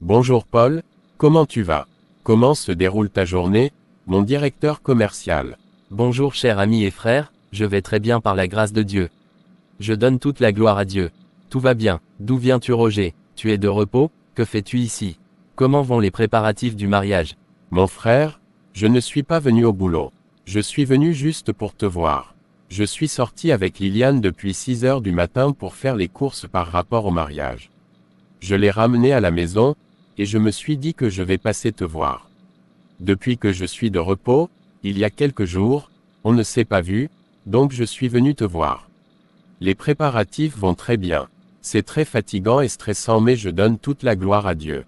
Bonjour Paul, comment tu vas Comment se déroule ta journée Mon directeur commercial. Bonjour cher ami et frère, je vais très bien par la grâce de Dieu. Je donne toute la gloire à Dieu. Tout va bien. D'où viens-tu Roger Tu es de repos Que fais-tu ici Comment vont les préparatifs du mariage Mon frère, je ne suis pas venu au boulot. Je suis venu juste pour te voir. Je suis sorti avec Liliane depuis 6 heures du matin pour faire les courses par rapport au mariage. Je l'ai ramené à la maison, et je me suis dit que je vais passer te voir. Depuis que je suis de repos, il y a quelques jours, on ne s'est pas vu, donc je suis venu te voir. Les préparatifs vont très bien. C'est très fatigant et stressant mais je donne toute la gloire à Dieu.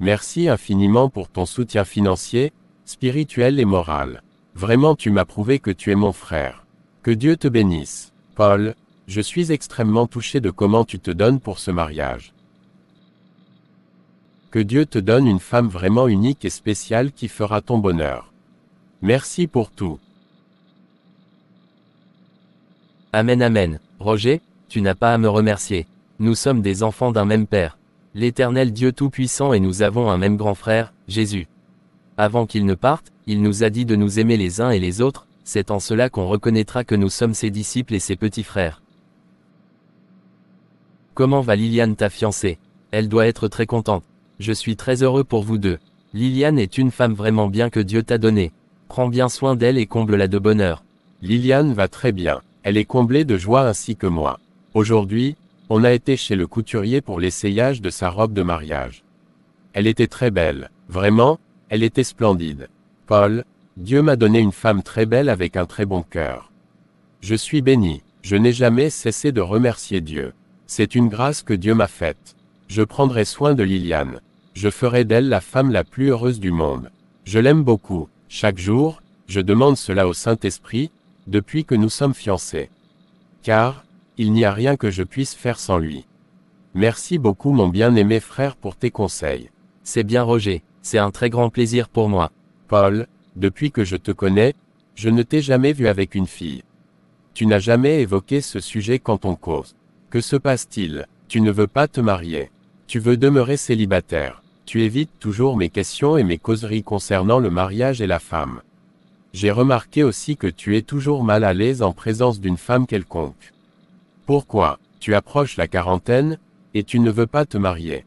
Merci infiniment pour ton soutien financier, spirituel et moral. Vraiment tu m'as prouvé que tu es mon frère. Que Dieu te bénisse. Paul, je suis extrêmement touché de comment tu te donnes pour ce mariage. Que Dieu te donne une femme vraiment unique et spéciale qui fera ton bonheur. Merci pour tout. Amen, amen. Roger, tu n'as pas à me remercier. Nous sommes des enfants d'un même Père, l'Éternel Dieu Tout-Puissant et nous avons un même grand frère, Jésus. Avant qu'il ne parte, il nous a dit de nous aimer les uns et les autres, c'est en cela qu'on reconnaîtra que nous sommes ses disciples et ses petits frères. Comment va Liliane ta fiancée Elle doit être très contente. Je suis très heureux pour vous deux. Liliane est une femme vraiment bien que Dieu t'a donnée. Prends bien soin d'elle et comble-la de bonheur. Liliane va très bien. Elle est comblée de joie ainsi que moi. Aujourd'hui, on a été chez le couturier pour l'essayage de sa robe de mariage. Elle était très belle. Vraiment, elle était splendide. Paul, Dieu m'a donné une femme très belle avec un très bon cœur. Je suis béni. Je n'ai jamais cessé de remercier Dieu. C'est une grâce que Dieu m'a faite. Je prendrai soin de Liliane. Je ferai d'elle la femme la plus heureuse du monde. Je l'aime beaucoup. Chaque jour, je demande cela au Saint-Esprit, depuis que nous sommes fiancés. Car, il n'y a rien que je puisse faire sans lui. Merci beaucoup mon bien-aimé frère pour tes conseils. C'est bien Roger, c'est un très grand plaisir pour moi. Paul, depuis que je te connais, je ne t'ai jamais vu avec une fille. Tu n'as jamais évoqué ce sujet quand on cause. Que se passe-t-il Tu ne veux pas te marier. Tu veux demeurer célibataire. Tu évites toujours mes questions et mes causeries concernant le mariage et la femme. J'ai remarqué aussi que tu es toujours mal à l'aise en présence d'une femme quelconque. Pourquoi Tu approches la quarantaine, et tu ne veux pas te marier.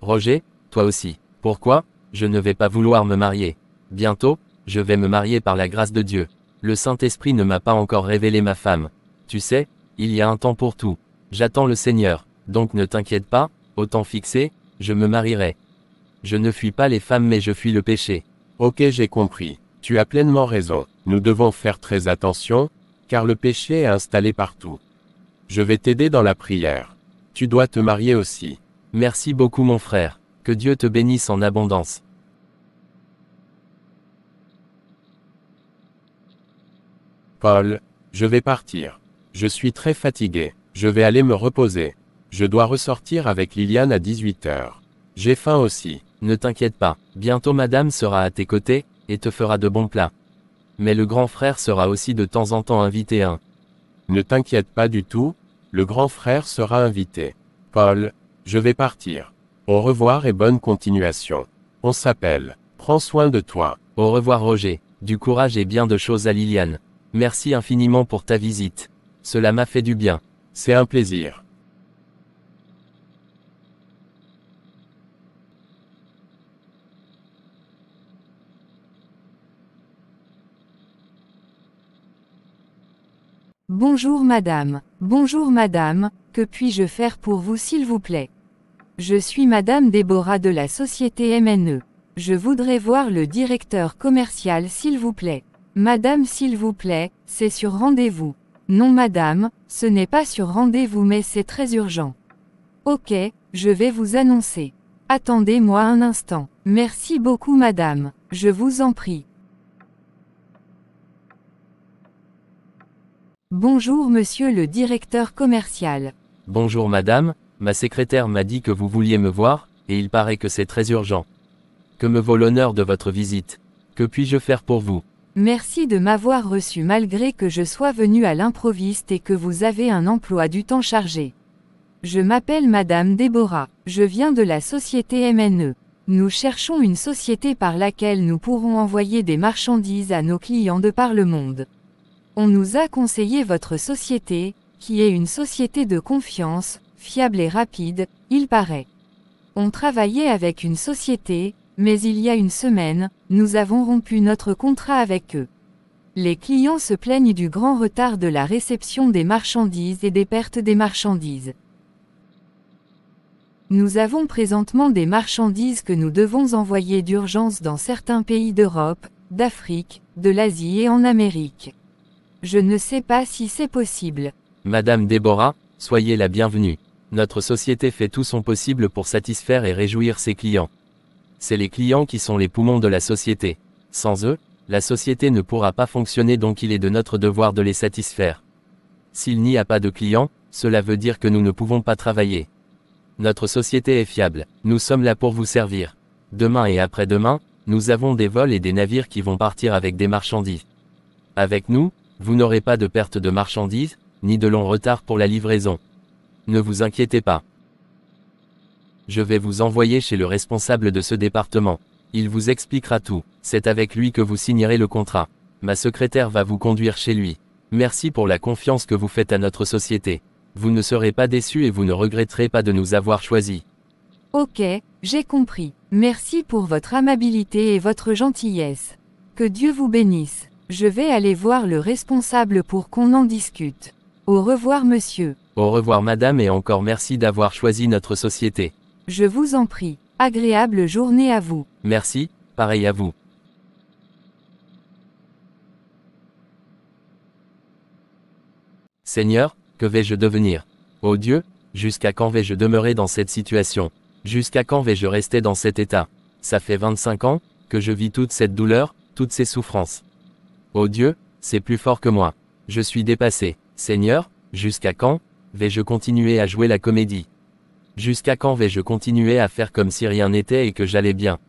Roger, toi aussi. Pourquoi Je ne vais pas vouloir me marier. Bientôt, je vais me marier par la grâce de Dieu. Le Saint-Esprit ne m'a pas encore révélé ma femme. Tu sais, il y a un temps pour tout. J'attends le Seigneur, donc ne t'inquiète pas, « Autant temps fixé, je me marierai. Je ne fuis pas les femmes mais je fuis le péché. Ok j'ai compris. Tu as pleinement raison. Nous devons faire très attention, car le péché est installé partout. Je vais t'aider dans la prière. Tu dois te marier aussi. Merci beaucoup mon frère. Que Dieu te bénisse en abondance. Paul, je vais partir. Je suis très fatigué. Je vais aller me reposer. Je dois ressortir avec Liliane à 18h. J'ai faim aussi. Ne t'inquiète pas, bientôt madame sera à tes côtés, et te fera de bons plats. Mais le grand frère sera aussi de temps en temps invité un. Hein. Ne t'inquiète pas du tout, le grand frère sera invité. Paul, je vais partir. Au revoir et bonne continuation. On s'appelle. Prends soin de toi. Au revoir Roger. Du courage et bien de choses à Liliane. Merci infiniment pour ta visite. Cela m'a fait du bien. C'est un plaisir. Bonjour madame, bonjour madame, que puis-je faire pour vous s'il vous plaît Je suis madame Déborah de la société MNE. Je voudrais voir le directeur commercial s'il vous plaît. Madame s'il vous plaît, c'est sur rendez-vous. Non madame, ce n'est pas sur rendez-vous mais c'est très urgent. Ok, je vais vous annoncer. Attendez-moi un instant. Merci beaucoup madame, je vous en prie. Bonjour monsieur le directeur commercial. Bonjour madame, ma secrétaire m'a dit que vous vouliez me voir, et il paraît que c'est très urgent. Que me vaut l'honneur de votre visite Que puis-je faire pour vous Merci de m'avoir reçu malgré que je sois venu à l'improviste et que vous avez un emploi du temps chargé. Je m'appelle Madame Déborah, je viens de la société MNE. Nous cherchons une société par laquelle nous pourrons envoyer des marchandises à nos clients de par le monde. On nous a conseillé votre société, qui est une société de confiance, fiable et rapide, il paraît. On travaillait avec une société, mais il y a une semaine, nous avons rompu notre contrat avec eux. Les clients se plaignent du grand retard de la réception des marchandises et des pertes des marchandises. Nous avons présentement des marchandises que nous devons envoyer d'urgence dans certains pays d'Europe, d'Afrique, de l'Asie et en Amérique. Je ne sais pas si c'est possible. Madame Déborah, soyez la bienvenue. Notre société fait tout son possible pour satisfaire et réjouir ses clients. C'est les clients qui sont les poumons de la société. Sans eux, la société ne pourra pas fonctionner donc il est de notre devoir de les satisfaire. S'il n'y a pas de clients, cela veut dire que nous ne pouvons pas travailler. Notre société est fiable, nous sommes là pour vous servir. Demain et après-demain, nous avons des vols et des navires qui vont partir avec des marchandises. Avec nous, vous n'aurez pas de perte de marchandises, ni de long retard pour la livraison. Ne vous inquiétez pas. Je vais vous envoyer chez le responsable de ce département. Il vous expliquera tout. C'est avec lui que vous signerez le contrat. Ma secrétaire va vous conduire chez lui. Merci pour la confiance que vous faites à notre société. Vous ne serez pas déçus et vous ne regretterez pas de nous avoir choisis. Ok, j'ai compris. Merci pour votre amabilité et votre gentillesse. Que Dieu vous bénisse. Je vais aller voir le responsable pour qu'on en discute. Au revoir monsieur. Au revoir madame et encore merci d'avoir choisi notre société. Je vous en prie. Agréable journée à vous. Merci, pareil à vous. Seigneur, que vais-je devenir oh Dieu, jusqu'à quand vais-je demeurer dans cette situation Jusqu'à quand vais-je rester dans cet état Ça fait 25 ans que je vis toute cette douleur, toutes ces souffrances. Oh Dieu, c'est plus fort que moi. Je suis dépassé. Seigneur, jusqu'à quand vais-je continuer à jouer la comédie Jusqu'à quand vais-je continuer à faire comme si rien n'était et que j'allais bien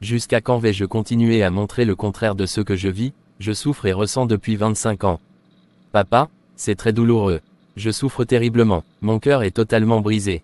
Jusqu'à quand vais-je continuer à montrer le contraire de ce que je vis, je souffre et ressens depuis 25 ans Papa, c'est très douloureux. Je souffre terriblement, mon cœur est totalement brisé.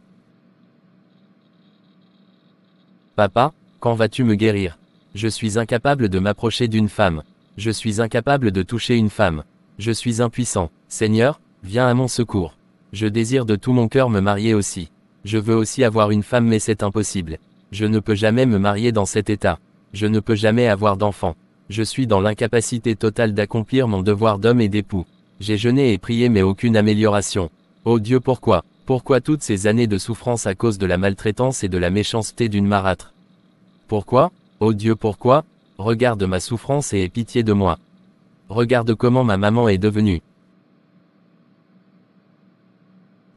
Papa, quand vas-tu me guérir Je suis incapable de m'approcher d'une femme. Je suis incapable de toucher une femme. Je suis impuissant. Seigneur, viens à mon secours. Je désire de tout mon cœur me marier aussi. Je veux aussi avoir une femme mais c'est impossible. Je ne peux jamais me marier dans cet état. Je ne peux jamais avoir d'enfant. Je suis dans l'incapacité totale d'accomplir mon devoir d'homme et d'époux. J'ai jeûné et prié mais aucune amélioration. Oh Dieu pourquoi Pourquoi toutes ces années de souffrance à cause de la maltraitance et de la méchanceté d'une marâtre Pourquoi Oh Dieu pourquoi Regarde ma souffrance et aie pitié de moi. Regarde comment ma maman est devenue.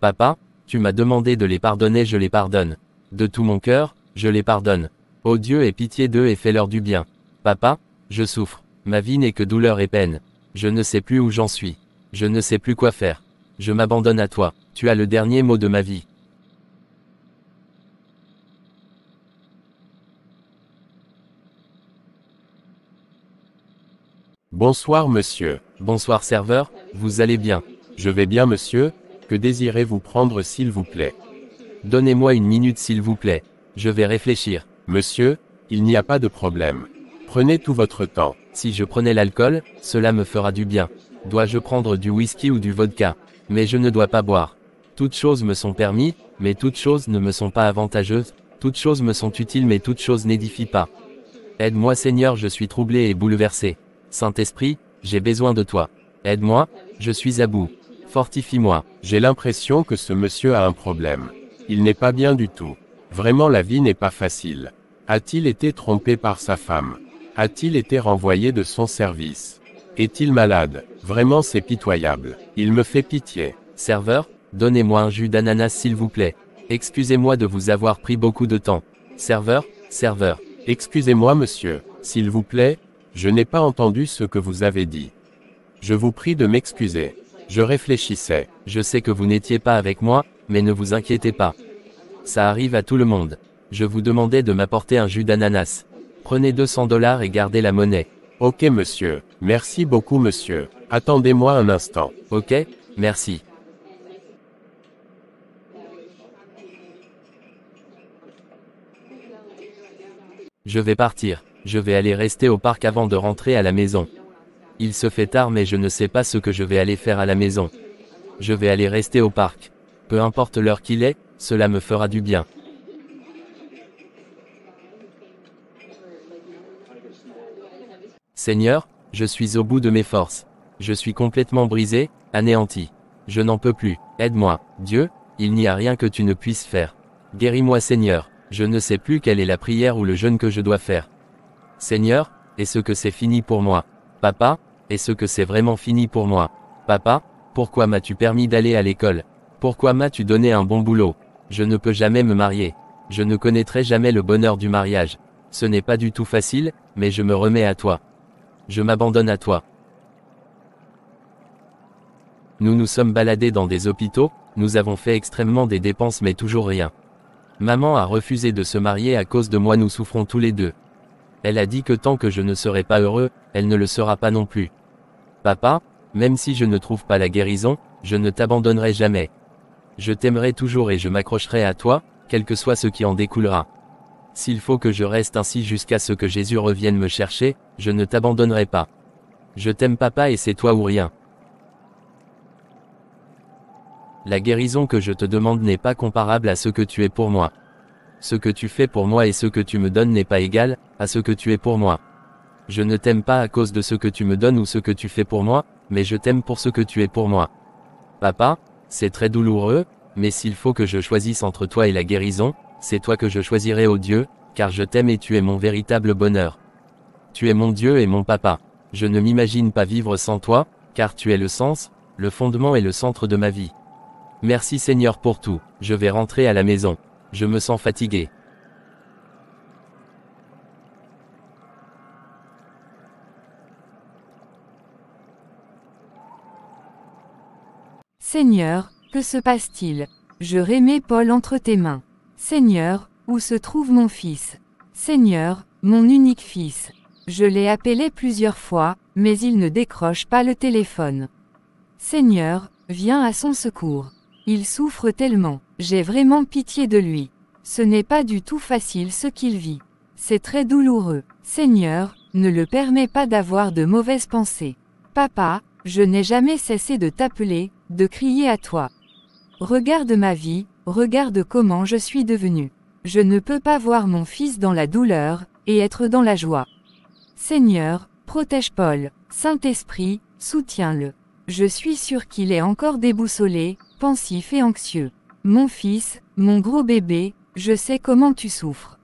Papa, tu m'as demandé de les pardonner, je les pardonne. De tout mon cœur, je les pardonne. Ô oh Dieu, aie pitié d'eux et fais-leur du bien. Papa, je souffre. Ma vie n'est que douleur et peine. Je ne sais plus où j'en suis. Je ne sais plus quoi faire. Je m'abandonne à toi. Tu as le dernier mot de ma vie. Bonsoir monsieur. Bonsoir serveur, vous allez bien Je vais bien monsieur. Que désirez-vous prendre s'il vous plaît Donnez-moi une minute s'il vous plaît. Je vais réfléchir. Monsieur, il n'y a pas de problème. Prenez tout votre temps. Si je prenais l'alcool, cela me fera du bien. Dois-je prendre du whisky ou du vodka Mais je ne dois pas boire. Toutes choses me sont permises, mais toutes choses ne me sont pas avantageuses. Toutes choses me sont utiles, mais toutes choses n'édifient pas. Aide-moi Seigneur, je suis troublé et bouleversé. Saint-Esprit, j'ai besoin de toi. Aide-moi, je suis à bout. Fortifie-moi. J'ai l'impression que ce monsieur a un problème. Il n'est pas bien du tout. Vraiment la vie n'est pas facile. A-t-il été trompé par sa femme A-t-il été renvoyé de son service Est-il malade Vraiment c'est pitoyable. Il me fait pitié. Serveur, donnez-moi un jus d'ananas s'il vous plaît. Excusez-moi de vous avoir pris beaucoup de temps. Serveur, serveur. Excusez-moi monsieur. S'il vous plaît, je n'ai pas entendu ce que vous avez dit. Je vous prie de m'excuser. Je réfléchissais. Je sais que vous n'étiez pas avec moi, mais ne vous inquiétez pas. Ça arrive à tout le monde. Je vous demandais de m'apporter un jus d'ananas. Prenez 200 dollars et gardez la monnaie. Ok monsieur. Merci beaucoup monsieur. Attendez-moi un instant. Ok Merci. Je vais partir. Je vais aller rester au parc avant de rentrer à la maison. Il se fait tard mais je ne sais pas ce que je vais aller faire à la maison. Je vais aller rester au parc. Peu importe l'heure qu'il est, cela me fera du bien. Seigneur, je suis au bout de mes forces. Je suis complètement brisé, anéanti. Je n'en peux plus. Aide-moi, Dieu, il n'y a rien que tu ne puisses faire. Guéris-moi Seigneur. Je ne sais plus quelle est la prière ou le jeûne que je dois faire. Seigneur, est ce que c'est fini pour moi. Papa, est ce que c'est vraiment fini pour moi. Papa, pourquoi m'as-tu permis d'aller à l'école Pourquoi m'as-tu donné un bon boulot Je ne peux jamais me marier. Je ne connaîtrai jamais le bonheur du mariage. Ce n'est pas du tout facile, mais je me remets à toi. Je m'abandonne à toi. Nous nous sommes baladés dans des hôpitaux, nous avons fait extrêmement des dépenses mais toujours rien. Maman a refusé de se marier à cause de moi, nous souffrons tous les deux. Elle a dit que tant que je ne serai pas heureux, elle ne le sera pas non plus. Papa, même si je ne trouve pas la guérison, je ne t'abandonnerai jamais. Je t'aimerai toujours et je m'accrocherai à toi, quel que soit ce qui en découlera. S'il faut que je reste ainsi jusqu'à ce que Jésus revienne me chercher, je ne t'abandonnerai pas. Je t'aime papa et c'est toi ou rien. La guérison que je te demande n'est pas comparable à ce que tu es pour moi ce que tu fais pour moi et ce que tu me donnes n'est pas égal à ce que tu es pour moi. Je ne t'aime pas à cause de ce que tu me donnes ou ce que tu fais pour moi, mais je t'aime pour ce que tu es pour moi. Papa, c'est très douloureux, mais s'il faut que je choisisse entre toi et la guérison, c'est toi que je choisirai, ô oh Dieu, car je t'aime et tu es mon véritable bonheur. Tu es mon Dieu et mon papa. Je ne m'imagine pas vivre sans toi, car tu es le sens, le fondement et le centre de ma vie. Merci Seigneur pour tout, je vais rentrer à la maison. Je me sens fatigué. Seigneur, que se passe-t-il Je remets Paul entre tes mains. Seigneur, où se trouve mon fils Seigneur, mon unique fils. Je l'ai appelé plusieurs fois, mais il ne décroche pas le téléphone. Seigneur, viens à son secours. Il souffre tellement. J'ai vraiment pitié de lui. Ce n'est pas du tout facile ce qu'il vit. C'est très douloureux. Seigneur, ne le permets pas d'avoir de mauvaises pensées. Papa, je n'ai jamais cessé de t'appeler, de crier à toi. Regarde ma vie, regarde comment je suis devenu. Je ne peux pas voir mon fils dans la douleur, et être dans la joie. Seigneur, protège Paul. Saint-Esprit, soutiens-le. Je suis sûr qu'il est encore déboussolé, pensif et anxieux. Mon fils, mon gros bébé, je sais comment tu souffres.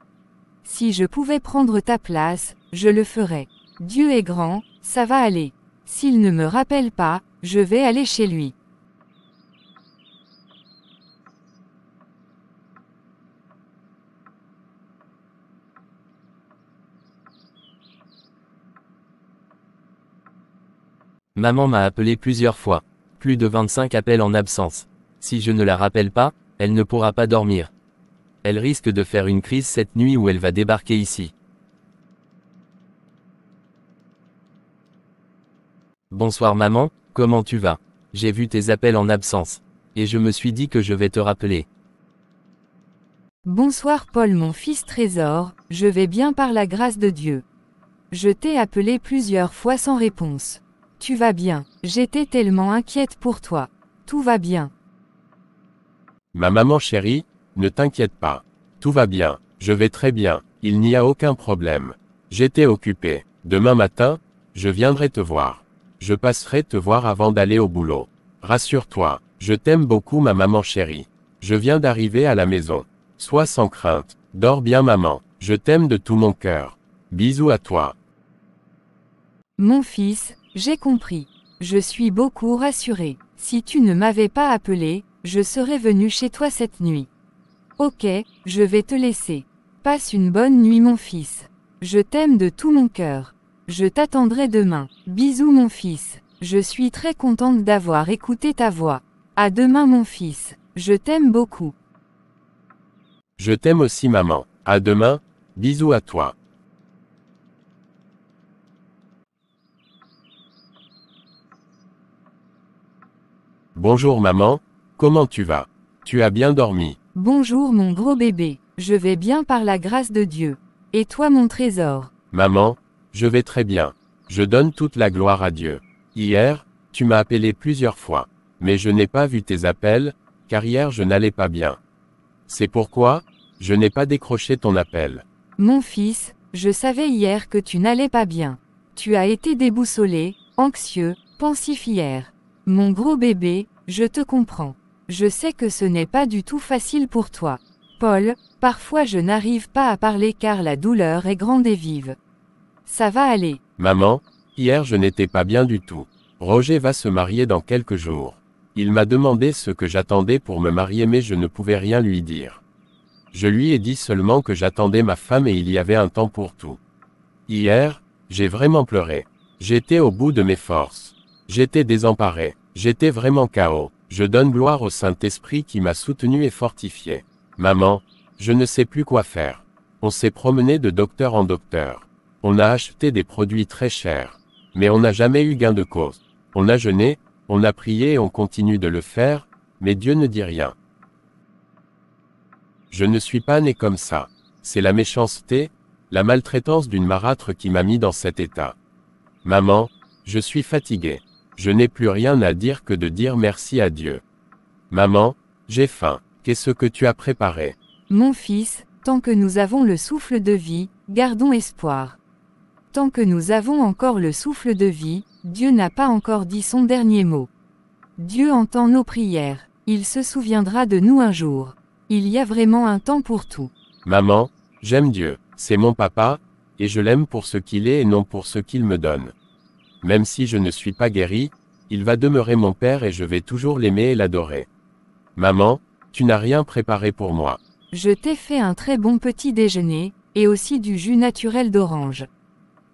Si je pouvais prendre ta place, je le ferais. Dieu est grand, ça va aller. S'il ne me rappelle pas, je vais aller chez lui. Maman m'a appelé plusieurs fois. Plus de 25 appels en absence. Si je ne la rappelle pas, elle ne pourra pas dormir. Elle risque de faire une crise cette nuit où elle va débarquer ici. Bonsoir maman, comment tu vas J'ai vu tes appels en absence. Et je me suis dit que je vais te rappeler. Bonsoir Paul mon fils trésor, je vais bien par la grâce de Dieu. Je t'ai appelé plusieurs fois sans réponse. Tu vas bien, j'étais tellement inquiète pour toi. Tout va bien. Ma maman chérie, ne t'inquiète pas. Tout va bien, je vais très bien, il n'y a aucun problème. J'étais occupé. Demain matin, je viendrai te voir. Je passerai te voir avant d'aller au boulot. Rassure-toi, je t'aime beaucoup ma maman chérie. Je viens d'arriver à la maison. Sois sans crainte. Dors bien maman. Je t'aime de tout mon cœur. Bisous à toi. Mon fils, j'ai compris. Je suis beaucoup rassuré. Si tu ne m'avais pas appelé, je serai venu chez toi cette nuit. Ok, je vais te laisser. Passe une bonne nuit mon fils. Je t'aime de tout mon cœur. Je t'attendrai demain. Bisous mon fils. Je suis très contente d'avoir écouté ta voix. À demain mon fils. Je t'aime beaucoup. Je t'aime aussi maman. À demain. Bisous à toi. Bonjour maman, Comment tu vas Tu as bien dormi Bonjour mon gros bébé. Je vais bien par la grâce de Dieu. Et toi mon trésor Maman, je vais très bien. Je donne toute la gloire à Dieu. Hier, tu m'as appelé plusieurs fois. Mais je n'ai pas vu tes appels, car hier je n'allais pas bien. C'est pourquoi, je n'ai pas décroché ton appel. Mon fils, je savais hier que tu n'allais pas bien. Tu as été déboussolé, anxieux, pensif hier. Mon gros bébé, je te comprends. Je sais que ce n'est pas du tout facile pour toi. Paul, parfois je n'arrive pas à parler car la douleur est grande et vive. Ça va aller. Maman, hier je n'étais pas bien du tout. Roger va se marier dans quelques jours. Il m'a demandé ce que j'attendais pour me marier mais je ne pouvais rien lui dire. Je lui ai dit seulement que j'attendais ma femme et il y avait un temps pour tout. Hier, j'ai vraiment pleuré. J'étais au bout de mes forces. J'étais désemparé. J'étais vraiment chaos. Je donne gloire au Saint-Esprit qui m'a soutenu et fortifié. Maman, je ne sais plus quoi faire. On s'est promené de docteur en docteur. On a acheté des produits très chers. Mais on n'a jamais eu gain de cause. On a jeûné, on a prié et on continue de le faire, mais Dieu ne dit rien. Je ne suis pas né comme ça. C'est la méchanceté, la maltraitance d'une marâtre qui m'a mis dans cet état. Maman, je suis fatigué. Je n'ai plus rien à dire que de dire merci à Dieu. Maman, j'ai faim. Qu'est-ce que tu as préparé Mon fils, tant que nous avons le souffle de vie, gardons espoir. Tant que nous avons encore le souffle de vie, Dieu n'a pas encore dit son dernier mot. Dieu entend nos prières, il se souviendra de nous un jour. Il y a vraiment un temps pour tout. Maman, j'aime Dieu, c'est mon papa, et je l'aime pour ce qu'il est et non pour ce qu'il me donne. Même si je ne suis pas guéri, il va demeurer mon père et je vais toujours l'aimer et l'adorer. Maman, tu n'as rien préparé pour moi. Je t'ai fait un très bon petit déjeuner, et aussi du jus naturel d'orange.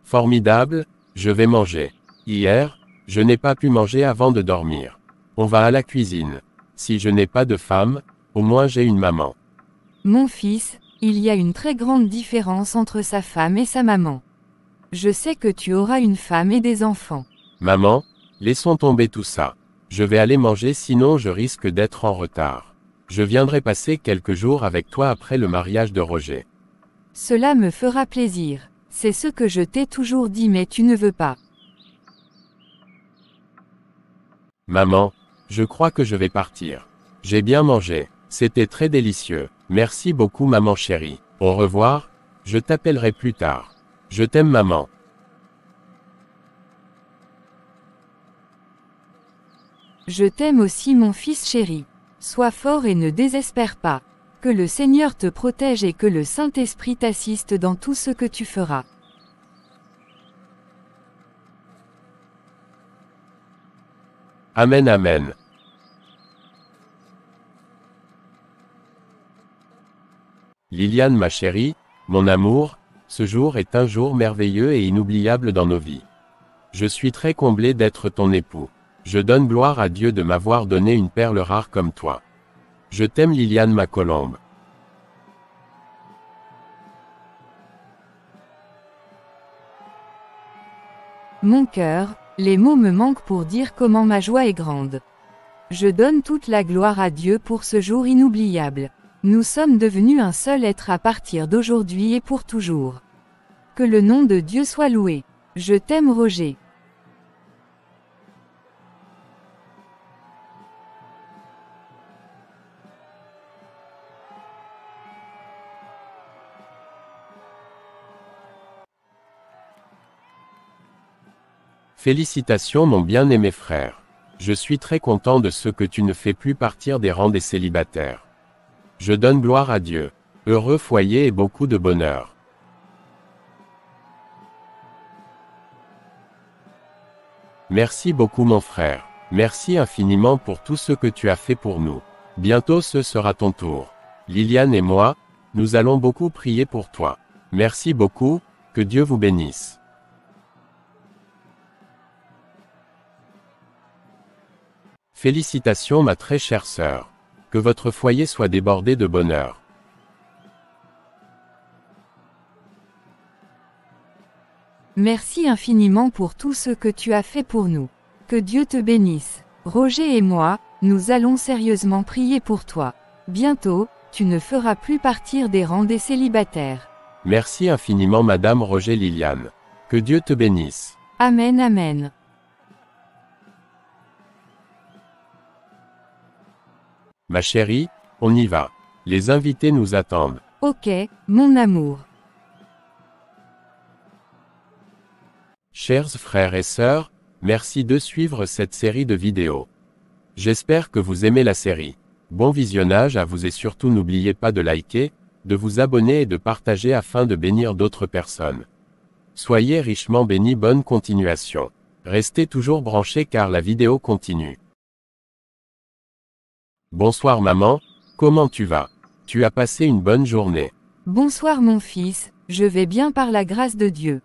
Formidable, je vais manger. Hier, je n'ai pas pu manger avant de dormir. On va à la cuisine. Si je n'ai pas de femme, au moins j'ai une maman. Mon fils, il y a une très grande différence entre sa femme et sa maman. Je sais que tu auras une femme et des enfants. Maman, laissons tomber tout ça. Je vais aller manger sinon je risque d'être en retard. Je viendrai passer quelques jours avec toi après le mariage de Roger. Cela me fera plaisir. C'est ce que je t'ai toujours dit mais tu ne veux pas. Maman, je crois que je vais partir. J'ai bien mangé. C'était très délicieux. Merci beaucoup maman chérie. Au revoir. Je t'appellerai plus tard. Je t'aime maman. Je t'aime aussi mon fils chéri. Sois fort et ne désespère pas. Que le Seigneur te protège et que le Saint-Esprit t'assiste dans tout ce que tu feras. Amen, Amen. Liliane ma chérie, mon amour, ce jour est un jour merveilleux et inoubliable dans nos vies. Je suis très comblé d'être ton époux. Je donne gloire à Dieu de m'avoir donné une perle rare comme toi. Je t'aime Liliane ma colombe. Mon cœur, les mots me manquent pour dire comment ma joie est grande. Je donne toute la gloire à Dieu pour ce jour inoubliable. Nous sommes devenus un seul être à partir d'aujourd'hui et pour toujours. Que le nom de Dieu soit loué. Je t'aime Roger. Félicitations mon bien-aimé frère. Je suis très content de ce que tu ne fais plus partir des rangs des célibataires. Je donne gloire à Dieu. Heureux foyer et beaucoup de bonheur. Merci beaucoup mon frère. Merci infiniment pour tout ce que tu as fait pour nous. Bientôt ce sera ton tour. Liliane et moi, nous allons beaucoup prier pour toi. Merci beaucoup, que Dieu vous bénisse. Félicitations ma très chère sœur. Que votre foyer soit débordé de bonheur. Merci infiniment pour tout ce que tu as fait pour nous. Que Dieu te bénisse. Roger et moi, nous allons sérieusement prier pour toi. Bientôt, tu ne feras plus partir des rangs des célibataires. Merci infiniment Madame Roger Liliane. Que Dieu te bénisse. Amen, amen. Ma chérie, on y va. Les invités nous attendent. Ok, mon amour. Chers frères et sœurs, merci de suivre cette série de vidéos. J'espère que vous aimez la série. Bon visionnage à vous et surtout n'oubliez pas de liker, de vous abonner et de partager afin de bénir d'autres personnes. Soyez richement bénis, bonne continuation. Restez toujours branchés car la vidéo continue. Bonsoir maman, comment tu vas Tu as passé une bonne journée. Bonsoir mon fils, je vais bien par la grâce de Dieu.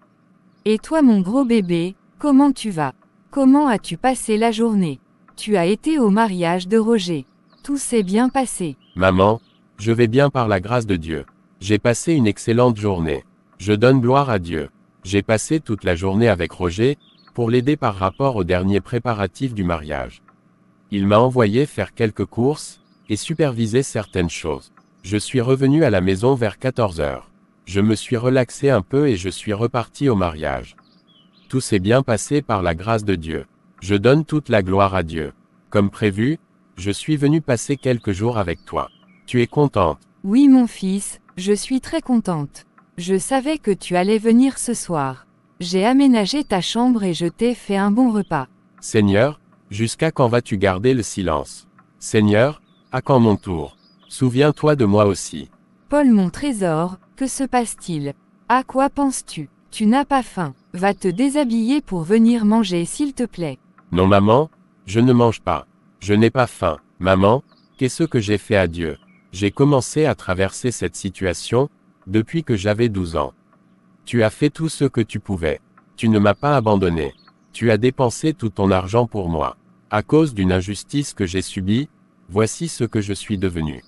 Et toi mon gros bébé, comment tu vas Comment as-tu passé la journée Tu as été au mariage de Roger. Tout s'est bien passé. Maman, je vais bien par la grâce de Dieu. J'ai passé une excellente journée. Je donne gloire à Dieu. J'ai passé toute la journée avec Roger, pour l'aider par rapport aux derniers préparatifs du mariage. Il m'a envoyé faire quelques courses, et superviser certaines choses. Je suis revenu à la maison vers 14 heures. Je me suis relaxé un peu et je suis reparti au mariage. Tout s'est bien passé par la grâce de Dieu. Je donne toute la gloire à Dieu. Comme prévu, je suis venu passer quelques jours avec toi. Tu es contente Oui mon fils, je suis très contente. Je savais que tu allais venir ce soir. J'ai aménagé ta chambre et je t'ai fait un bon repas. Seigneur, jusqu'à quand vas-tu garder le silence Seigneur, à quand mon tour Souviens-toi de moi aussi. Paul mon trésor, se passe-t-il À quoi penses-tu Tu, tu n'as pas faim. Va te déshabiller pour venir manger s'il te plaît. Non maman, je ne mange pas. Je n'ai pas faim. Maman, qu'est-ce que j'ai fait à Dieu J'ai commencé à traverser cette situation, depuis que j'avais 12 ans. Tu as fait tout ce que tu pouvais. Tu ne m'as pas abandonné. Tu as dépensé tout ton argent pour moi. À cause d'une injustice que j'ai subie, voici ce que je suis devenu.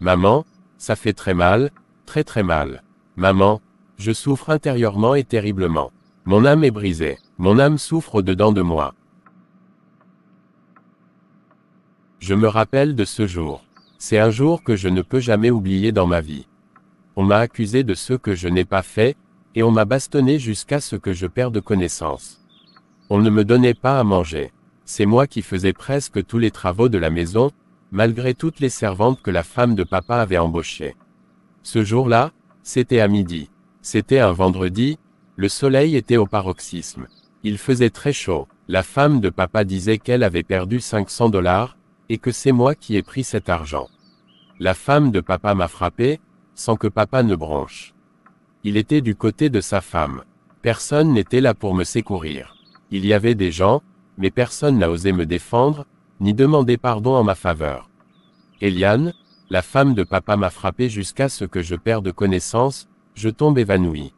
Maman, ça fait très mal, très très mal. Maman, je souffre intérieurement et terriblement. Mon âme est brisée. Mon âme souffre au-dedans de moi. Je me rappelle de ce jour. C'est un jour que je ne peux jamais oublier dans ma vie. On m'a accusé de ce que je n'ai pas fait, et on m'a bastonné jusqu'à ce que je perde connaissance. On ne me donnait pas à manger. C'est moi qui faisais presque tous les travaux de la maison, malgré toutes les servantes que la femme de papa avait embauchées. Ce jour-là, c'était à midi. C'était un vendredi, le soleil était au paroxysme. Il faisait très chaud. La femme de papa disait qu'elle avait perdu 500 dollars, et que c'est moi qui ai pris cet argent. La femme de papa m'a frappé, sans que papa ne bronche. Il était du côté de sa femme. Personne n'était là pour me secourir. Il y avait des gens, mais personne n'a osé me défendre, ni demander pardon en ma faveur. Eliane, la femme de papa m'a frappé jusqu'à ce que je perde connaissance, je tombe évanoui.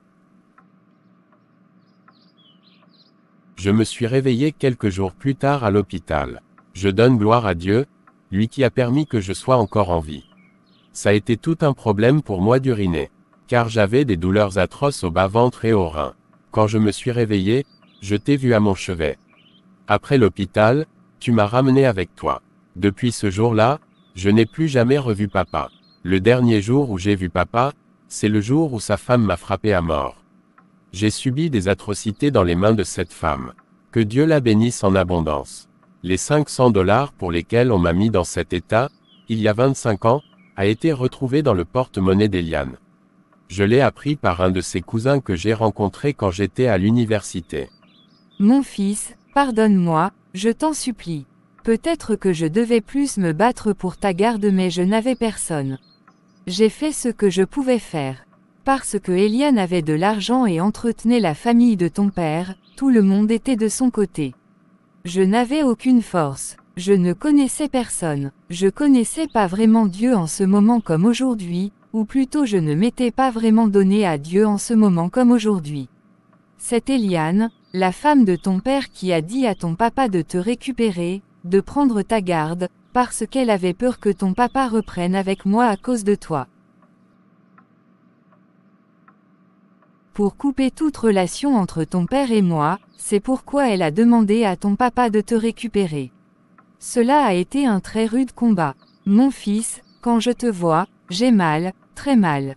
Je me suis réveillé quelques jours plus tard à l'hôpital. Je donne gloire à Dieu, lui qui a permis que je sois encore en vie. Ça a été tout un problème pour moi d'uriner, car j'avais des douleurs atroces au bas-ventre et aux reins. Quand je me suis réveillé, je t'ai vu à mon chevet. Après l'hôpital, tu m'as ramené avec toi. Depuis ce jour-là, je n'ai plus jamais revu papa. Le dernier jour où j'ai vu papa, c'est le jour où sa femme m'a frappé à mort. J'ai subi des atrocités dans les mains de cette femme. Que Dieu la bénisse en abondance. Les 500 dollars pour lesquels on m'a mis dans cet état, il y a 25 ans, a été retrouvé dans le porte-monnaie d'Eliane. Je l'ai appris par un de ses cousins que j'ai rencontré quand j'étais à l'université. Mon fils, pardonne-moi, je t'en supplie. Peut-être que je devais plus me battre pour ta garde mais je n'avais personne. J'ai fait ce que je pouvais faire. Parce que Eliane avait de l'argent et entretenait la famille de ton père, tout le monde était de son côté. Je n'avais aucune force, je ne connaissais personne, je connaissais pas vraiment Dieu en ce moment comme aujourd'hui, ou plutôt je ne m'étais pas vraiment donné à Dieu en ce moment comme aujourd'hui. C'est Eliane, la femme de ton père qui a dit à ton papa de te récupérer, de prendre ta garde, parce qu'elle avait peur que ton papa reprenne avec moi à cause de toi. Pour couper toute relation entre ton père et moi, c'est pourquoi elle a demandé à ton papa de te récupérer. Cela a été un très rude combat. Mon fils, quand je te vois, j'ai mal, très mal.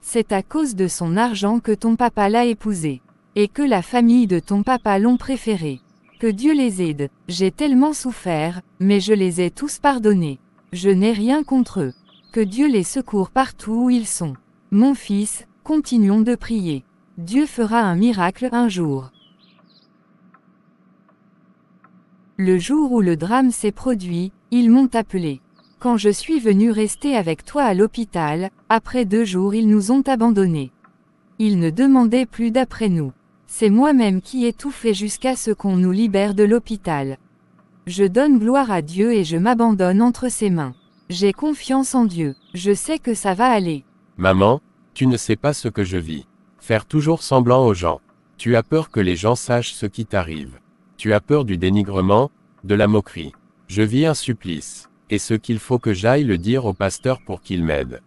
C'est à cause de son argent que ton papa l'a épousé. Et que la famille de ton papa l'ont préféré. Que Dieu les aide. J'ai tellement souffert, mais je les ai tous pardonnés. Je n'ai rien contre eux. Que Dieu les secourt partout où ils sont. Mon fils, continuons de prier. Dieu fera un miracle un jour. Le jour où le drame s'est produit, ils m'ont appelé. Quand je suis venu rester avec toi à l'hôpital, après deux jours ils nous ont abandonnés. Ils ne demandaient plus d'après nous. C'est moi-même qui fait jusqu'à ce qu'on nous libère de l'hôpital. Je donne gloire à Dieu et je m'abandonne entre ses mains. J'ai confiance en Dieu. Je sais que ça va aller. Maman, tu ne sais pas ce que je vis. Faire toujours semblant aux gens. Tu as peur que les gens sachent ce qui t'arrive. Tu as peur du dénigrement, de la moquerie. Je vis un supplice. Et ce qu'il faut que j'aille le dire au pasteur pour qu'il m'aide.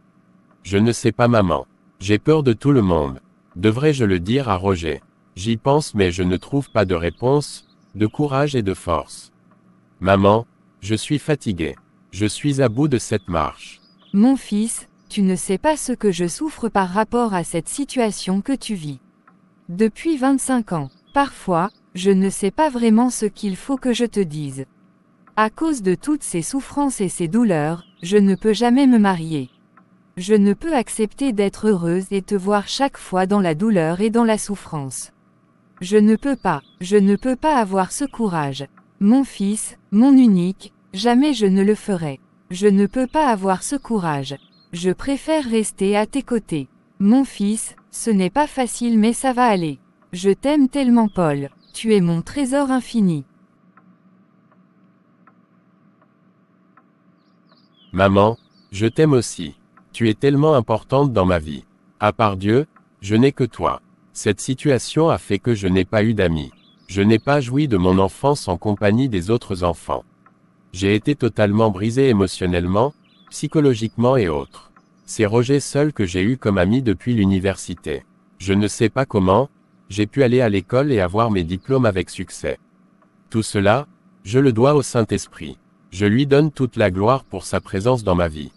Je ne sais pas maman. J'ai peur de tout le monde. Devrais-je le dire à Roger J'y pense mais je ne trouve pas de réponse, de courage et de force. Maman, je suis fatigué. Je suis à bout de cette marche. Mon fils, tu ne sais pas ce que je souffre par rapport à cette situation que tu vis. Depuis 25 ans, parfois, je ne sais pas vraiment ce qu'il faut que je te dise. À cause de toutes ces souffrances et ces douleurs, je ne peux jamais me marier. Je ne peux accepter d'être heureuse et te voir chaque fois dans la douleur et dans la souffrance. Je ne peux pas, je ne peux pas avoir ce courage. Mon fils, mon unique, jamais je ne le ferai. Je ne peux pas avoir ce courage. Je préfère rester à tes côtés. Mon fils, ce n'est pas facile mais ça va aller. Je t'aime tellement Paul, tu es mon trésor infini. Maman, je t'aime aussi. Tu es tellement importante dans ma vie. À part Dieu, je n'ai que toi. Cette situation a fait que je n'ai pas eu d'amis. Je n'ai pas joui de mon enfance en compagnie des autres enfants. J'ai été totalement brisé émotionnellement, psychologiquement et autres. C'est Roger seul que j'ai eu comme ami depuis l'université. Je ne sais pas comment, j'ai pu aller à l'école et avoir mes diplômes avec succès. Tout cela, je le dois au Saint-Esprit. Je lui donne toute la gloire pour sa présence dans ma vie.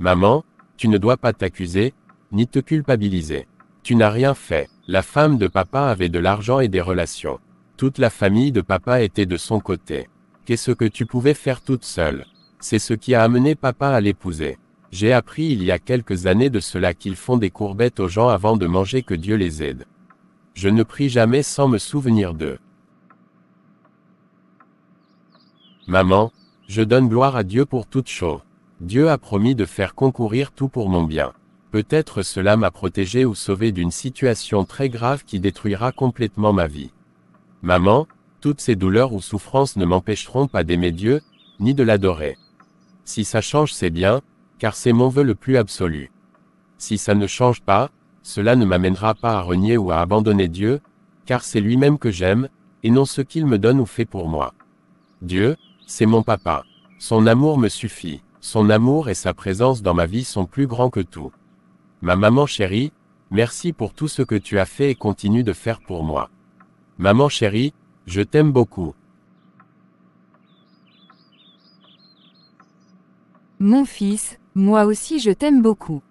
Maman, tu ne dois pas t'accuser, ni te culpabiliser. Tu n'as rien fait. La femme de papa avait de l'argent et des relations. Toute la famille de papa était de son côté. Qu'est-ce que tu pouvais faire toute seule C'est ce qui a amené papa à l'épouser. J'ai appris il y a quelques années de cela qu'ils font des courbettes aux gens avant de manger que Dieu les aide. Je ne prie jamais sans me souvenir d'eux. Maman, je donne gloire à Dieu pour toute chose. Dieu a promis de faire concourir tout pour mon bien. Peut-être cela m'a protégé ou sauvé d'une situation très grave qui détruira complètement ma vie. Maman, toutes ces douleurs ou souffrances ne m'empêcheront pas d'aimer Dieu, ni de l'adorer. Si ça change, c'est bien, car c'est mon vœu le plus absolu. Si ça ne change pas, cela ne m'amènera pas à renier ou à abandonner Dieu, car c'est lui-même que j'aime, et non ce qu'il me donne ou fait pour moi. Dieu, c'est mon papa. Son amour me suffit. Son amour et sa présence dans ma vie sont plus grands que tout. Ma maman chérie, merci pour tout ce que tu as fait et continue de faire pour moi. Maman chérie, je t'aime beaucoup. Mon fils, moi aussi je t'aime beaucoup.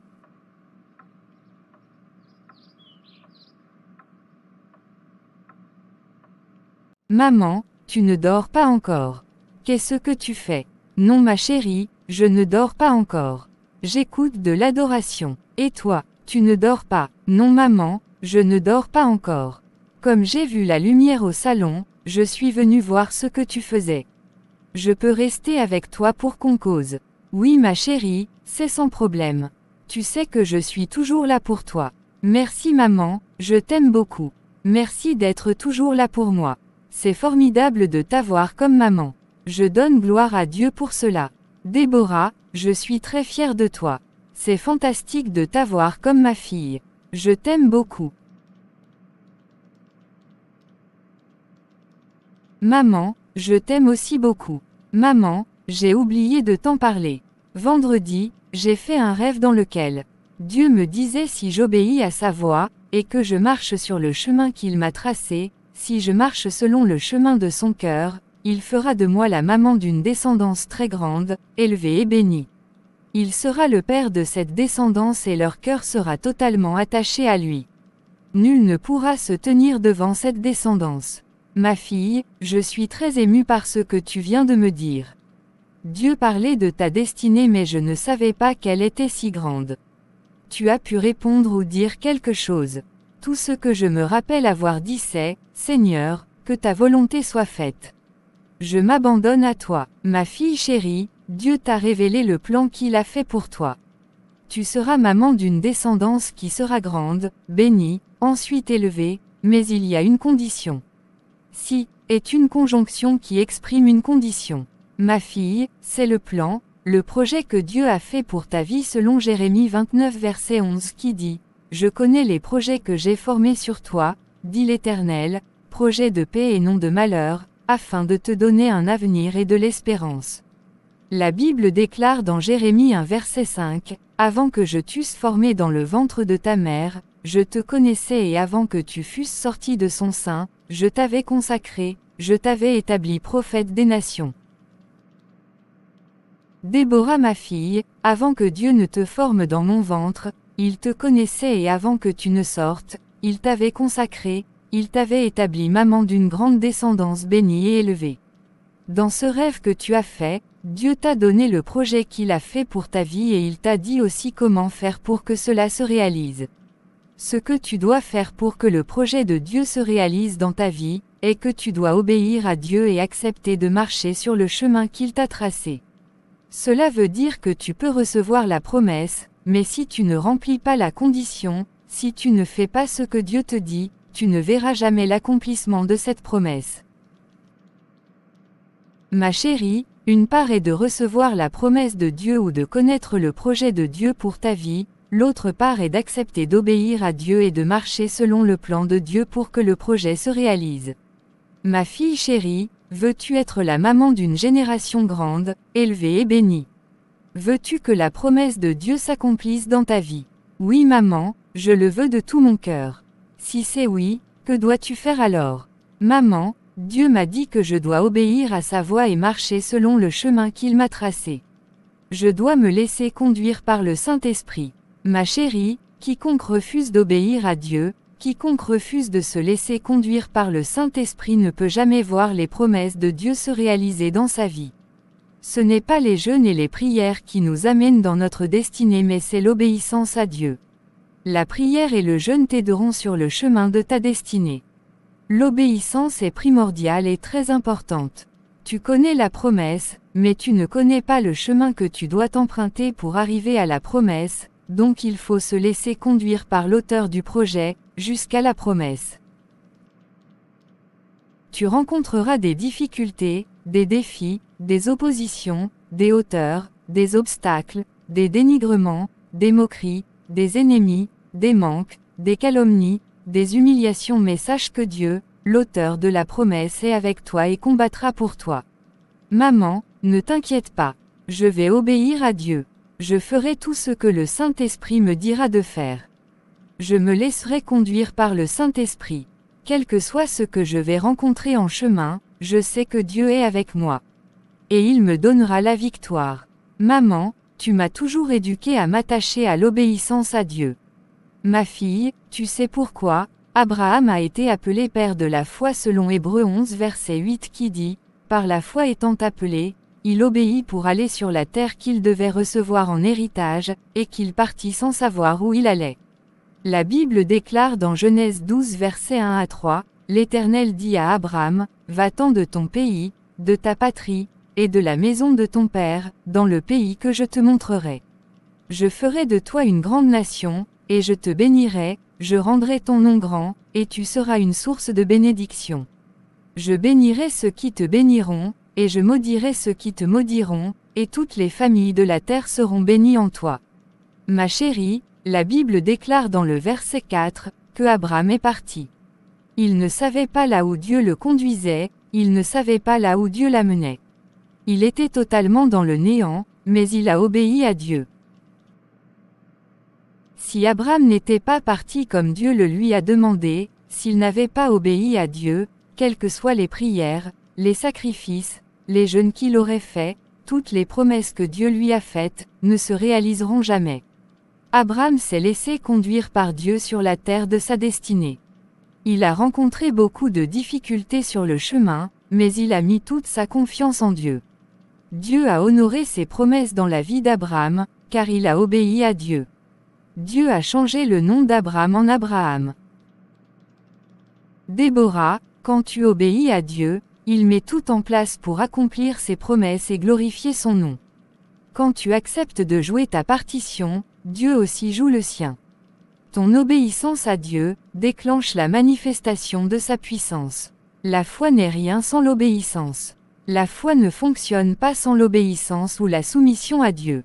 Maman, tu ne dors pas encore. Qu'est-ce que tu fais Non ma chérie, je ne dors pas encore. J'écoute de l'adoration. Et toi, tu ne dors pas. Non maman, je ne dors pas encore. Comme j'ai vu la lumière au salon, je suis venu voir ce que tu faisais. Je peux rester avec toi pour qu'on cause. Oui ma chérie, c'est sans problème. Tu sais que je suis toujours là pour toi. Merci maman, je t'aime beaucoup. Merci d'être toujours là pour moi. C'est formidable de t'avoir comme maman. Je donne gloire à Dieu pour cela. Déborah, je suis très fière de toi. C'est fantastique de t'avoir comme ma fille. Je t'aime beaucoup. Maman, je t'aime aussi beaucoup. Maman, j'ai oublié de t'en parler. Vendredi, j'ai fait un rêve dans lequel Dieu me disait si j'obéis à sa voix, et que je marche sur le chemin qu'il m'a tracé, si je marche selon le chemin de son cœur, il fera de moi la maman d'une descendance très grande, élevée et bénie. Il sera le père de cette descendance et leur cœur sera totalement attaché à lui. Nul ne pourra se tenir devant cette descendance. Ma fille, je suis très émue par ce que tu viens de me dire. Dieu parlait de ta destinée mais je ne savais pas qu'elle était si grande. Tu as pu répondre ou dire quelque chose. Tout ce que je me rappelle avoir dit c'est, Seigneur, que ta volonté soit faite. Je m'abandonne à toi, ma fille chérie, Dieu t'a révélé le plan qu'il a fait pour toi. Tu seras maman d'une descendance qui sera grande, bénie, ensuite élevée, mais il y a une condition. Si est une conjonction qui exprime une condition. Ma fille, c'est le plan, le projet que Dieu a fait pour ta vie selon Jérémie 29 verset 11 qui dit, Je connais les projets que j'ai formés sur toi, dit l'Éternel, projet de paix et non de malheur, afin de te donner un avenir et de l'espérance. La Bible déclare dans Jérémie 1 verset 5, Avant que je t'eusse formé dans le ventre de ta mère, je te connaissais et avant que tu fusses sorti de son sein, je t'avais consacré, je t'avais établi prophète des nations. Déborah ma fille, avant que Dieu ne te forme dans mon ventre, il te connaissait et avant que tu ne sortes, il t'avait consacré, il t'avait établi maman d'une grande descendance bénie et élevée. Dans ce rêve que tu as fait, Dieu t'a donné le projet qu'il a fait pour ta vie et il t'a dit aussi comment faire pour que cela se réalise. Ce que tu dois faire pour que le projet de Dieu se réalise dans ta vie, est que tu dois obéir à Dieu et accepter de marcher sur le chemin qu'il t'a tracé. Cela veut dire que tu peux recevoir la promesse, mais si tu ne remplis pas la condition, si tu ne fais pas ce que Dieu te dit, tu ne verras jamais l'accomplissement de cette promesse. Ma chérie, une part est de recevoir la promesse de Dieu ou de connaître le projet de Dieu pour ta vie, l'autre part est d'accepter d'obéir à Dieu et de marcher selon le plan de Dieu pour que le projet se réalise. Ma fille chérie, veux-tu être la maman d'une génération grande, élevée et bénie Veux-tu que la promesse de Dieu s'accomplisse dans ta vie Oui maman, je le veux de tout mon cœur. Si c'est oui, que dois-tu faire alors Maman, Dieu m'a dit que je dois obéir à sa voix et marcher selon le chemin qu'il m'a tracé. Je dois me laisser conduire par le Saint-Esprit. Ma chérie, quiconque refuse d'obéir à Dieu, quiconque refuse de se laisser conduire par le Saint-Esprit ne peut jamais voir les promesses de Dieu se réaliser dans sa vie. Ce n'est pas les jeûnes et les prières qui nous amènent dans notre destinée mais c'est l'obéissance à Dieu. La prière et le jeûne t'aideront sur le chemin de ta destinée. L'obéissance est primordiale et très importante. Tu connais la promesse, mais tu ne connais pas le chemin que tu dois emprunter pour arriver à la promesse, donc il faut se laisser conduire par l'auteur du projet, jusqu'à la promesse. Tu rencontreras des difficultés, des défis, des oppositions, des hauteurs, des obstacles, des dénigrements, des moqueries, des ennemis, des manques, des calomnies, des humiliations mais sache que Dieu, l'auteur de la promesse est avec toi et combattra pour toi. Maman, ne t'inquiète pas. Je vais obéir à Dieu. Je ferai tout ce que le Saint-Esprit me dira de faire. Je me laisserai conduire par le Saint-Esprit. Quel que soit ce que je vais rencontrer en chemin, je sais que Dieu est avec moi. Et il me donnera la victoire. Maman, tu m'as toujours éduqué à m'attacher à l'obéissance à Dieu. Ma fille, tu sais pourquoi, Abraham a été appelé père de la foi selon Hébreu 11 verset 8 qui dit, Par la foi étant appelé, il obéit pour aller sur la terre qu'il devait recevoir en héritage, et qu'il partit sans savoir où il allait. La Bible déclare dans Genèse 12 verset 1 à 3, L'Éternel dit à Abraham, Va-t'en de ton pays, de ta patrie, et de la maison de ton père, dans le pays que je te montrerai. Je ferai de toi une grande nation, et je te bénirai, je rendrai ton nom grand, et tu seras une source de bénédiction. Je bénirai ceux qui te béniront, et je maudirai ceux qui te maudiront, et toutes les familles de la terre seront bénies en toi. Ma chérie, la Bible déclare dans le verset 4 que Abraham est parti. Il ne savait pas là où Dieu le conduisait, il ne savait pas là où Dieu l'amenait. Il était totalement dans le néant, mais il a obéi à Dieu. Si Abraham n'était pas parti comme Dieu le lui a demandé, s'il n'avait pas obéi à Dieu, quelles que soient les prières, les sacrifices, les jeûnes qu'il aurait faits, toutes les promesses que Dieu lui a faites, ne se réaliseront jamais. Abraham s'est laissé conduire par Dieu sur la terre de sa destinée. Il a rencontré beaucoup de difficultés sur le chemin, mais il a mis toute sa confiance en Dieu. Dieu a honoré ses promesses dans la vie d'Abraham, car il a obéi à Dieu. Dieu a changé le nom d'Abraham en Abraham. Déborah, quand tu obéis à Dieu, il met tout en place pour accomplir ses promesses et glorifier son nom. Quand tu acceptes de jouer ta partition, Dieu aussi joue le sien. Ton obéissance à Dieu déclenche la manifestation de sa puissance. La foi n'est rien sans l'obéissance. La foi ne fonctionne pas sans l'obéissance ou la soumission à Dieu.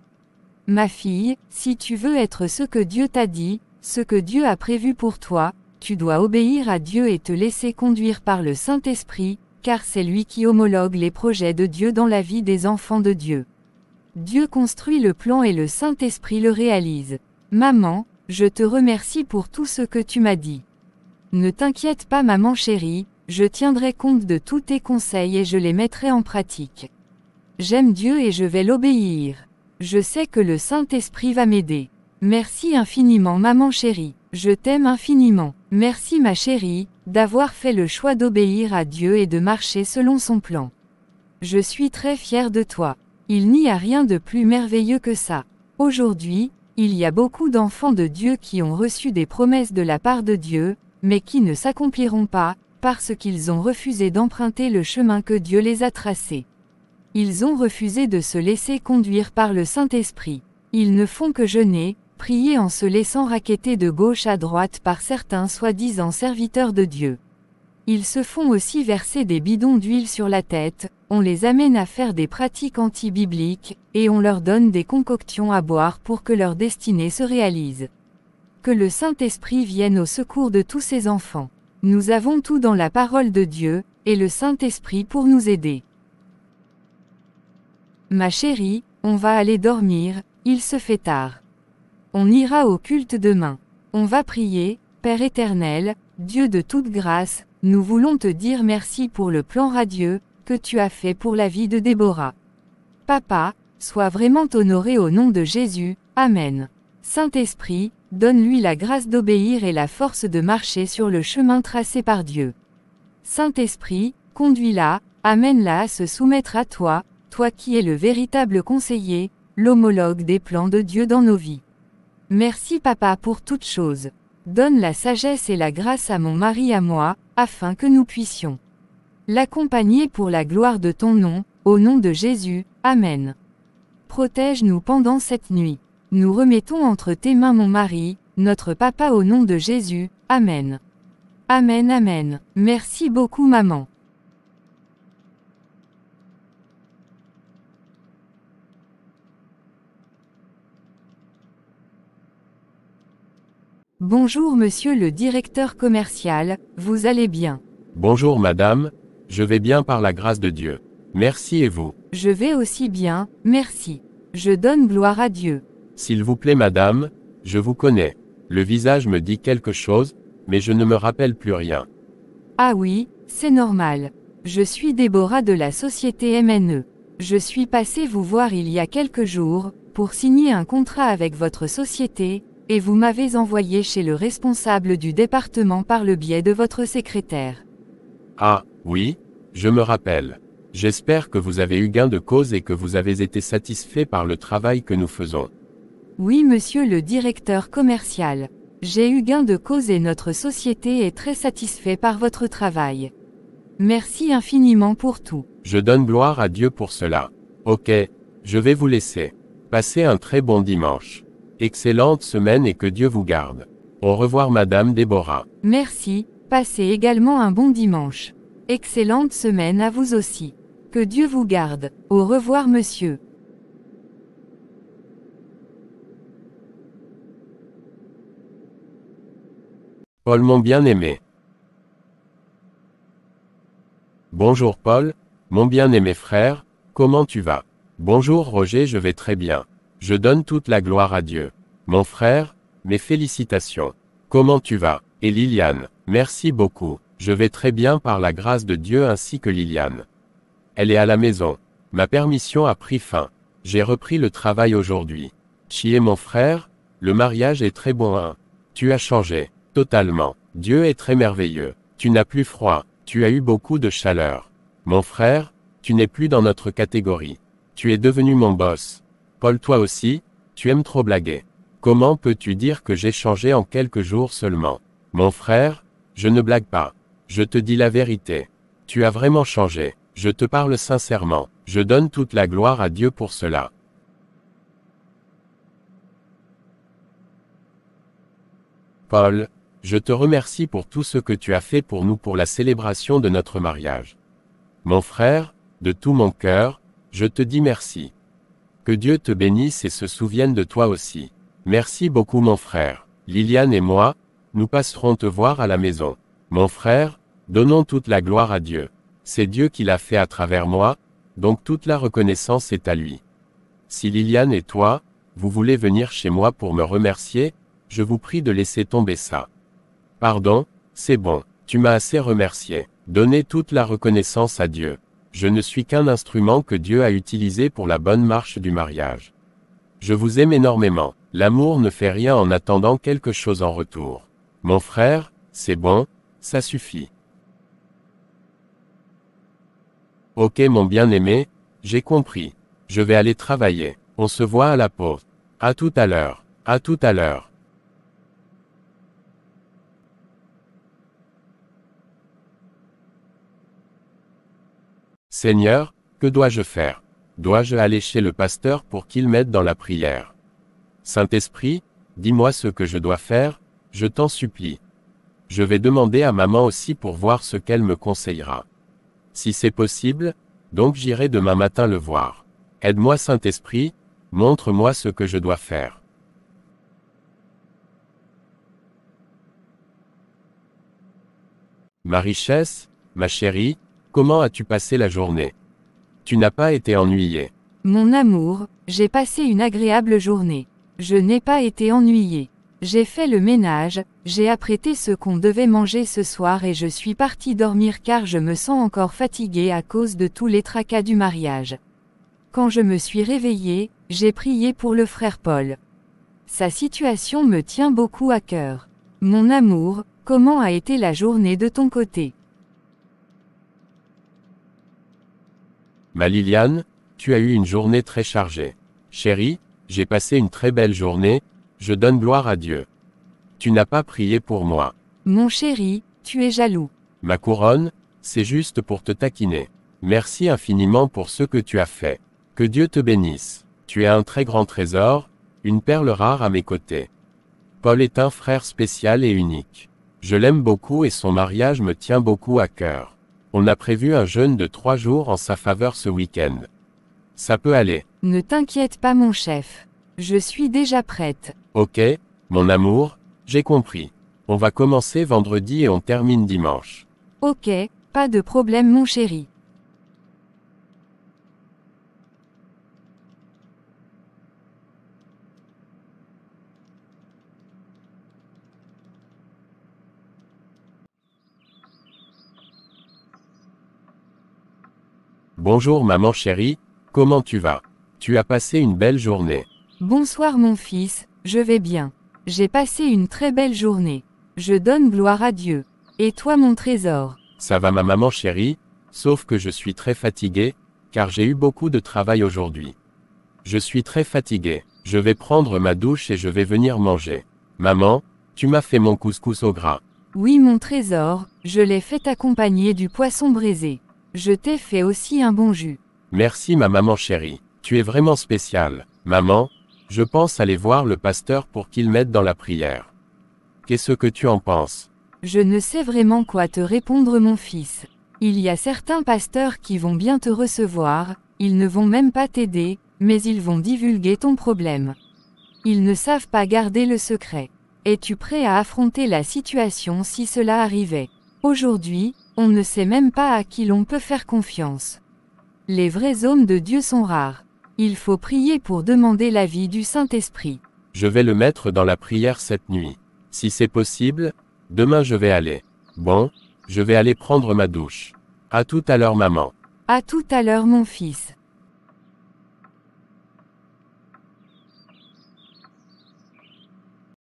Ma fille, si tu veux être ce que Dieu t'a dit, ce que Dieu a prévu pour toi, tu dois obéir à Dieu et te laisser conduire par le Saint-Esprit, car c'est lui qui homologue les projets de Dieu dans la vie des enfants de Dieu. Dieu construit le plan et le Saint-Esprit le réalise. Maman, je te remercie pour tout ce que tu m'as dit. Ne t'inquiète pas maman chérie, je tiendrai compte de tous tes conseils et je les mettrai en pratique. J'aime Dieu et je vais l'obéir. Je sais que le Saint-Esprit va m'aider. Merci infiniment maman chérie. Je t'aime infiniment. Merci ma chérie, d'avoir fait le choix d'obéir à Dieu et de marcher selon son plan. Je suis très fière de toi. Il n'y a rien de plus merveilleux que ça. Aujourd'hui, il y a beaucoup d'enfants de Dieu qui ont reçu des promesses de la part de Dieu, mais qui ne s'accompliront pas, parce qu'ils ont refusé d'emprunter le chemin que Dieu les a tracé. Ils ont refusé de se laisser conduire par le Saint-Esprit. Ils ne font que jeûner, prier en se laissant raqueter de gauche à droite par certains soi-disant serviteurs de Dieu. Ils se font aussi verser des bidons d'huile sur la tête, on les amène à faire des pratiques anti-bibliques, et on leur donne des concoctions à boire pour que leur destinée se réalise. Que le Saint-Esprit vienne au secours de tous ces enfants. Nous avons tout dans la parole de Dieu, et le Saint-Esprit pour nous aider. Ma chérie, on va aller dormir, il se fait tard. On ira au culte demain. On va prier, Père éternel, Dieu de toute grâce, nous voulons te dire merci pour le plan radieux que tu as fait pour la vie de Déborah. Papa, sois vraiment honoré au nom de Jésus, Amen. Saint-Esprit, donne-lui la grâce d'obéir et la force de marcher sur le chemin tracé par Dieu. Saint-Esprit, conduis-la, amène-la à se soumettre à toi, toi qui es le véritable conseiller, l'homologue des plans de Dieu dans nos vies. Merci Papa pour toutes choses. Donne la sagesse et la grâce à mon mari et à moi, afin que nous puissions l'accompagner pour la gloire de ton nom, au nom de Jésus, Amen. Protège-nous pendant cette nuit. Nous remettons entre tes mains mon mari, notre papa au nom de Jésus. Amen. Amen, amen. Merci beaucoup maman. Bonjour monsieur le directeur commercial, vous allez bien Bonjour madame, je vais bien par la grâce de Dieu. Merci et vous Je vais aussi bien, merci. Je donne gloire à Dieu. S'il vous plaît madame, je vous connais. Le visage me dit quelque chose, mais je ne me rappelle plus rien. Ah oui, c'est normal. Je suis Déborah de la société MNE. Je suis passée vous voir il y a quelques jours, pour signer un contrat avec votre société, et vous m'avez envoyé chez le responsable du département par le biais de votre secrétaire. Ah, oui, je me rappelle. J'espère que vous avez eu gain de cause et que vous avez été satisfait par le travail que nous faisons. Oui monsieur le directeur commercial. J'ai eu gain de cause et notre société est très satisfait par votre travail. Merci infiniment pour tout. Je donne gloire à Dieu pour cela. Ok, je vais vous laisser. Passez un très bon dimanche. Excellente semaine et que Dieu vous garde. Au revoir Madame Déborah. Merci, passez également un bon dimanche. Excellente semaine à vous aussi. Que Dieu vous garde. Au revoir monsieur. Paul mon bien-aimé. Bonjour Paul, mon bien-aimé frère, comment tu vas Bonjour Roger, je vais très bien. Je donne toute la gloire à Dieu. Mon frère, mes félicitations. Comment tu vas Et Liliane, merci beaucoup. Je vais très bien par la grâce de Dieu ainsi que Liliane. Elle est à la maison. Ma permission a pris fin. J'ai repris le travail aujourd'hui. Chi mon frère, le mariage est très bon. Hein. Tu as changé. Totalement. Dieu est très merveilleux. Tu n'as plus froid. Tu as eu beaucoup de chaleur. Mon frère, tu n'es plus dans notre catégorie. Tu es devenu mon boss. Paul, toi aussi, tu aimes trop blaguer. Comment peux-tu dire que j'ai changé en quelques jours seulement Mon frère, je ne blague pas. Je te dis la vérité. Tu as vraiment changé. Je te parle sincèrement. Je donne toute la gloire à Dieu pour cela. Paul, je te remercie pour tout ce que tu as fait pour nous pour la célébration de notre mariage. Mon frère, de tout mon cœur, je te dis merci. Que Dieu te bénisse et se souvienne de toi aussi. Merci beaucoup mon frère. Liliane et moi, nous passerons te voir à la maison. Mon frère, donnons toute la gloire à Dieu. C'est Dieu qui l'a fait à travers moi, donc toute la reconnaissance est à lui. Si Liliane et toi, vous voulez venir chez moi pour me remercier, je vous prie de laisser tomber ça. Pardon, c'est bon, tu m'as assez remercié. Donnez toute la reconnaissance à Dieu. Je ne suis qu'un instrument que Dieu a utilisé pour la bonne marche du mariage. Je vous aime énormément. L'amour ne fait rien en attendant quelque chose en retour. Mon frère, c'est bon, ça suffit. Ok mon bien-aimé, j'ai compris. Je vais aller travailler. On se voit à la porte. À tout à l'heure. À tout à l'heure. Seigneur, que dois-je faire Dois-je aller chez le pasteur pour qu'il m'aide dans la prière Saint-Esprit, dis-moi ce que je dois faire, je t'en supplie. Je vais demander à maman aussi pour voir ce qu'elle me conseillera. Si c'est possible, donc j'irai demain matin le voir. Aide-moi Saint-Esprit, montre-moi ce que je dois faire. Ma richesse, ma chérie, Comment as-tu passé la journée Tu n'as pas été ennuyé. Mon amour, j'ai passé une agréable journée. Je n'ai pas été ennuyé. J'ai fait le ménage, j'ai apprêté ce qu'on devait manger ce soir et je suis parti dormir car je me sens encore fatiguée à cause de tous les tracas du mariage. Quand je me suis réveillée, j'ai prié pour le frère Paul. Sa situation me tient beaucoup à cœur. Mon amour, comment a été la journée de ton côté Ma Liliane, tu as eu une journée très chargée. Chérie, j'ai passé une très belle journée, je donne gloire à Dieu. Tu n'as pas prié pour moi. Mon chéri, tu es jaloux. Ma couronne, c'est juste pour te taquiner. Merci infiniment pour ce que tu as fait. Que Dieu te bénisse. Tu es un très grand trésor, une perle rare à mes côtés. Paul est un frère spécial et unique. Je l'aime beaucoup et son mariage me tient beaucoup à cœur. On a prévu un jeûne de trois jours en sa faveur ce week-end. Ça peut aller. Ne t'inquiète pas mon chef. Je suis déjà prête. Ok, mon amour, j'ai compris. On va commencer vendredi et on termine dimanche. Ok, pas de problème mon chéri. Bonjour maman chérie, comment tu vas Tu as passé une belle journée. Bonsoir mon fils, je vais bien. J'ai passé une très belle journée. Je donne gloire à Dieu. Et toi mon trésor Ça va ma maman chérie, sauf que je suis très fatigué, car j'ai eu beaucoup de travail aujourd'hui. Je suis très fatigué. Je vais prendre ma douche et je vais venir manger. Maman, tu m'as fait mon couscous au gras. Oui mon trésor, je l'ai fait accompagner du poisson braisé. Je t'ai fait aussi un bon jus. Merci ma maman chérie. Tu es vraiment spéciale. Maman, je pense aller voir le pasteur pour qu'il m'aide dans la prière. Qu'est-ce que tu en penses Je ne sais vraiment quoi te répondre mon fils. Il y a certains pasteurs qui vont bien te recevoir, ils ne vont même pas t'aider, mais ils vont divulguer ton problème. Ils ne savent pas garder le secret. Es-tu prêt à affronter la situation si cela arrivait Aujourd'hui, on ne sait même pas à qui l'on peut faire confiance. Les vrais hommes de Dieu sont rares. Il faut prier pour demander l'avis du Saint-Esprit. Je vais le mettre dans la prière cette nuit. Si c'est possible, demain je vais aller. Bon, je vais aller prendre ma douche. À tout à l'heure maman. À tout à l'heure mon fils.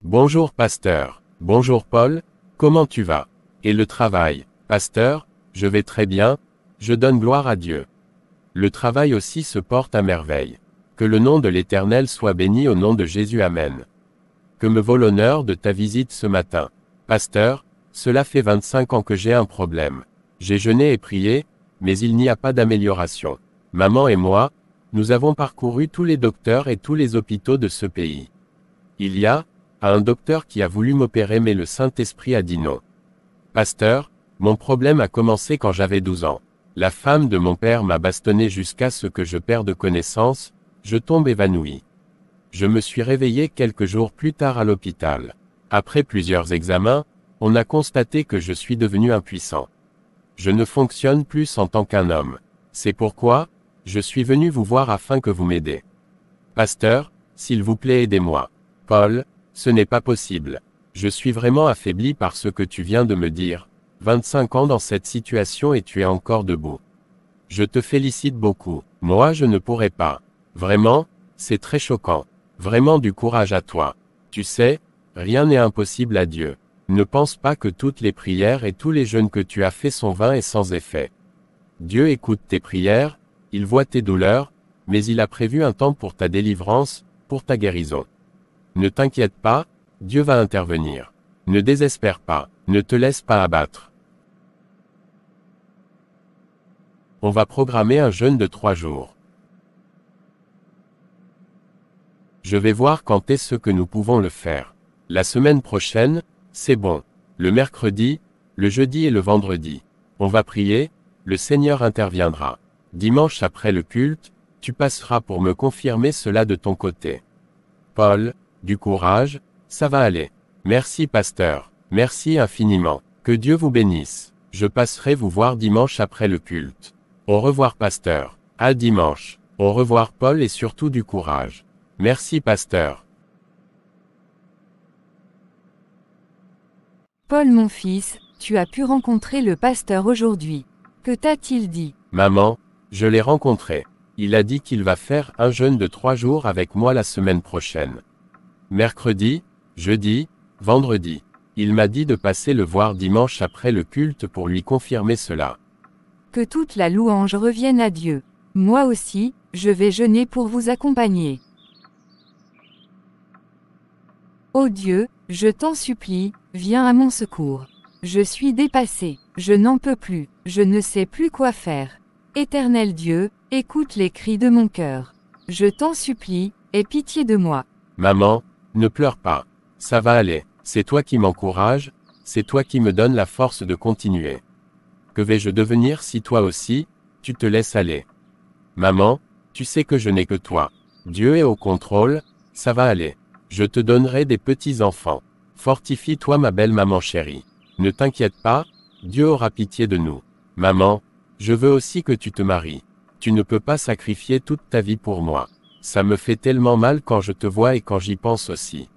Bonjour pasteur. Bonjour Paul. Comment tu vas Et le travail Pasteur, je vais très bien, je donne gloire à Dieu. Le travail aussi se porte à merveille. Que le nom de l'Éternel soit béni au nom de Jésus. Amen. Que me vaut l'honneur de ta visite ce matin. Pasteur, cela fait 25 ans que j'ai un problème. J'ai jeûné et prié, mais il n'y a pas d'amélioration. Maman et moi, nous avons parcouru tous les docteurs et tous les hôpitaux de ce pays. Il y a, un docteur qui a voulu m'opérer mais le Saint-Esprit a dit non. Pasteur, mon problème a commencé quand j'avais 12 ans. La femme de mon père m'a bastonné jusqu'à ce que je perde connaissance, je tombe évanoui. Je me suis réveillé quelques jours plus tard à l'hôpital. Après plusieurs examens, on a constaté que je suis devenu impuissant. Je ne fonctionne plus en tant qu'un homme. C'est pourquoi, je suis venu vous voir afin que vous m'aidiez. Pasteur, s'il vous plaît aidez-moi. Paul, ce n'est pas possible. Je suis vraiment affaibli par ce que tu viens de me dire, 25 ans dans cette situation et tu es encore debout. Je te félicite beaucoup. Moi, je ne pourrais pas. Vraiment, c'est très choquant. Vraiment du courage à toi. Tu sais, rien n'est impossible à Dieu. Ne pense pas que toutes les prières et tous les jeûnes que tu as faits sont vains et sans effet. Dieu écoute tes prières, il voit tes douleurs, mais il a prévu un temps pour ta délivrance, pour ta guérison. Ne t'inquiète pas, Dieu va intervenir. Ne désespère pas, ne te laisse pas abattre. On va programmer un jeûne de trois jours. Je vais voir quand est-ce que nous pouvons le faire. La semaine prochaine, c'est bon. Le mercredi, le jeudi et le vendredi. On va prier, le Seigneur interviendra. Dimanche après le culte, tu passeras pour me confirmer cela de ton côté. Paul, du courage, ça va aller. Merci pasteur, merci infiniment. Que Dieu vous bénisse. Je passerai vous voir dimanche après le culte. Au revoir pasteur. À dimanche. Au revoir Paul et surtout du courage. Merci pasteur. Paul mon fils, tu as pu rencontrer le pasteur aujourd'hui. Que t'a-t-il dit Maman, je l'ai rencontré. Il a dit qu'il va faire un jeûne de trois jours avec moi la semaine prochaine. Mercredi, jeudi, vendredi. Il m'a dit de passer le voir dimanche après le culte pour lui confirmer cela. Que toute la louange revienne à Dieu. Moi aussi, je vais jeûner pour vous accompagner. Ô Dieu, je t'en supplie, viens à mon secours. Je suis dépassé, je n'en peux plus, je ne sais plus quoi faire. Éternel Dieu, écoute les cris de mon cœur. Je t'en supplie, aie pitié de moi. Maman, ne pleure pas. Ça va aller. C'est toi qui m'encourage, c'est toi qui me donnes la force de continuer que vais-je devenir si toi aussi, tu te laisses aller Maman, tu sais que je n'ai que toi. Dieu est au contrôle, ça va aller. Je te donnerai des petits-enfants. Fortifie-toi ma belle maman chérie. Ne t'inquiète pas, Dieu aura pitié de nous. Maman, je veux aussi que tu te maries. Tu ne peux pas sacrifier toute ta vie pour moi. Ça me fait tellement mal quand je te vois et quand j'y pense aussi.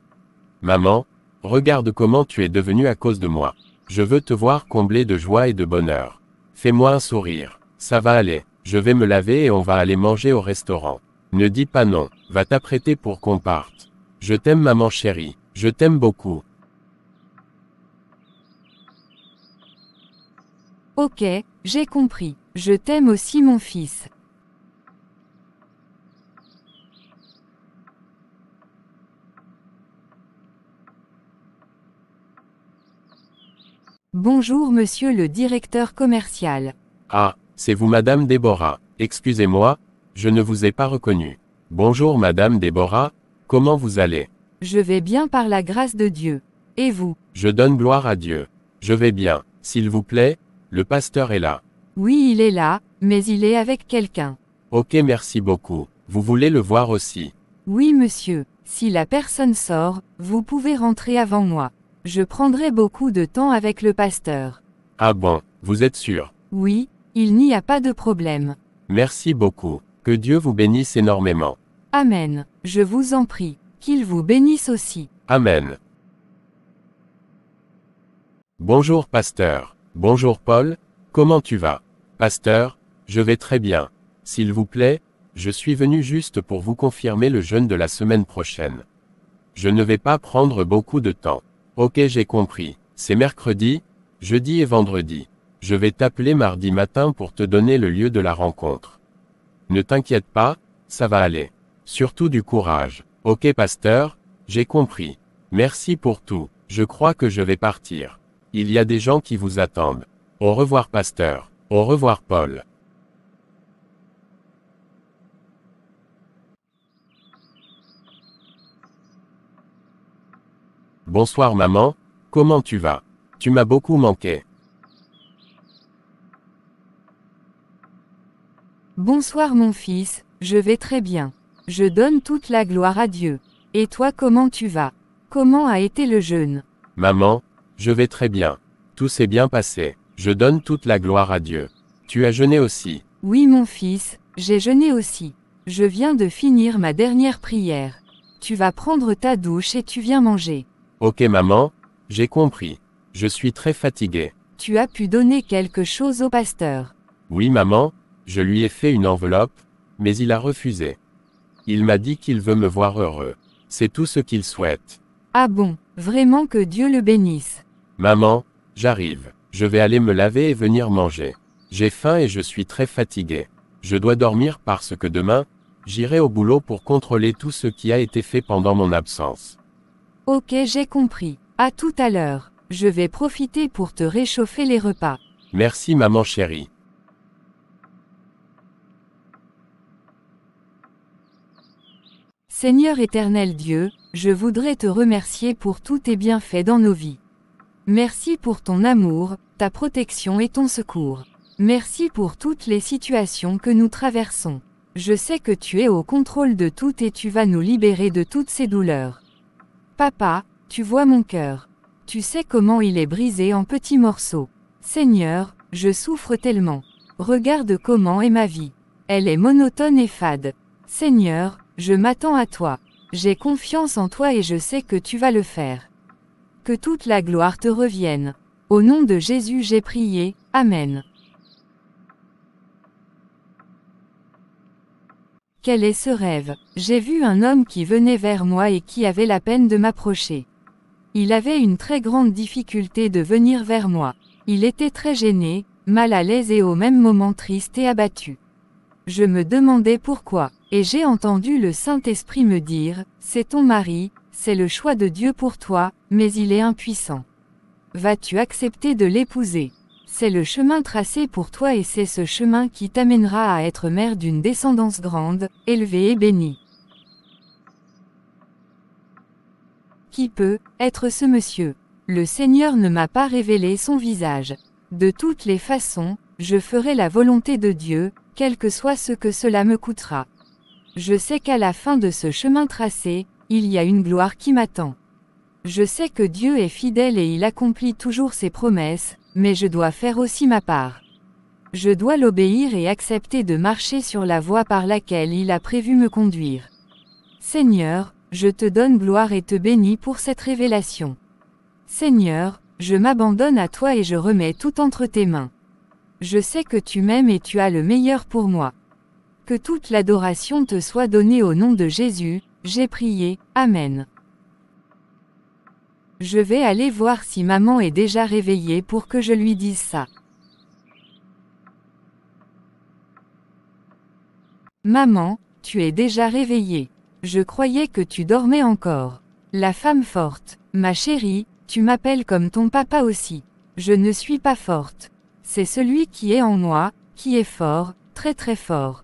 Maman, regarde comment tu es devenue à cause de moi. Je veux te voir comblé de joie et de bonheur. Fais-moi un sourire. Ça va aller. Je vais me laver et on va aller manger au restaurant. Ne dis pas non. Va t'apprêter pour qu'on parte. Je t'aime maman chérie. Je t'aime beaucoup. Ok, j'ai compris. Je t'aime aussi mon fils. Bonjour monsieur le directeur commercial. Ah, c'est vous madame Déborah. Excusez-moi, je ne vous ai pas reconnu. Bonjour madame Déborah, comment vous allez Je vais bien par la grâce de Dieu. Et vous Je donne gloire à Dieu. Je vais bien. S'il vous plaît, le pasteur est là. Oui, il est là, mais il est avec quelqu'un. Ok, merci beaucoup. Vous voulez le voir aussi Oui monsieur, si la personne sort, vous pouvez rentrer avant moi. Je prendrai beaucoup de temps avec le pasteur. Ah bon, vous êtes sûr Oui, il n'y a pas de problème. Merci beaucoup. Que Dieu vous bénisse énormément. Amen. Je vous en prie. Qu'il vous bénisse aussi. Amen. Bonjour pasteur. Bonjour Paul. Comment tu vas Pasteur, je vais très bien. S'il vous plaît, je suis venu juste pour vous confirmer le jeûne de la semaine prochaine. Je ne vais pas prendre beaucoup de temps. Ok j'ai compris. C'est mercredi, jeudi et vendredi. Je vais t'appeler mardi matin pour te donner le lieu de la rencontre. Ne t'inquiète pas, ça va aller. Surtout du courage. Ok pasteur, j'ai compris. Merci pour tout. Je crois que je vais partir. Il y a des gens qui vous attendent. Au revoir pasteur. Au revoir Paul. Bonsoir maman, comment tu vas Tu m'as beaucoup manqué. Bonsoir mon fils, je vais très bien. Je donne toute la gloire à Dieu. Et toi comment tu vas Comment a été le jeûne Maman, je vais très bien. Tout s'est bien passé. Je donne toute la gloire à Dieu. Tu as jeûné aussi Oui mon fils, j'ai jeûné aussi. Je viens de finir ma dernière prière. Tu vas prendre ta douche et tu viens manger. Ok maman, j'ai compris. Je suis très fatigué. Tu as pu donner quelque chose au pasteur. Oui maman, je lui ai fait une enveloppe, mais il a refusé. Il m'a dit qu'il veut me voir heureux. C'est tout ce qu'il souhaite. Ah bon, vraiment que Dieu le bénisse. Maman, j'arrive. Je vais aller me laver et venir manger. J'ai faim et je suis très fatigué. Je dois dormir parce que demain, j'irai au boulot pour contrôler tout ce qui a été fait pendant mon absence. Ok, j'ai compris. À tout à l'heure. Je vais profiter pour te réchauffer les repas. Merci maman chérie. Seigneur éternel Dieu, je voudrais te remercier pour tous tes bienfaits dans nos vies. Merci pour ton amour, ta protection et ton secours. Merci pour toutes les situations que nous traversons. Je sais que tu es au contrôle de tout et tu vas nous libérer de toutes ces douleurs. Papa, tu vois mon cœur. Tu sais comment il est brisé en petits morceaux. Seigneur, je souffre tellement. Regarde comment est ma vie. Elle est monotone et fade. Seigneur, je m'attends à toi. J'ai confiance en toi et je sais que tu vas le faire. Que toute la gloire te revienne. Au nom de Jésus j'ai prié, Amen. Quel est ce rêve J'ai vu un homme qui venait vers moi et qui avait la peine de m'approcher. Il avait une très grande difficulté de venir vers moi. Il était très gêné, mal à l'aise et au même moment triste et abattu. Je me demandais pourquoi, et j'ai entendu le Saint-Esprit me dire, C'est ton mari, c'est le choix de Dieu pour toi, mais il est impuissant. Vas-tu accepter de l'épouser c'est le chemin tracé pour toi et c'est ce chemin qui t'amènera à être mère d'une descendance grande, élevée et bénie. Qui peut être ce monsieur Le Seigneur ne m'a pas révélé son visage. De toutes les façons, je ferai la volonté de Dieu, quel que soit ce que cela me coûtera. Je sais qu'à la fin de ce chemin tracé, il y a une gloire qui m'attend. Je sais que Dieu est fidèle et il accomplit toujours ses promesses, mais je dois faire aussi ma part. Je dois l'obéir et accepter de marcher sur la voie par laquelle il a prévu me conduire. Seigneur, je te donne gloire et te bénis pour cette révélation. Seigneur, je m'abandonne à toi et je remets tout entre tes mains. Je sais que tu m'aimes et tu as le meilleur pour moi. Que toute l'adoration te soit donnée au nom de Jésus, j'ai prié, Amen. Je vais aller voir si maman est déjà réveillée pour que je lui dise ça. Maman, tu es déjà réveillée. Je croyais que tu dormais encore. La femme forte. Ma chérie, tu m'appelles comme ton papa aussi. Je ne suis pas forte. C'est celui qui est en moi, qui est fort, très très fort.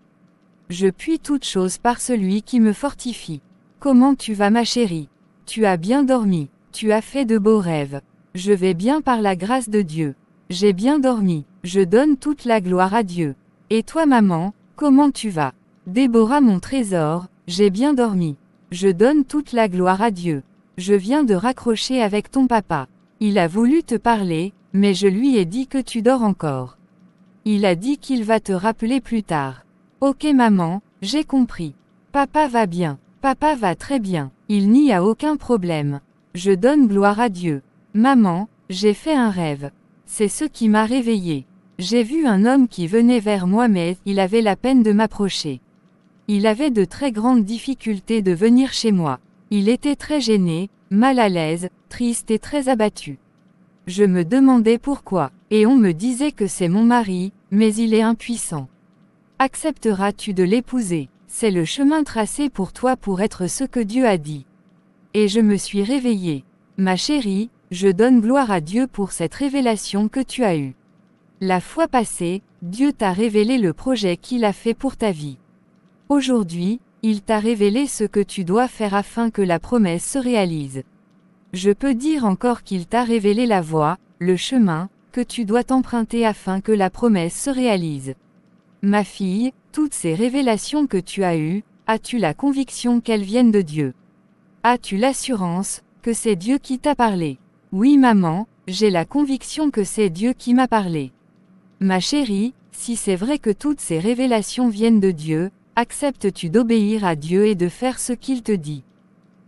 Je puis toute chose par celui qui me fortifie. Comment tu vas ma chérie Tu as bien dormi. Tu as fait de beaux rêves. Je vais bien par la grâce de Dieu. J'ai bien dormi. Je donne toute la gloire à Dieu. Et toi maman, comment tu vas Déborah mon trésor, j'ai bien dormi. Je donne toute la gloire à Dieu. Je viens de raccrocher avec ton papa. Il a voulu te parler, mais je lui ai dit que tu dors encore. Il a dit qu'il va te rappeler plus tard. Ok maman, j'ai compris. Papa va bien. Papa va très bien. Il n'y a aucun problème. Je donne gloire à Dieu. Maman, j'ai fait un rêve. C'est ce qui m'a réveillé. J'ai vu un homme qui venait vers moi mais il avait la peine de m'approcher. Il avait de très grandes difficultés de venir chez moi. Il était très gêné, mal à l'aise, triste et très abattu. Je me demandais pourquoi, et on me disait que c'est mon mari, mais il est impuissant. Accepteras-tu de l'épouser C'est le chemin tracé pour toi pour être ce que Dieu a dit. Et je me suis réveillée. Ma chérie, je donne gloire à Dieu pour cette révélation que tu as eue. La fois passée, Dieu t'a révélé le projet qu'il a fait pour ta vie. Aujourd'hui, il t'a révélé ce que tu dois faire afin que la promesse se réalise. Je peux dire encore qu'il t'a révélé la voie, le chemin, que tu dois emprunter afin que la promesse se réalise. Ma fille, toutes ces révélations que tu as eues, as-tu la conviction qu'elles viennent de Dieu As-tu l'assurance que c'est Dieu qui t'a parlé Oui maman, j'ai la conviction que c'est Dieu qui m'a parlé. Ma chérie, si c'est vrai que toutes ces révélations viennent de Dieu, acceptes-tu d'obéir à Dieu et de faire ce qu'il te dit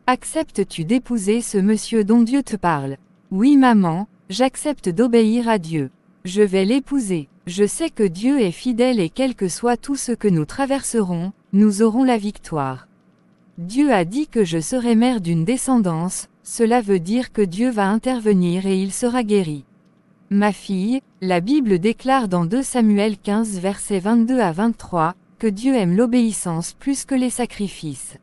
Acceptes-tu d'épouser ce monsieur dont Dieu te parle Oui maman, j'accepte d'obéir à Dieu. Je vais l'épouser. Je sais que Dieu est fidèle et quel que soit tout ce que nous traverserons, nous aurons la victoire. Dieu a dit que je serai mère d'une descendance, cela veut dire que Dieu va intervenir et il sera guéri. Ma fille, la Bible déclare dans 2 Samuel 15 versets 22 à 23, que Dieu aime l'obéissance plus que les sacrifices.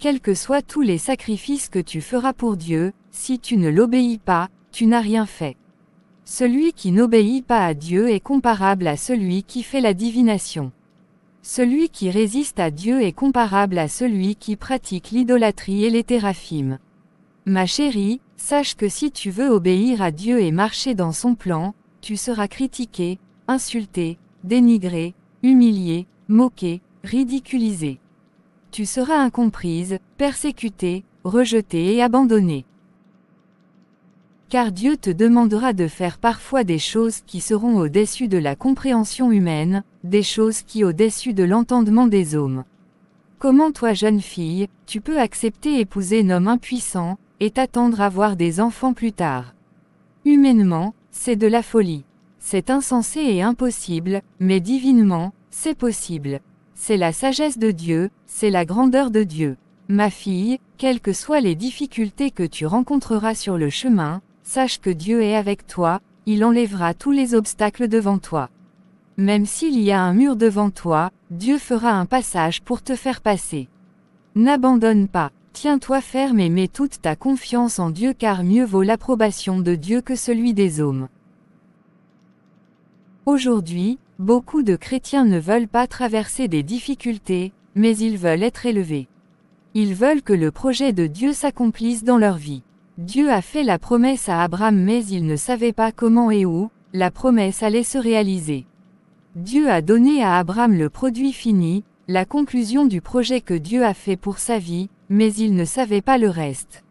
Quels que soient tous les sacrifices que tu feras pour Dieu, si tu ne l'obéis pas, tu n'as rien fait. Celui qui n'obéit pas à Dieu est comparable à celui qui fait la divination. Celui qui résiste à Dieu est comparable à celui qui pratique l'idolâtrie et les théraphimes. Ma chérie, sache que si tu veux obéir à Dieu et marcher dans son plan, tu seras critiqué, insulté, dénigré, humilié, moqué, ridiculisé. Tu seras incomprise, persécutée, rejetée et abandonnée. Car Dieu te demandera de faire parfois des choses qui seront au-dessus de la compréhension humaine, des choses qui au-dessus de l'entendement des hommes. Comment toi jeune fille, tu peux accepter épouser un homme impuissant, et t'attendre à avoir des enfants plus tard Humainement, c'est de la folie. C'est insensé et impossible, mais divinement, c'est possible. C'est la sagesse de Dieu, c'est la grandeur de Dieu. Ma fille, quelles que soient les difficultés que tu rencontreras sur le chemin, Sache que Dieu est avec toi, il enlèvera tous les obstacles devant toi. Même s'il y a un mur devant toi, Dieu fera un passage pour te faire passer. N'abandonne pas, tiens-toi ferme et mets toute ta confiance en Dieu car mieux vaut l'approbation de Dieu que celui des hommes. Aujourd'hui, beaucoup de chrétiens ne veulent pas traverser des difficultés, mais ils veulent être élevés. Ils veulent que le projet de Dieu s'accomplisse dans leur vie. Dieu a fait la promesse à Abraham mais il ne savait pas comment et où la promesse allait se réaliser. Dieu a donné à Abraham le produit fini, la conclusion du projet que Dieu a fait pour sa vie, mais il ne savait pas le reste.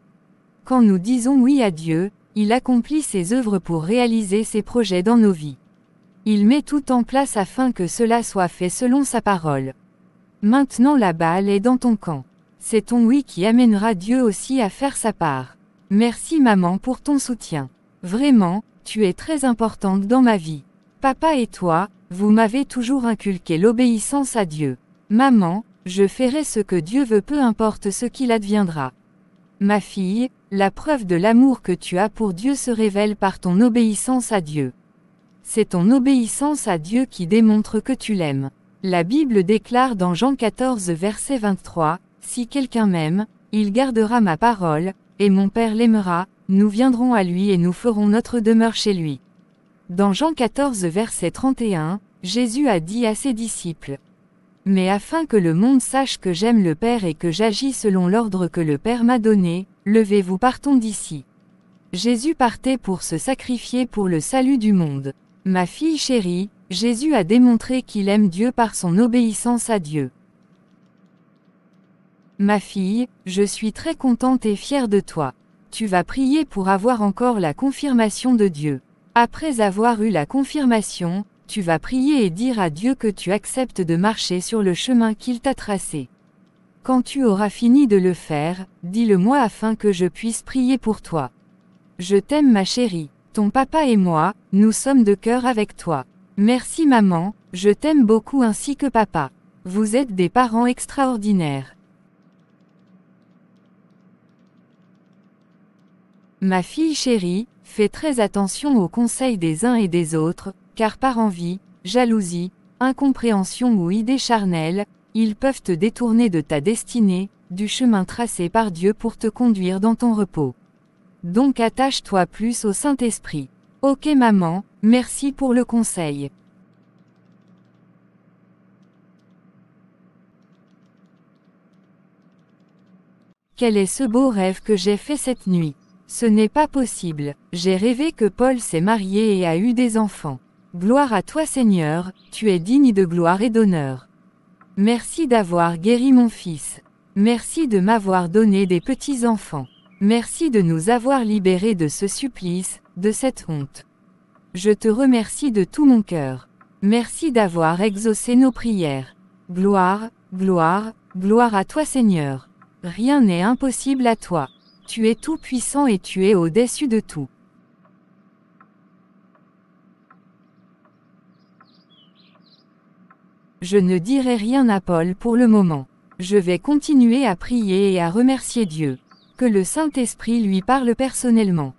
Quand nous disons oui à Dieu, il accomplit ses œuvres pour réaliser ses projets dans nos vies. Il met tout en place afin que cela soit fait selon sa parole. Maintenant la balle est dans ton camp. C'est ton oui qui amènera Dieu aussi à faire sa part. Merci maman pour ton soutien. Vraiment, tu es très importante dans ma vie. Papa et toi, vous m'avez toujours inculqué l'obéissance à Dieu. Maman, je ferai ce que Dieu veut peu importe ce qu'il adviendra. Ma fille, la preuve de l'amour que tu as pour Dieu se révèle par ton obéissance à Dieu. C'est ton obéissance à Dieu qui démontre que tu l'aimes. La Bible déclare dans Jean 14 verset 23, Si quelqu'un m'aime, il gardera ma parole, et mon Père l'aimera, nous viendrons à lui et nous ferons notre demeure chez lui. Dans Jean 14 verset 31, Jésus a dit à ses disciples, mais afin que le monde sache que j'aime le Père et que j'agis selon l'ordre que le Père m'a donné, levez-vous partons d'ici. Jésus partait pour se sacrifier pour le salut du monde. Ma fille chérie, Jésus a démontré qu'il aime Dieu par son obéissance à Dieu. Ma fille, je suis très contente et fière de toi. Tu vas prier pour avoir encore la confirmation de Dieu. Après avoir eu la confirmation, tu vas prier et dire à Dieu que tu acceptes de marcher sur le chemin qu'il t'a tracé. Quand tu auras fini de le faire, dis-le-moi afin que je puisse prier pour toi. Je t'aime ma chérie, ton papa et moi, nous sommes de cœur avec toi. Merci maman, je t'aime beaucoup ainsi que papa. Vous êtes des parents extraordinaires. Ma fille chérie, fais très attention aux conseils des uns et des autres, car par envie, jalousie, incompréhension ou idée charnelle, ils peuvent te détourner de ta destinée, du chemin tracé par Dieu pour te conduire dans ton repos. Donc attache-toi plus au Saint-Esprit. Ok maman, merci pour le conseil. Quel est ce beau rêve que j'ai fait cette nuit ce n'est pas possible. J'ai rêvé que Paul s'est marié et a eu des enfants. Gloire à toi Seigneur, tu es digne de gloire et d'honneur. Merci d'avoir guéri mon fils. Merci de m'avoir donné des petits-enfants. Merci de nous avoir libérés de ce supplice, de cette honte. Je te remercie de tout mon cœur. Merci d'avoir exaucé nos prières. Gloire, gloire, gloire à toi Seigneur. Rien n'est impossible à toi. Tu es tout puissant et tu es au-dessus de tout. Je ne dirai rien à Paul pour le moment. Je vais continuer à prier et à remercier Dieu. Que le Saint-Esprit lui parle personnellement.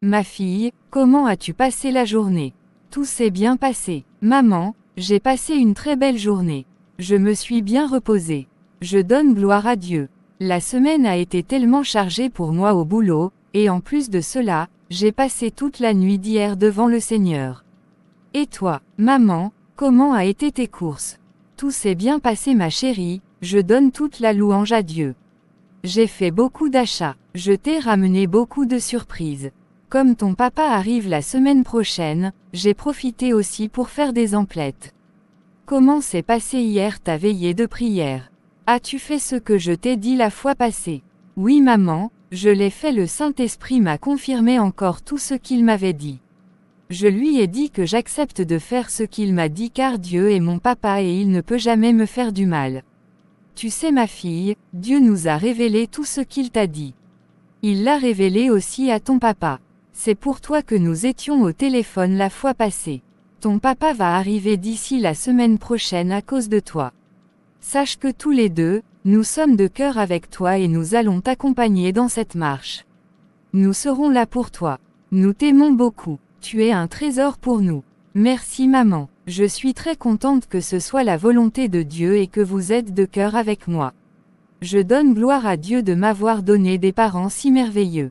Ma fille, comment as-tu passé la journée Tout s'est bien passé. Maman, j'ai passé une très belle journée. Je me suis bien reposé. Je donne gloire à Dieu. La semaine a été tellement chargée pour moi au boulot, et en plus de cela, j'ai passé toute la nuit d'hier devant le Seigneur. Et toi, maman, comment a été tes courses Tout s'est bien passé ma chérie, je donne toute la louange à Dieu. J'ai fait beaucoup d'achats, je t'ai ramené beaucoup de surprises. Comme ton papa arrive la semaine prochaine, j'ai profité aussi pour faire des emplettes. Comment s'est passé hier ta veillée de prière As-tu fait ce que je t'ai dit la fois passée Oui maman, je l'ai fait le Saint-Esprit m'a confirmé encore tout ce qu'il m'avait dit. Je lui ai dit que j'accepte de faire ce qu'il m'a dit car Dieu est mon papa et il ne peut jamais me faire du mal. Tu sais ma fille, Dieu nous a révélé tout ce qu'il t'a dit. Il l'a révélé aussi à ton papa. C'est pour toi que nous étions au téléphone la fois passée. Ton papa va arriver d'ici la semaine prochaine à cause de toi. Sache que tous les deux, nous sommes de cœur avec toi et nous allons t'accompagner dans cette marche. Nous serons là pour toi. Nous t'aimons beaucoup. Tu es un trésor pour nous. Merci maman. Je suis très contente que ce soit la volonté de Dieu et que vous êtes de cœur avec moi. Je donne gloire à Dieu de m'avoir donné des parents si merveilleux.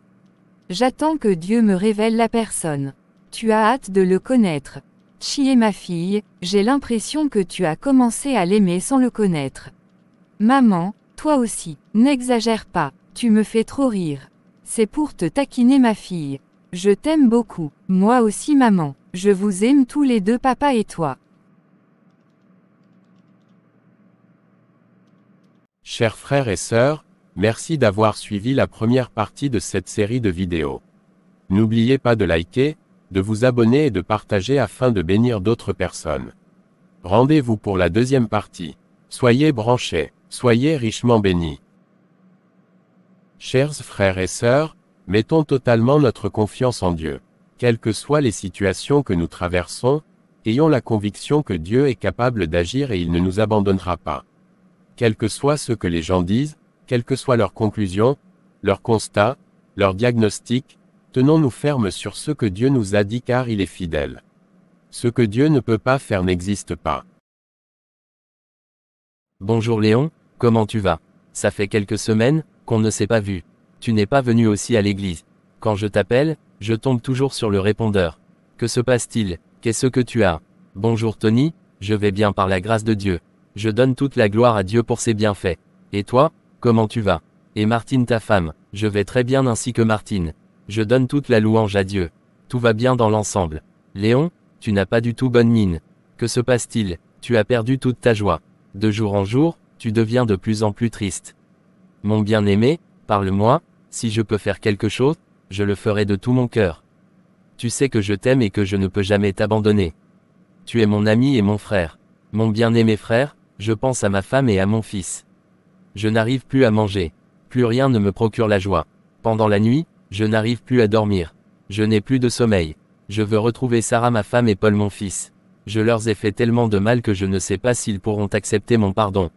J'attends que Dieu me révèle la personne. Tu as hâte de le connaître. Chier ma fille, j'ai l'impression que tu as commencé à l'aimer sans le connaître. Maman, toi aussi, n'exagère pas, tu me fais trop rire. C'est pour te taquiner ma fille. Je t'aime beaucoup, moi aussi maman, je vous aime tous les deux papa et toi. Chers frères et sœurs, merci d'avoir suivi la première partie de cette série de vidéos. N'oubliez pas de liker, de vous abonner et de partager afin de bénir d'autres personnes. Rendez-vous pour la deuxième partie. Soyez branchés, soyez richement bénis. Chers frères et sœurs, mettons totalement notre confiance en Dieu. Quelles que soient les situations que nous traversons, ayons la conviction que Dieu est capable d'agir et il ne nous abandonnera pas. Quel que soit ce que les gens disent, quelles que soient leurs conclusions, leurs constats, leurs diagnostics, Tenons-nous fermes sur ce que Dieu nous a dit car il est fidèle. Ce que Dieu ne peut pas faire n'existe pas. Bonjour Léon, comment tu vas Ça fait quelques semaines qu'on ne s'est pas vu. Tu n'es pas venu aussi à l'église. Quand je t'appelle, je tombe toujours sur le répondeur. Que se passe-t-il Qu'est-ce que tu as Bonjour Tony, je vais bien par la grâce de Dieu. Je donne toute la gloire à Dieu pour ses bienfaits. Et toi, comment tu vas Et Martine ta femme, je vais très bien ainsi que Martine. Je donne toute la louange à Dieu. Tout va bien dans l'ensemble. Léon, tu n'as pas du tout bonne mine. Que se passe-t-il Tu as perdu toute ta joie. De jour en jour, tu deviens de plus en plus triste. Mon bien-aimé, parle-moi, si je peux faire quelque chose, je le ferai de tout mon cœur. Tu sais que je t'aime et que je ne peux jamais t'abandonner. Tu es mon ami et mon frère. Mon bien-aimé frère, je pense à ma femme et à mon fils. Je n'arrive plus à manger. Plus rien ne me procure la joie. Pendant la nuit, je n'arrive plus à dormir. Je n'ai plus de sommeil. Je veux retrouver Sarah ma femme et Paul mon fils. Je leur ai fait tellement de mal que je ne sais pas s'ils pourront accepter mon pardon.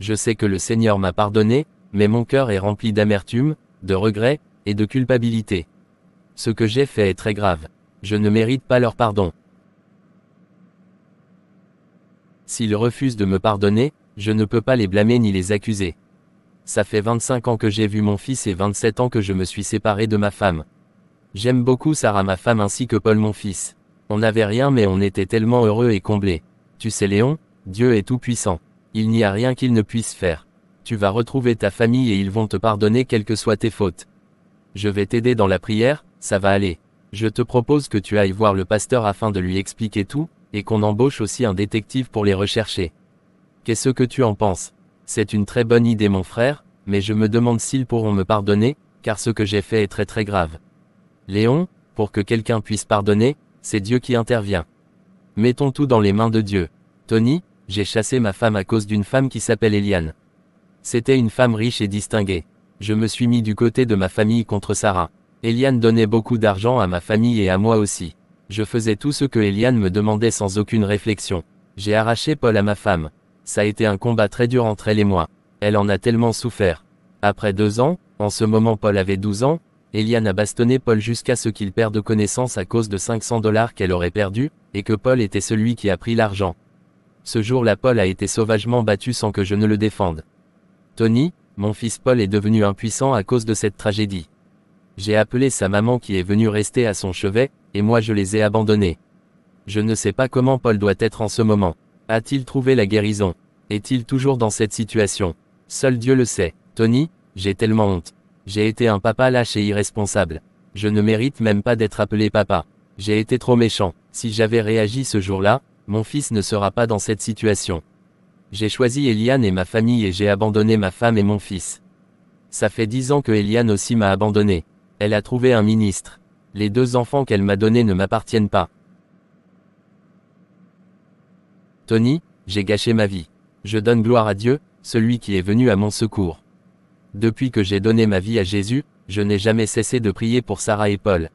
Je sais que le Seigneur m'a pardonné, mais mon cœur est rempli d'amertume, de regret, et de culpabilité. Ce que j'ai fait est très grave. Je ne mérite pas leur pardon. S'ils refusent de me pardonner, je ne peux pas les blâmer ni les accuser. Ça fait 25 ans que j'ai vu mon fils et 27 ans que je me suis séparé de ma femme. J'aime beaucoup Sarah ma femme ainsi que Paul mon fils. On n'avait rien mais on était tellement heureux et comblés. Tu sais Léon, Dieu est tout-puissant. Il n'y a rien qu'il ne puisse faire. Tu vas retrouver ta famille et ils vont te pardonner quelles que soient tes fautes. Je vais t'aider dans la prière, ça va aller. Je te propose que tu ailles voir le pasteur afin de lui expliquer tout, et qu'on embauche aussi un détective pour les rechercher. Qu'est-ce que tu en penses c'est une très bonne idée mon frère, mais je me demande s'ils pourront me pardonner, car ce que j'ai fait est très très grave. Léon, pour que quelqu'un puisse pardonner, c'est Dieu qui intervient. Mettons tout dans les mains de Dieu. Tony, j'ai chassé ma femme à cause d'une femme qui s'appelle Eliane. C'était une femme riche et distinguée. Je me suis mis du côté de ma famille contre Sarah. Eliane donnait beaucoup d'argent à ma famille et à moi aussi. Je faisais tout ce que Eliane me demandait sans aucune réflexion. J'ai arraché Paul à ma femme. Ça a été un combat très dur entre elle et moi. Elle en a tellement souffert. Après deux ans, en ce moment Paul avait 12 ans, Eliane a bastonné Paul jusqu'à ce qu'il perde connaissance à cause de 500 dollars qu'elle aurait perdu, et que Paul était celui qui a pris l'argent. Ce jour-là Paul a été sauvagement battu sans que je ne le défende. Tony, mon fils Paul est devenu impuissant à cause de cette tragédie. J'ai appelé sa maman qui est venue rester à son chevet, et moi je les ai abandonnés. Je ne sais pas comment Paul doit être en ce moment. A-t-il trouvé la guérison Est-il toujours dans cette situation Seul Dieu le sait. Tony, j'ai tellement honte. J'ai été un papa lâche et irresponsable. Je ne mérite même pas d'être appelé papa. J'ai été trop méchant. Si j'avais réagi ce jour-là, mon fils ne sera pas dans cette situation. J'ai choisi Eliane et ma famille et j'ai abandonné ma femme et mon fils. Ça fait dix ans que Eliane aussi m'a abandonné. Elle a trouvé un ministre. Les deux enfants qu'elle m'a donnés ne m'appartiennent pas. Tony, j'ai gâché ma vie. Je donne gloire à Dieu, celui qui est venu à mon secours. Depuis que j'ai donné ma vie à Jésus, je n'ai jamais cessé de prier pour Sarah et Paul.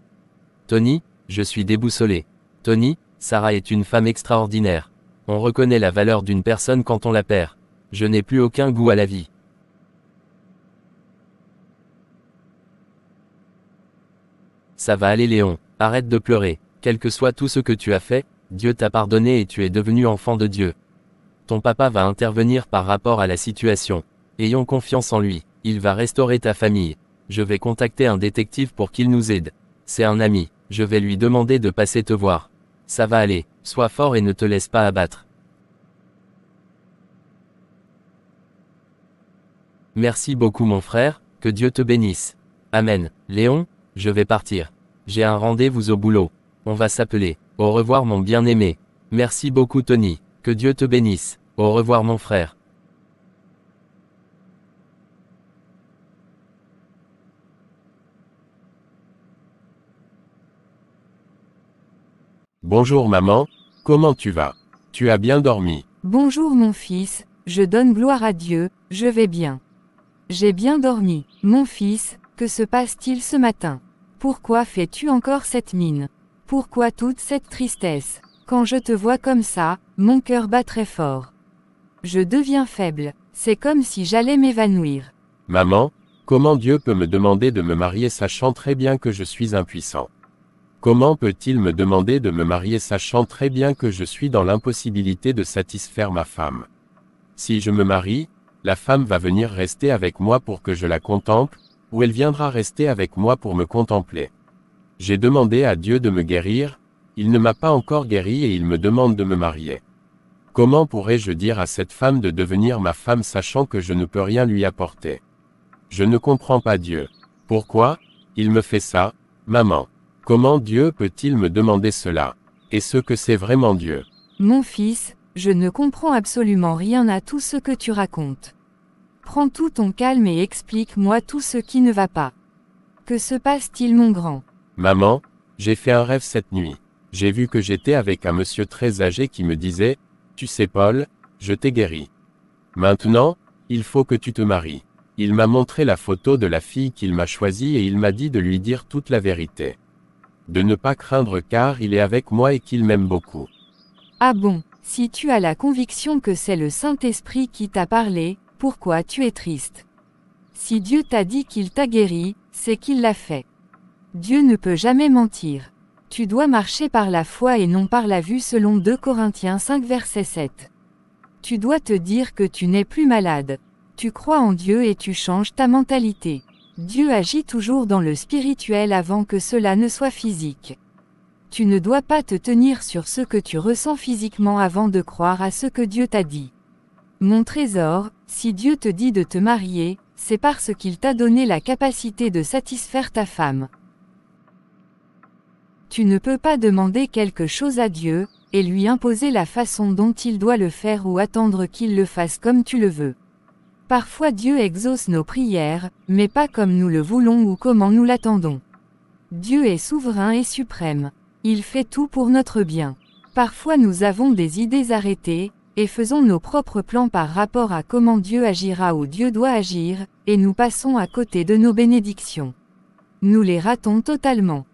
Tony, je suis déboussolé. Tony, Sarah est une femme extraordinaire. On reconnaît la valeur d'une personne quand on la perd. Je n'ai plus aucun goût à la vie. Ça va aller Léon, arrête de pleurer. Quel que soit tout ce que tu as fait, Dieu t'a pardonné et tu es devenu enfant de Dieu. Ton papa va intervenir par rapport à la situation. Ayons confiance en lui. Il va restaurer ta famille. Je vais contacter un détective pour qu'il nous aide. C'est un ami. Je vais lui demander de passer te voir. Ça va aller. Sois fort et ne te laisse pas abattre. Merci beaucoup mon frère, que Dieu te bénisse. Amen. Léon, je vais partir. J'ai un rendez-vous au boulot. On va s'appeler. Au revoir mon bien-aimé. Merci beaucoup Tony. Que Dieu te bénisse. Au revoir mon frère. Bonjour maman, comment tu vas Tu as bien dormi Bonjour mon fils, je donne gloire à Dieu, je vais bien. J'ai bien dormi. Mon fils, que se passe-t-il ce matin Pourquoi fais-tu encore cette mine pourquoi toute cette tristesse Quand je te vois comme ça, mon cœur bat très fort. Je deviens faible, c'est comme si j'allais m'évanouir. Maman, comment Dieu peut me demander de me marier sachant très bien que je suis impuissant Comment peut-il me demander de me marier sachant très bien que je suis dans l'impossibilité de satisfaire ma femme Si je me marie, la femme va venir rester avec moi pour que je la contemple, ou elle viendra rester avec moi pour me contempler. J'ai demandé à Dieu de me guérir, il ne m'a pas encore guéri et il me demande de me marier. Comment pourrais-je dire à cette femme de devenir ma femme sachant que je ne peux rien lui apporter Je ne comprends pas Dieu. Pourquoi Il me fait ça, maman. Comment Dieu peut-il me demander cela Et ce que c'est vraiment Dieu Mon fils, je ne comprends absolument rien à tout ce que tu racontes. Prends tout ton calme et explique-moi tout ce qui ne va pas. Que se passe-t-il mon grand Maman, j'ai fait un rêve cette nuit. J'ai vu que j'étais avec un monsieur très âgé qui me disait, Tu sais Paul, je t'ai guéri. Maintenant, il faut que tu te maries. Il m'a montré la photo de la fille qu'il m'a choisie et il m'a dit de lui dire toute la vérité. De ne pas craindre car il est avec moi et qu'il m'aime beaucoup. Ah bon, si tu as la conviction que c'est le Saint-Esprit qui t'a parlé, pourquoi tu es triste Si Dieu t'a dit qu'il t'a guéri, c'est qu'il l'a fait. Dieu ne peut jamais mentir. Tu dois marcher par la foi et non par la vue selon 2 Corinthiens 5 verset 7. Tu dois te dire que tu n'es plus malade. Tu crois en Dieu et tu changes ta mentalité. Dieu agit toujours dans le spirituel avant que cela ne soit physique. Tu ne dois pas te tenir sur ce que tu ressens physiquement avant de croire à ce que Dieu t'a dit. Mon trésor, si Dieu te dit de te marier, c'est parce qu'il t'a donné la capacité de satisfaire ta femme. Tu ne peux pas demander quelque chose à Dieu, et lui imposer la façon dont il doit le faire ou attendre qu'il le fasse comme tu le veux. Parfois Dieu exauce nos prières, mais pas comme nous le voulons ou comment nous l'attendons. Dieu est souverain et suprême. Il fait tout pour notre bien. Parfois nous avons des idées arrêtées, et faisons nos propres plans par rapport à comment Dieu agira ou Dieu doit agir, et nous passons à côté de nos bénédictions. Nous les ratons totalement.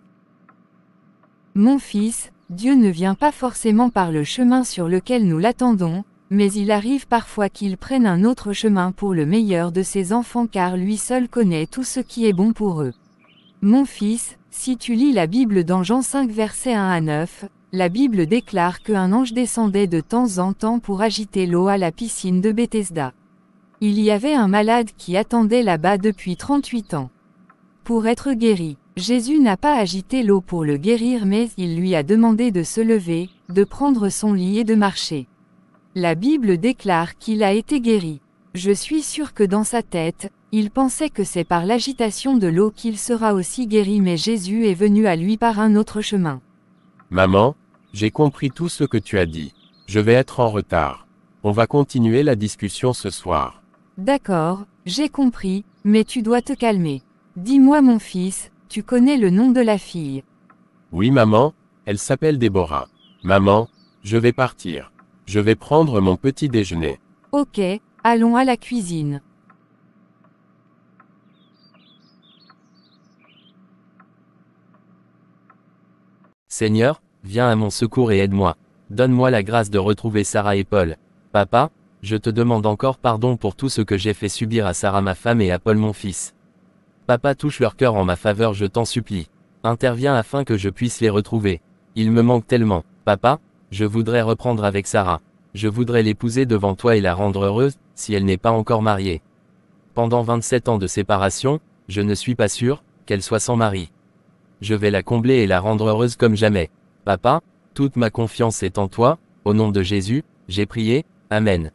Mon fils, Dieu ne vient pas forcément par le chemin sur lequel nous l'attendons, mais il arrive parfois qu'il prenne un autre chemin pour le meilleur de ses enfants car lui seul connaît tout ce qui est bon pour eux. Mon fils, si tu lis la Bible dans Jean 5 versets 1 à 9, la Bible déclare qu'un ange descendait de temps en temps pour agiter l'eau à la piscine de Bethesda. Il y avait un malade qui attendait là-bas depuis 38 ans. Pour être guéri. Jésus n'a pas agité l'eau pour le guérir mais il lui a demandé de se lever, de prendre son lit et de marcher. La Bible déclare qu'il a été guéri. Je suis sûr que dans sa tête, il pensait que c'est par l'agitation de l'eau qu'il sera aussi guéri mais Jésus est venu à lui par un autre chemin. Maman, j'ai compris tout ce que tu as dit. Je vais être en retard. On va continuer la discussion ce soir. D'accord, j'ai compris, mais tu dois te calmer. Dis-moi mon fils, tu connais le nom de la fille Oui maman, elle s'appelle Déborah. Maman, je vais partir. Je vais prendre mon petit déjeuner. Ok, allons à la cuisine. Seigneur, viens à mon secours et aide-moi. Donne-moi la grâce de retrouver Sarah et Paul. Papa, je te demande encore pardon pour tout ce que j'ai fait subir à Sarah ma femme et à Paul mon fils. Papa touche leur cœur en ma faveur, je t'en supplie. Interviens afin que je puisse les retrouver. Ils me manquent tellement. Papa, je voudrais reprendre avec Sarah. Je voudrais l'épouser devant toi et la rendre heureuse, si elle n'est pas encore mariée. Pendant 27 ans de séparation, je ne suis pas sûr qu'elle soit sans mari. Je vais la combler et la rendre heureuse comme jamais. Papa, toute ma confiance est en toi, au nom de Jésus, j'ai prié, Amen.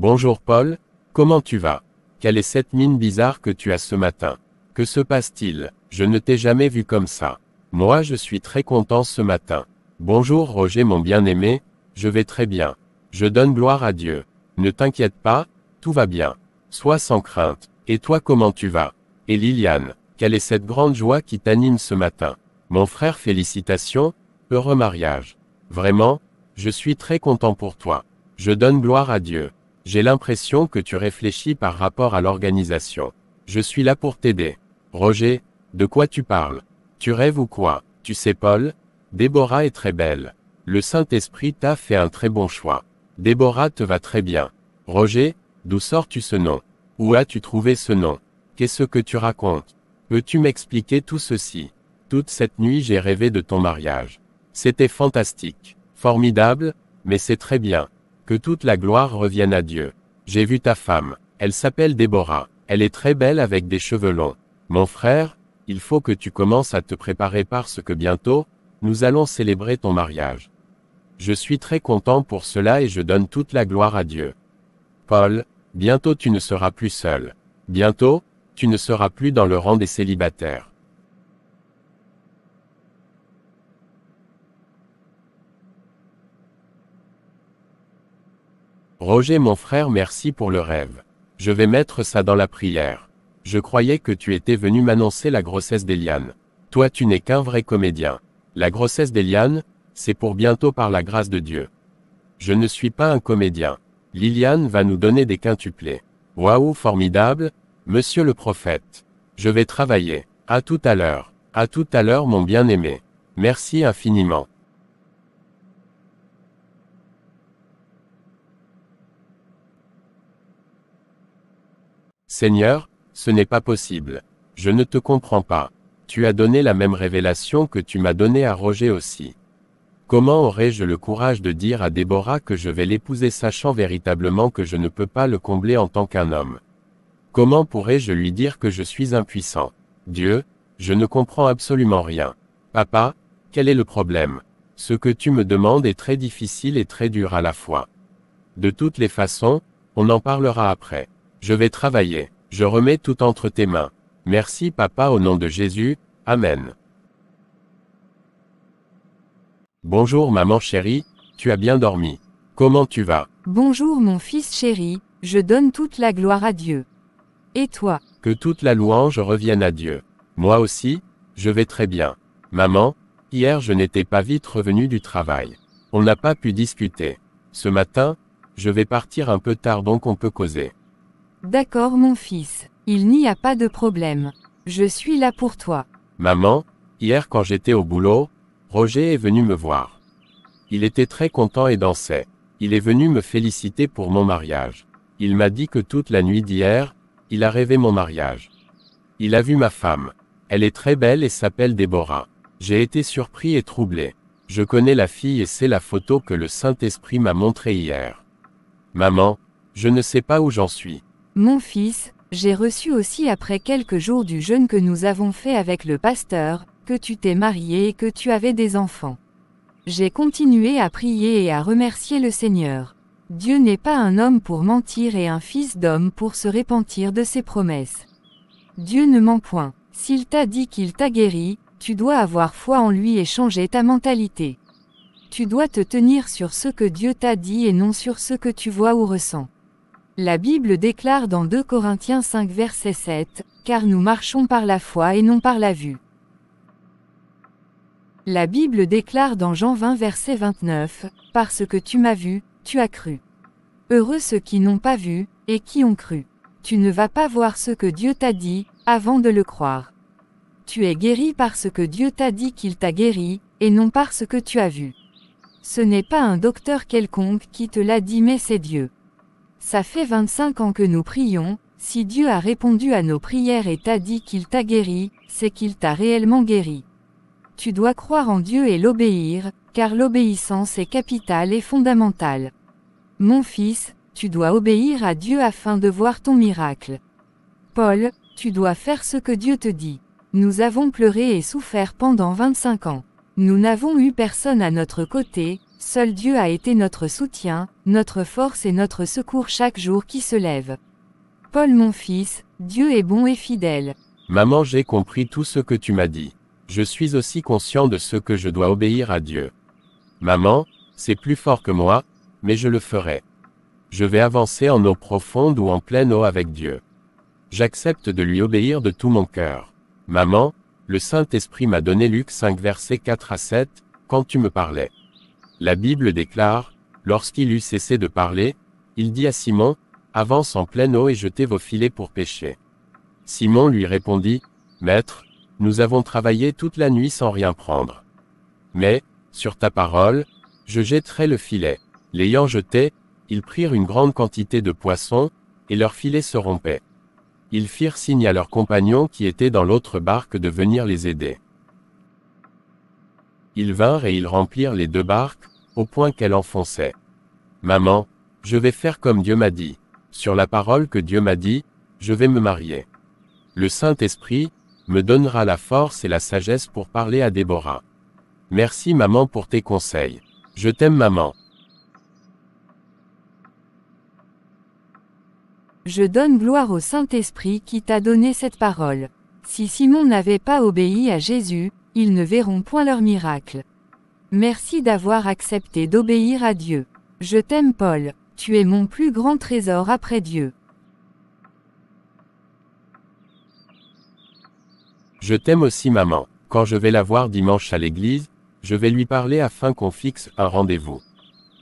Bonjour Paul, comment tu vas Quelle est cette mine bizarre que tu as ce matin Que se passe-t-il Je ne t'ai jamais vu comme ça. Moi je suis très content ce matin. Bonjour Roger mon bien-aimé, je vais très bien. Je donne gloire à Dieu. Ne t'inquiète pas, tout va bien. Sois sans crainte. Et toi comment tu vas Et Liliane, quelle est cette grande joie qui t'anime ce matin Mon frère félicitations, heureux mariage. Vraiment, je suis très content pour toi. Je donne gloire à Dieu. J'ai l'impression que tu réfléchis par rapport à l'organisation. Je suis là pour t'aider. Roger, de quoi tu parles Tu rêves ou quoi Tu sais Paul Déborah est très belle. Le Saint-Esprit t'a fait un très bon choix. Déborah te va très bien. Roger, d'où sors-tu ce nom Où as-tu trouvé ce nom Qu'est-ce que tu racontes Peux-tu m'expliquer tout ceci Toute cette nuit j'ai rêvé de ton mariage. C'était fantastique, formidable, mais c'est très bien. Que toute la gloire revienne à Dieu. J'ai vu ta femme. Elle s'appelle Déborah. Elle est très belle avec des cheveux longs. Mon frère, il faut que tu commences à te préparer parce que bientôt, nous allons célébrer ton mariage. Je suis très content pour cela et je donne toute la gloire à Dieu. Paul, bientôt tu ne seras plus seul. Bientôt, tu ne seras plus dans le rang des célibataires. Roger mon frère merci pour le rêve. Je vais mettre ça dans la prière. Je croyais que tu étais venu m'annoncer la grossesse d'Eliane. Toi tu n'es qu'un vrai comédien. La grossesse d'Eliane, c'est pour bientôt par la grâce de Dieu. Je ne suis pas un comédien. Liliane va nous donner des quintuplés. Waouh formidable, monsieur le prophète. Je vais travailler. À tout à l'heure. À tout à l'heure mon bien-aimé. Merci infiniment. Seigneur, ce n'est pas possible. Je ne te comprends pas. Tu as donné la même révélation que tu m'as donnée à Roger aussi. Comment aurais-je le courage de dire à Déborah que je vais l'épouser sachant véritablement que je ne peux pas le combler en tant qu'un homme Comment pourrais-je lui dire que je suis impuissant Dieu, je ne comprends absolument rien. Papa, quel est le problème Ce que tu me demandes est très difficile et très dur à la fois. De toutes les façons, on en parlera après. Je vais travailler. Je remets tout entre tes mains. Merci papa au nom de Jésus. Amen. Bonjour maman chérie, tu as bien dormi. Comment tu vas Bonjour mon fils chéri, je donne toute la gloire à Dieu. Et toi Que toute la louange revienne à Dieu. Moi aussi, je vais très bien. Maman, hier je n'étais pas vite revenu du travail. On n'a pas pu discuter. Ce matin, je vais partir un peu tard donc on peut causer. D'accord mon fils, il n'y a pas de problème. Je suis là pour toi. Maman, hier quand j'étais au boulot, Roger est venu me voir. Il était très content et dansait. Il est venu me féliciter pour mon mariage. Il m'a dit que toute la nuit d'hier, il a rêvé mon mariage. Il a vu ma femme. Elle est très belle et s'appelle Déborah. J'ai été surpris et troublé. Je connais la fille et c'est la photo que le Saint-Esprit m'a montrée hier. Maman, je ne sais pas où j'en suis. Mon fils, j'ai reçu aussi après quelques jours du jeûne que nous avons fait avec le pasteur, que tu t'es marié et que tu avais des enfants. J'ai continué à prier et à remercier le Seigneur. Dieu n'est pas un homme pour mentir et un fils d'homme pour se repentir de ses promesses. Dieu ne ment point. S'il t'a dit qu'il t'a guéri, tu dois avoir foi en lui et changer ta mentalité. Tu dois te tenir sur ce que Dieu t'a dit et non sur ce que tu vois ou ressens. La Bible déclare dans 2 Corinthiens 5 verset 7, Car nous marchons par la foi et non par la vue. La Bible déclare dans Jean 20 verset 29, Parce que tu m'as vu, tu as cru. Heureux ceux qui n'ont pas vu, et qui ont cru. Tu ne vas pas voir ce que Dieu t'a dit, avant de le croire. Tu es guéri parce que Dieu t'a dit qu'il t'a guéri, et non parce que tu as vu. Ce n'est pas un docteur quelconque qui te l'a dit mais c'est Dieu. Ça fait 25 ans que nous prions, si Dieu a répondu à nos prières et t'a dit qu'il t'a guéri, c'est qu'il t'a réellement guéri. Tu dois croire en Dieu et l'obéir, car l'obéissance est capitale et fondamentale. Mon fils, tu dois obéir à Dieu afin de voir ton miracle. Paul, tu dois faire ce que Dieu te dit. Nous avons pleuré et souffert pendant 25 ans. Nous n'avons eu personne à notre côté, Seul Dieu a été notre soutien, notre force et notre secours chaque jour qui se lève. Paul mon fils, Dieu est bon et fidèle. Maman, j'ai compris tout ce que tu m'as dit. Je suis aussi conscient de ce que je dois obéir à Dieu. Maman, c'est plus fort que moi, mais je le ferai. Je vais avancer en eau profonde ou en pleine eau avec Dieu. J'accepte de lui obéir de tout mon cœur. Maman, le Saint-Esprit m'a donné Luc 5 verset 4 à 7, quand tu me parlais. La Bible déclare, lorsqu'il eut cessé de parler, il dit à Simon, Avance en pleine eau et jetez vos filets pour pêcher. Simon lui répondit, Maître, nous avons travaillé toute la nuit sans rien prendre. Mais, sur ta parole, je jetterai le filet. L'ayant jeté, ils prirent une grande quantité de poissons, et leur filet se rompait. Ils firent signe à leurs compagnons qui étaient dans l'autre barque de venir les aider. Ils vinrent et ils remplirent les deux barques, au point qu'elle enfonçait. Maman, je vais faire comme Dieu m'a dit. Sur la parole que Dieu m'a dit, je vais me marier. Le Saint-Esprit me donnera la force et la sagesse pour parler à Déborah. Merci maman pour tes conseils. Je t'aime maman. Je donne gloire au Saint-Esprit qui t'a donné cette parole. Si Simon n'avait pas obéi à Jésus, ils ne verront point leur miracle. Merci d'avoir accepté d'obéir à Dieu. Je t'aime Paul, tu es mon plus grand trésor après Dieu. Je t'aime aussi maman. Quand je vais la voir dimanche à l'église, je vais lui parler afin qu'on fixe un rendez-vous.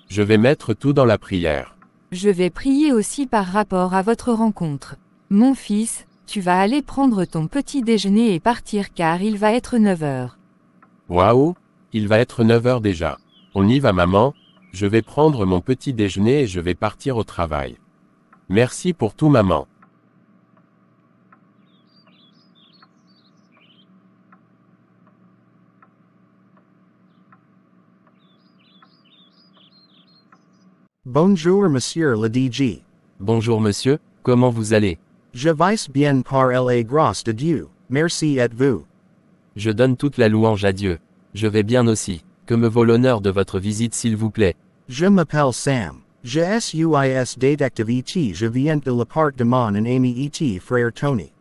Je vais mettre tout dans la prière. Je vais prier aussi par rapport à votre rencontre. Mon fils, tu vas aller prendre ton petit déjeuner et partir car il va être 9 heures. Waouh, il va être 9 heures déjà. On y va maman, je vais prendre mon petit déjeuner et je vais partir au travail. Merci pour tout maman. Bonjour monsieur le DG. Bonjour monsieur, comment vous allez je vais bien par la grâce de Dieu, merci et vous. Je donne toute la louange à Dieu. Je vais bien aussi. Que me vaut l'honneur de votre visite s'il vous plaît Je m'appelle Sam. Je suis détective et je viens de la part de mon ami et frère Tony.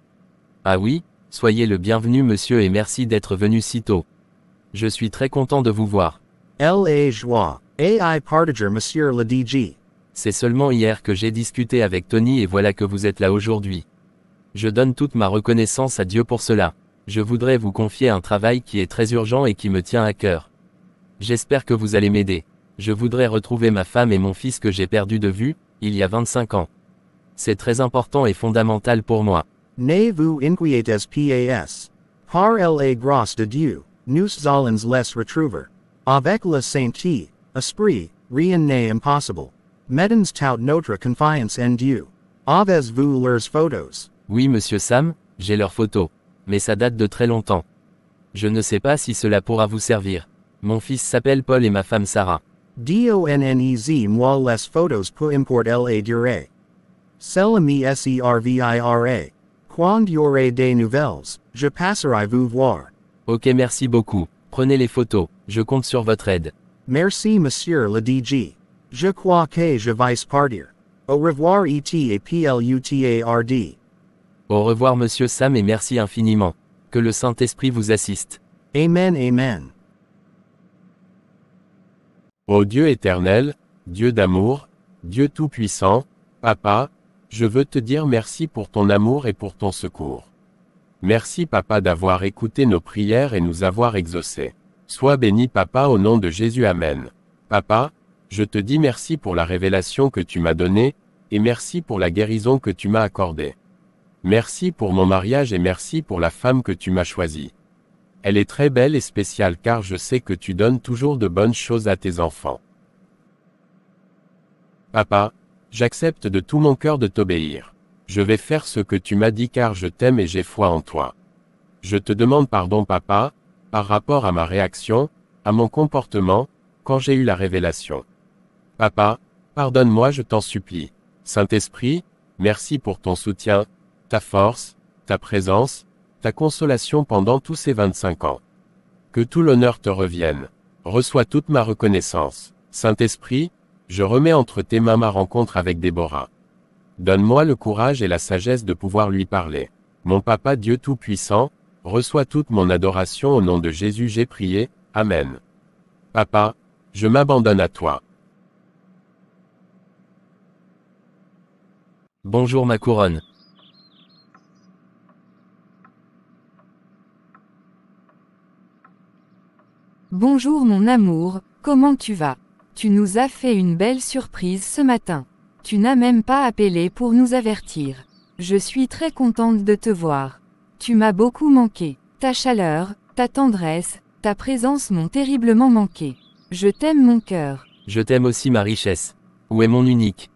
Ah oui Soyez le bienvenu monsieur et merci d'être venu si tôt. Je suis très content de vous voir. La joie. AI partager monsieur le DG. C'est seulement hier que j'ai discuté avec Tony et voilà que vous êtes là aujourd'hui. Je donne toute ma reconnaissance à Dieu pour cela. Je voudrais vous confier un travail qui est très urgent et qui me tient à cœur. J'espère que vous allez m'aider. Je voudrais retrouver ma femme et mon fils que j'ai perdu de vue, il y a 25 ans. C'est très important et fondamental pour moi. Ne vous inquiétez pas. Par la grâce de Dieu, nous allons les retrouver. Avec le Saint-Esprit, rien n'est impossible. Medens tout notre confiance en Dieu. Avez-vous leurs photos? Oui, monsieur Sam, j'ai leurs photos. Mais ça date de très longtemps. Je ne sais pas si cela pourra vous servir. Mon fils s'appelle Paul et ma femme Sarah. Donnez moi les photos pour import la durée. Cela me servira. Quand y'aurai des nouvelles, je passerai vous voir. Ok, merci beaucoup. Prenez les photos. Je compte sur votre aide. Merci, monsieur le DG. Je crois que je vais partir. Au revoir et D. Au revoir Monsieur Sam et merci infiniment. Que le Saint-Esprit vous assiste. Amen, Amen. Ô Dieu éternel, Dieu d'amour, Dieu Tout-Puissant, Papa, je veux te dire merci pour ton amour et pour ton secours. Merci Papa d'avoir écouté nos prières et nous avoir exaucés. Sois béni Papa au nom de Jésus. Amen. Papa, je te dis merci pour la révélation que tu m'as donnée, et merci pour la guérison que tu m'as accordée. Merci pour mon mariage et merci pour la femme que tu m'as choisie. Elle est très belle et spéciale car je sais que tu donnes toujours de bonnes choses à tes enfants. Papa, j'accepte de tout mon cœur de t'obéir. Je vais faire ce que tu m'as dit car je t'aime et j'ai foi en toi. Je te demande pardon papa, par rapport à ma réaction, à mon comportement, quand j'ai eu la révélation. Papa, pardonne-moi, je t'en supplie. Saint-Esprit, merci pour ton soutien, ta force, ta présence, ta consolation pendant tous ces 25 ans. Que tout l'honneur te revienne. Reçois toute ma reconnaissance. Saint-Esprit, je remets entre tes mains ma rencontre avec Déborah. Donne-moi le courage et la sagesse de pouvoir lui parler. Mon Papa Dieu Tout-Puissant, reçois toute mon adoration au nom de Jésus j'ai prié, Amen. Papa, je m'abandonne à toi. Bonjour ma couronne. Bonjour mon amour, comment tu vas Tu nous as fait une belle surprise ce matin. Tu n'as même pas appelé pour nous avertir. Je suis très contente de te voir. Tu m'as beaucoup manqué. Ta chaleur, ta tendresse, ta présence m'ont terriblement manqué. Je t'aime mon cœur. Je t'aime aussi ma richesse. Où est mon unique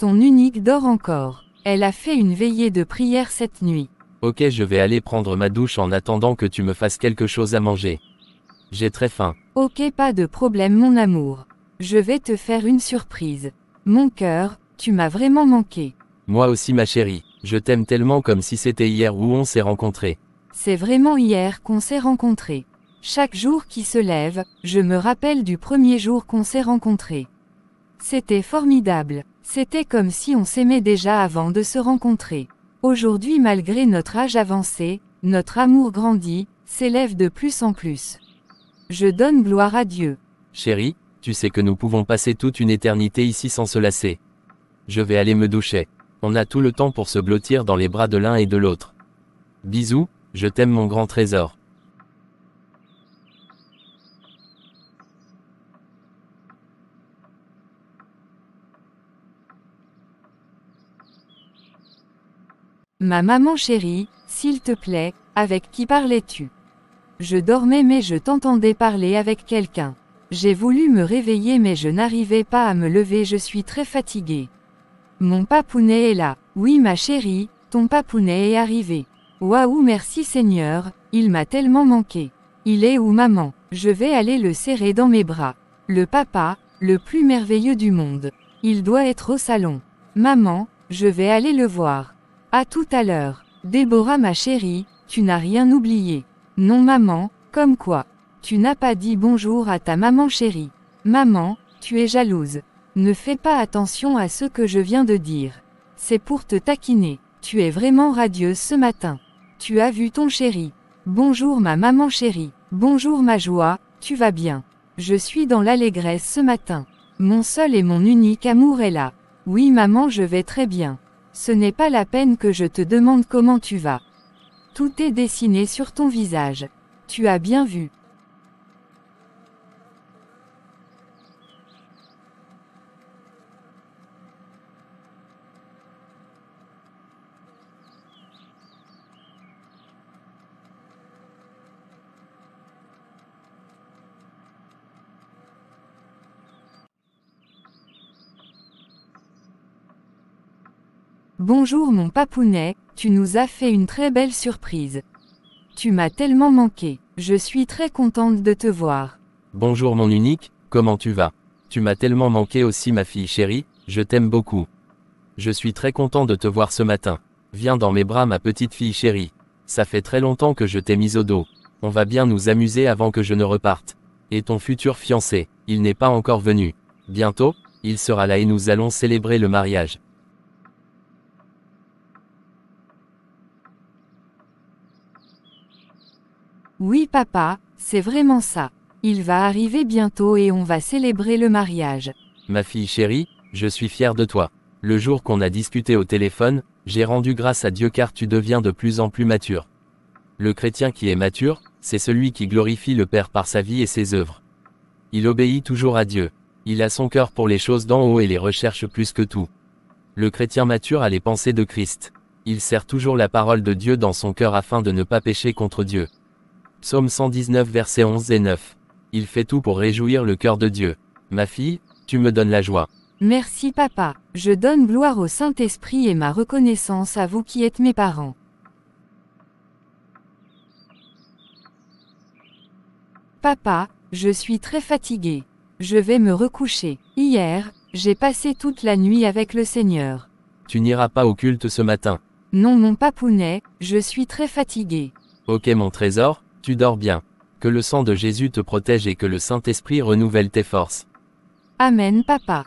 Ton unique dort encore. Elle a fait une veillée de prière cette nuit. Ok, je vais aller prendre ma douche en attendant que tu me fasses quelque chose à manger. J'ai très faim. Ok, pas de problème mon amour. Je vais te faire une surprise. Mon cœur, tu m'as vraiment manqué. Moi aussi ma chérie, je t'aime tellement comme si c'était hier où on s'est rencontrés. C'est vraiment hier qu'on s'est rencontrés. Chaque jour qui se lève, je me rappelle du premier jour qu'on s'est rencontrés. C'était formidable. C'était comme si on s'aimait déjà avant de se rencontrer. Aujourd'hui malgré notre âge avancé, notre amour grandit, s'élève de plus en plus. Je donne gloire à Dieu. Chérie, tu sais que nous pouvons passer toute une éternité ici sans se lasser. Je vais aller me doucher. On a tout le temps pour se blottir dans les bras de l'un et de l'autre. Bisous, je t'aime mon grand trésor. Ma maman chérie, s'il te plaît, avec qui parlais-tu Je dormais mais je t'entendais parler avec quelqu'un. J'ai voulu me réveiller mais je n'arrivais pas à me lever, je suis très fatiguée. Mon papounet est là. Oui ma chérie, ton papounet est arrivé. Waouh merci Seigneur, il m'a tellement manqué. Il est où maman Je vais aller le serrer dans mes bras. Le papa, le plus merveilleux du monde. Il doit être au salon. Maman, je vais aller le voir. À tout à l'heure. Déborah ma chérie, tu n'as rien oublié. Non maman, comme quoi. Tu n'as pas dit bonjour à ta maman chérie. Maman, tu es jalouse. Ne fais pas attention à ce que je viens de dire. C'est pour te taquiner. Tu es vraiment radieuse ce matin. Tu as vu ton chéri. Bonjour ma maman chérie. Bonjour ma joie, tu vas bien. Je suis dans l'allégresse ce matin. Mon seul et mon unique amour est là. Oui maman, je vais très bien. Ce n'est pas la peine que je te demande comment tu vas. Tout est dessiné sur ton visage. Tu as bien vu. Bonjour mon papounet, tu nous as fait une très belle surprise. Tu m'as tellement manqué, je suis très contente de te voir. Bonjour mon unique, comment tu vas Tu m'as tellement manqué aussi ma fille chérie, je t'aime beaucoup. Je suis très content de te voir ce matin. Viens dans mes bras ma petite fille chérie. Ça fait très longtemps que je t'ai mise au dos. On va bien nous amuser avant que je ne reparte. Et ton futur fiancé, il n'est pas encore venu. Bientôt, il sera là et nous allons célébrer le mariage. Oui papa, c'est vraiment ça. Il va arriver bientôt et on va célébrer le mariage. Ma fille chérie, je suis fier de toi. Le jour qu'on a discuté au téléphone, j'ai rendu grâce à Dieu car tu deviens de plus en plus mature. Le chrétien qui est mature, c'est celui qui glorifie le Père par sa vie et ses œuvres. Il obéit toujours à Dieu. Il a son cœur pour les choses d'en haut et les recherche plus que tout. Le chrétien mature a les pensées de Christ. Il sert toujours la parole de Dieu dans son cœur afin de ne pas pécher contre Dieu. Psaume 119 versets 11 et 9. Il fait tout pour réjouir le cœur de Dieu. Ma fille, tu me donnes la joie. Merci papa. Je donne gloire au Saint-Esprit et ma reconnaissance à vous qui êtes mes parents. Papa, je suis très fatiguée. Je vais me recoucher. Hier, j'ai passé toute la nuit avec le Seigneur. Tu n'iras pas au culte ce matin. Non mon papounet, je suis très fatiguée. Ok mon trésor, tu dors bien. Que le sang de Jésus te protège et que le Saint-Esprit renouvelle tes forces. Amen, papa.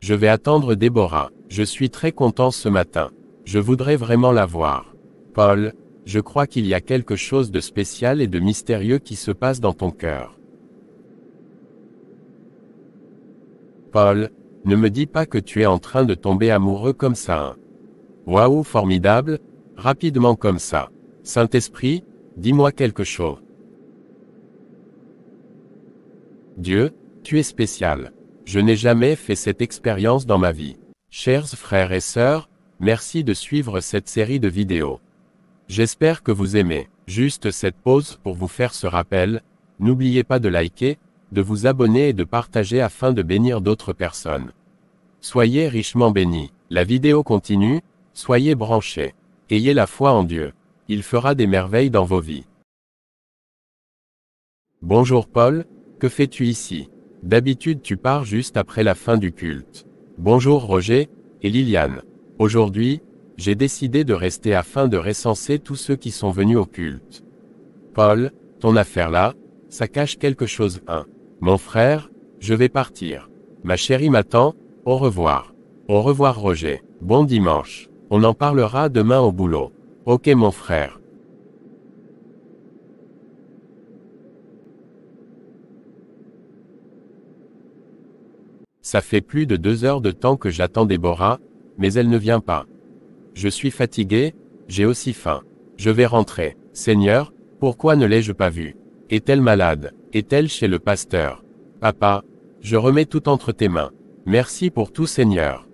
Je vais attendre Déborah. Je suis très content ce matin. Je voudrais vraiment la voir. Paul, je crois qu'il y a quelque chose de spécial et de mystérieux qui se passe dans ton cœur. Paul, ne me dis pas que tu es en train de tomber amoureux comme ça. Hein. Waouh, formidable, rapidement comme ça. Saint-Esprit, dis-moi quelque chose. Dieu, tu es spécial. Je n'ai jamais fait cette expérience dans ma vie. Chers frères et sœurs, merci de suivre cette série de vidéos. J'espère que vous aimez. Juste cette pause pour vous faire ce rappel, n'oubliez pas de liker, de vous abonner et de partager afin de bénir d'autres personnes. Soyez richement bénis. La vidéo continue, soyez branchés. Ayez la foi en Dieu. Il fera des merveilles dans vos vies. Bonjour Paul, que fais-tu ici D'habitude tu pars juste après la fin du culte. Bonjour Roger et Liliane. Aujourd'hui, j'ai décidé de rester afin de recenser tous ceux qui sont venus au culte. Paul, ton affaire là, ça cache quelque chose hein. Mon frère, je vais partir. Ma chérie m'attend, au revoir. Au revoir Roger. Bon dimanche. On en parlera demain au boulot. Ok mon frère. Ça fait plus de deux heures de temps que j'attends Déborah, mais elle ne vient pas. Je suis fatigué, j'ai aussi faim. Je vais rentrer. Seigneur, pourquoi ne l'ai-je pas vue Est-elle malade est-elle chez le pasteur Papa, je remets tout entre tes mains. Merci pour tout Seigneur.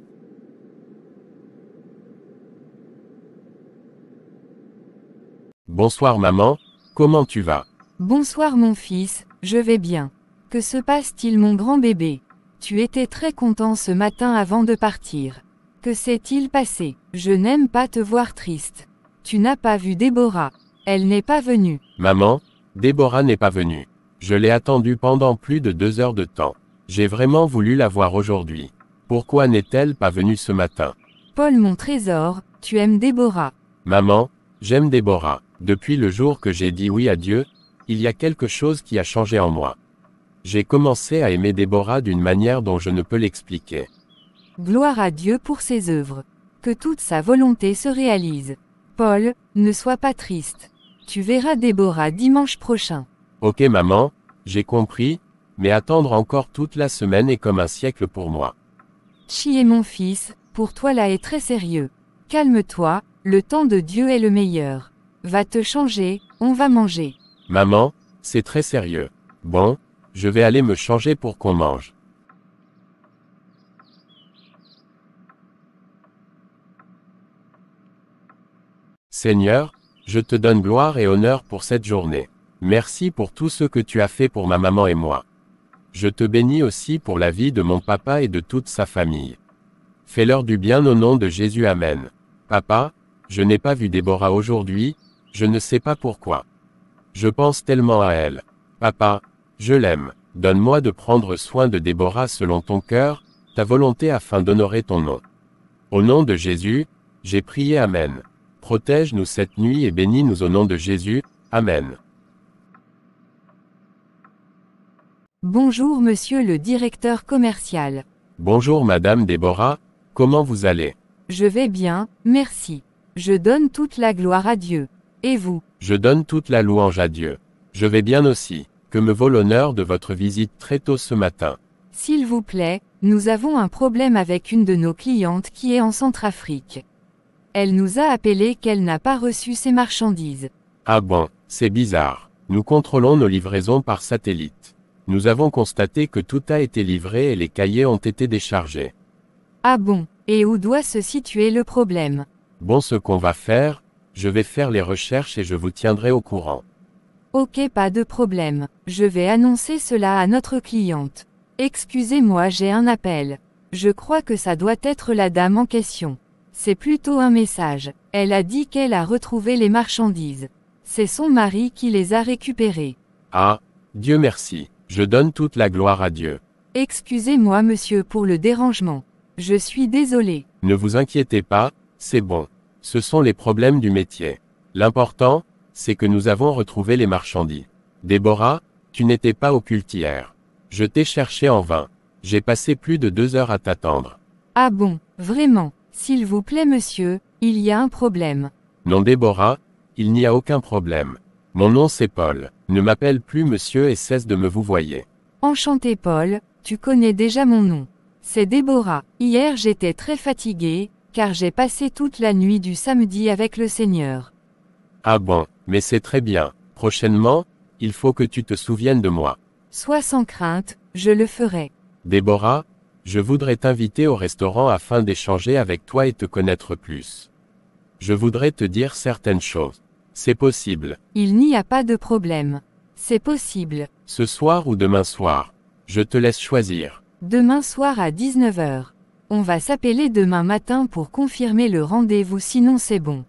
Bonsoir maman, comment tu vas Bonsoir mon fils, je vais bien. Que se passe-t-il mon grand bébé Tu étais très content ce matin avant de partir. Que s'est-il passé Je n'aime pas te voir triste. Tu n'as pas vu Déborah. Elle n'est pas venue. Maman, Déborah n'est pas venue. Je l'ai attendue pendant plus de deux heures de temps. J'ai vraiment voulu la voir aujourd'hui. Pourquoi n'est-elle pas venue ce matin Paul mon trésor, tu aimes Déborah. Maman, j'aime Déborah. Depuis le jour que j'ai dit oui à Dieu, il y a quelque chose qui a changé en moi. J'ai commencé à aimer Déborah d'une manière dont je ne peux l'expliquer. Gloire à Dieu pour ses œuvres. Que toute sa volonté se réalise. Paul, ne sois pas triste. Tu verras Déborah dimanche prochain. Ok maman, j'ai compris, mais attendre encore toute la semaine est comme un siècle pour moi. Chier mon fils, pour toi là est très sérieux. Calme-toi, le temps de Dieu est le meilleur. Va te changer, on va manger. Maman, c'est très sérieux. Bon, je vais aller me changer pour qu'on mange. Seigneur, je te donne gloire et honneur pour cette journée. Merci pour tout ce que tu as fait pour ma maman et moi. Je te bénis aussi pour la vie de mon papa et de toute sa famille. Fais-leur du bien au nom de Jésus. Amen. Papa, je n'ai pas vu Déborah aujourd'hui, je ne sais pas pourquoi. Je pense tellement à elle. Papa, je l'aime. Donne-moi de prendre soin de Déborah selon ton cœur, ta volonté afin d'honorer ton nom. Au nom de Jésus, j'ai prié Amen. Protège-nous cette nuit et bénis-nous au nom de Jésus. Amen. Bonjour monsieur le directeur commercial. Bonjour madame Déborah, comment vous allez Je vais bien, merci. Je donne toute la gloire à Dieu. Et vous Je donne toute la louange à Dieu. Je vais bien aussi. Que me vaut l'honneur de votre visite très tôt ce matin S'il vous plaît, nous avons un problème avec une de nos clientes qui est en Centrafrique. Elle nous a appelé qu'elle n'a pas reçu ses marchandises. Ah bon, c'est bizarre. Nous contrôlons nos livraisons par satellite. Nous avons constaté que tout a été livré et les cahiers ont été déchargés. Ah bon, et où doit se situer le problème Bon ce qu'on va faire, je vais faire les recherches et je vous tiendrai au courant. Ok pas de problème, je vais annoncer cela à notre cliente. Excusez-moi j'ai un appel. Je crois que ça doit être la dame en question. C'est plutôt un message. Elle a dit qu'elle a retrouvé les marchandises. C'est son mari qui les a récupérées. Ah, Dieu merci. Je donne toute la gloire à Dieu. Excusez-moi, monsieur, pour le dérangement. Je suis désolé. Ne vous inquiétez pas, c'est bon. Ce sont les problèmes du métier. L'important, c'est que nous avons retrouvé les marchandises. Déborah, tu n'étais pas au hier. Je t'ai cherché en vain. J'ai passé plus de deux heures à t'attendre. Ah bon, vraiment, s'il vous plaît monsieur, il y a un problème. Non Déborah, il n'y a aucun problème. Mon nom c'est Paul. Ne m'appelle plus monsieur et cesse de me vous Enchanté Paul, tu connais déjà mon nom. C'est Déborah. Hier j'étais très fatiguée, car j'ai passé toute la nuit du samedi avec le Seigneur. Ah bon, mais c'est très bien. Prochainement, il faut que tu te souviennes de moi. Sois sans crainte, je le ferai. Déborah, je voudrais t'inviter au restaurant afin d'échanger avec toi et te connaître plus. Je voudrais te dire certaines choses. C'est possible. Il n'y a pas de problème. C'est possible. Ce soir ou demain soir. Je te laisse choisir. Demain soir à 19h. On va s'appeler demain matin pour confirmer le rendez-vous sinon c'est bon.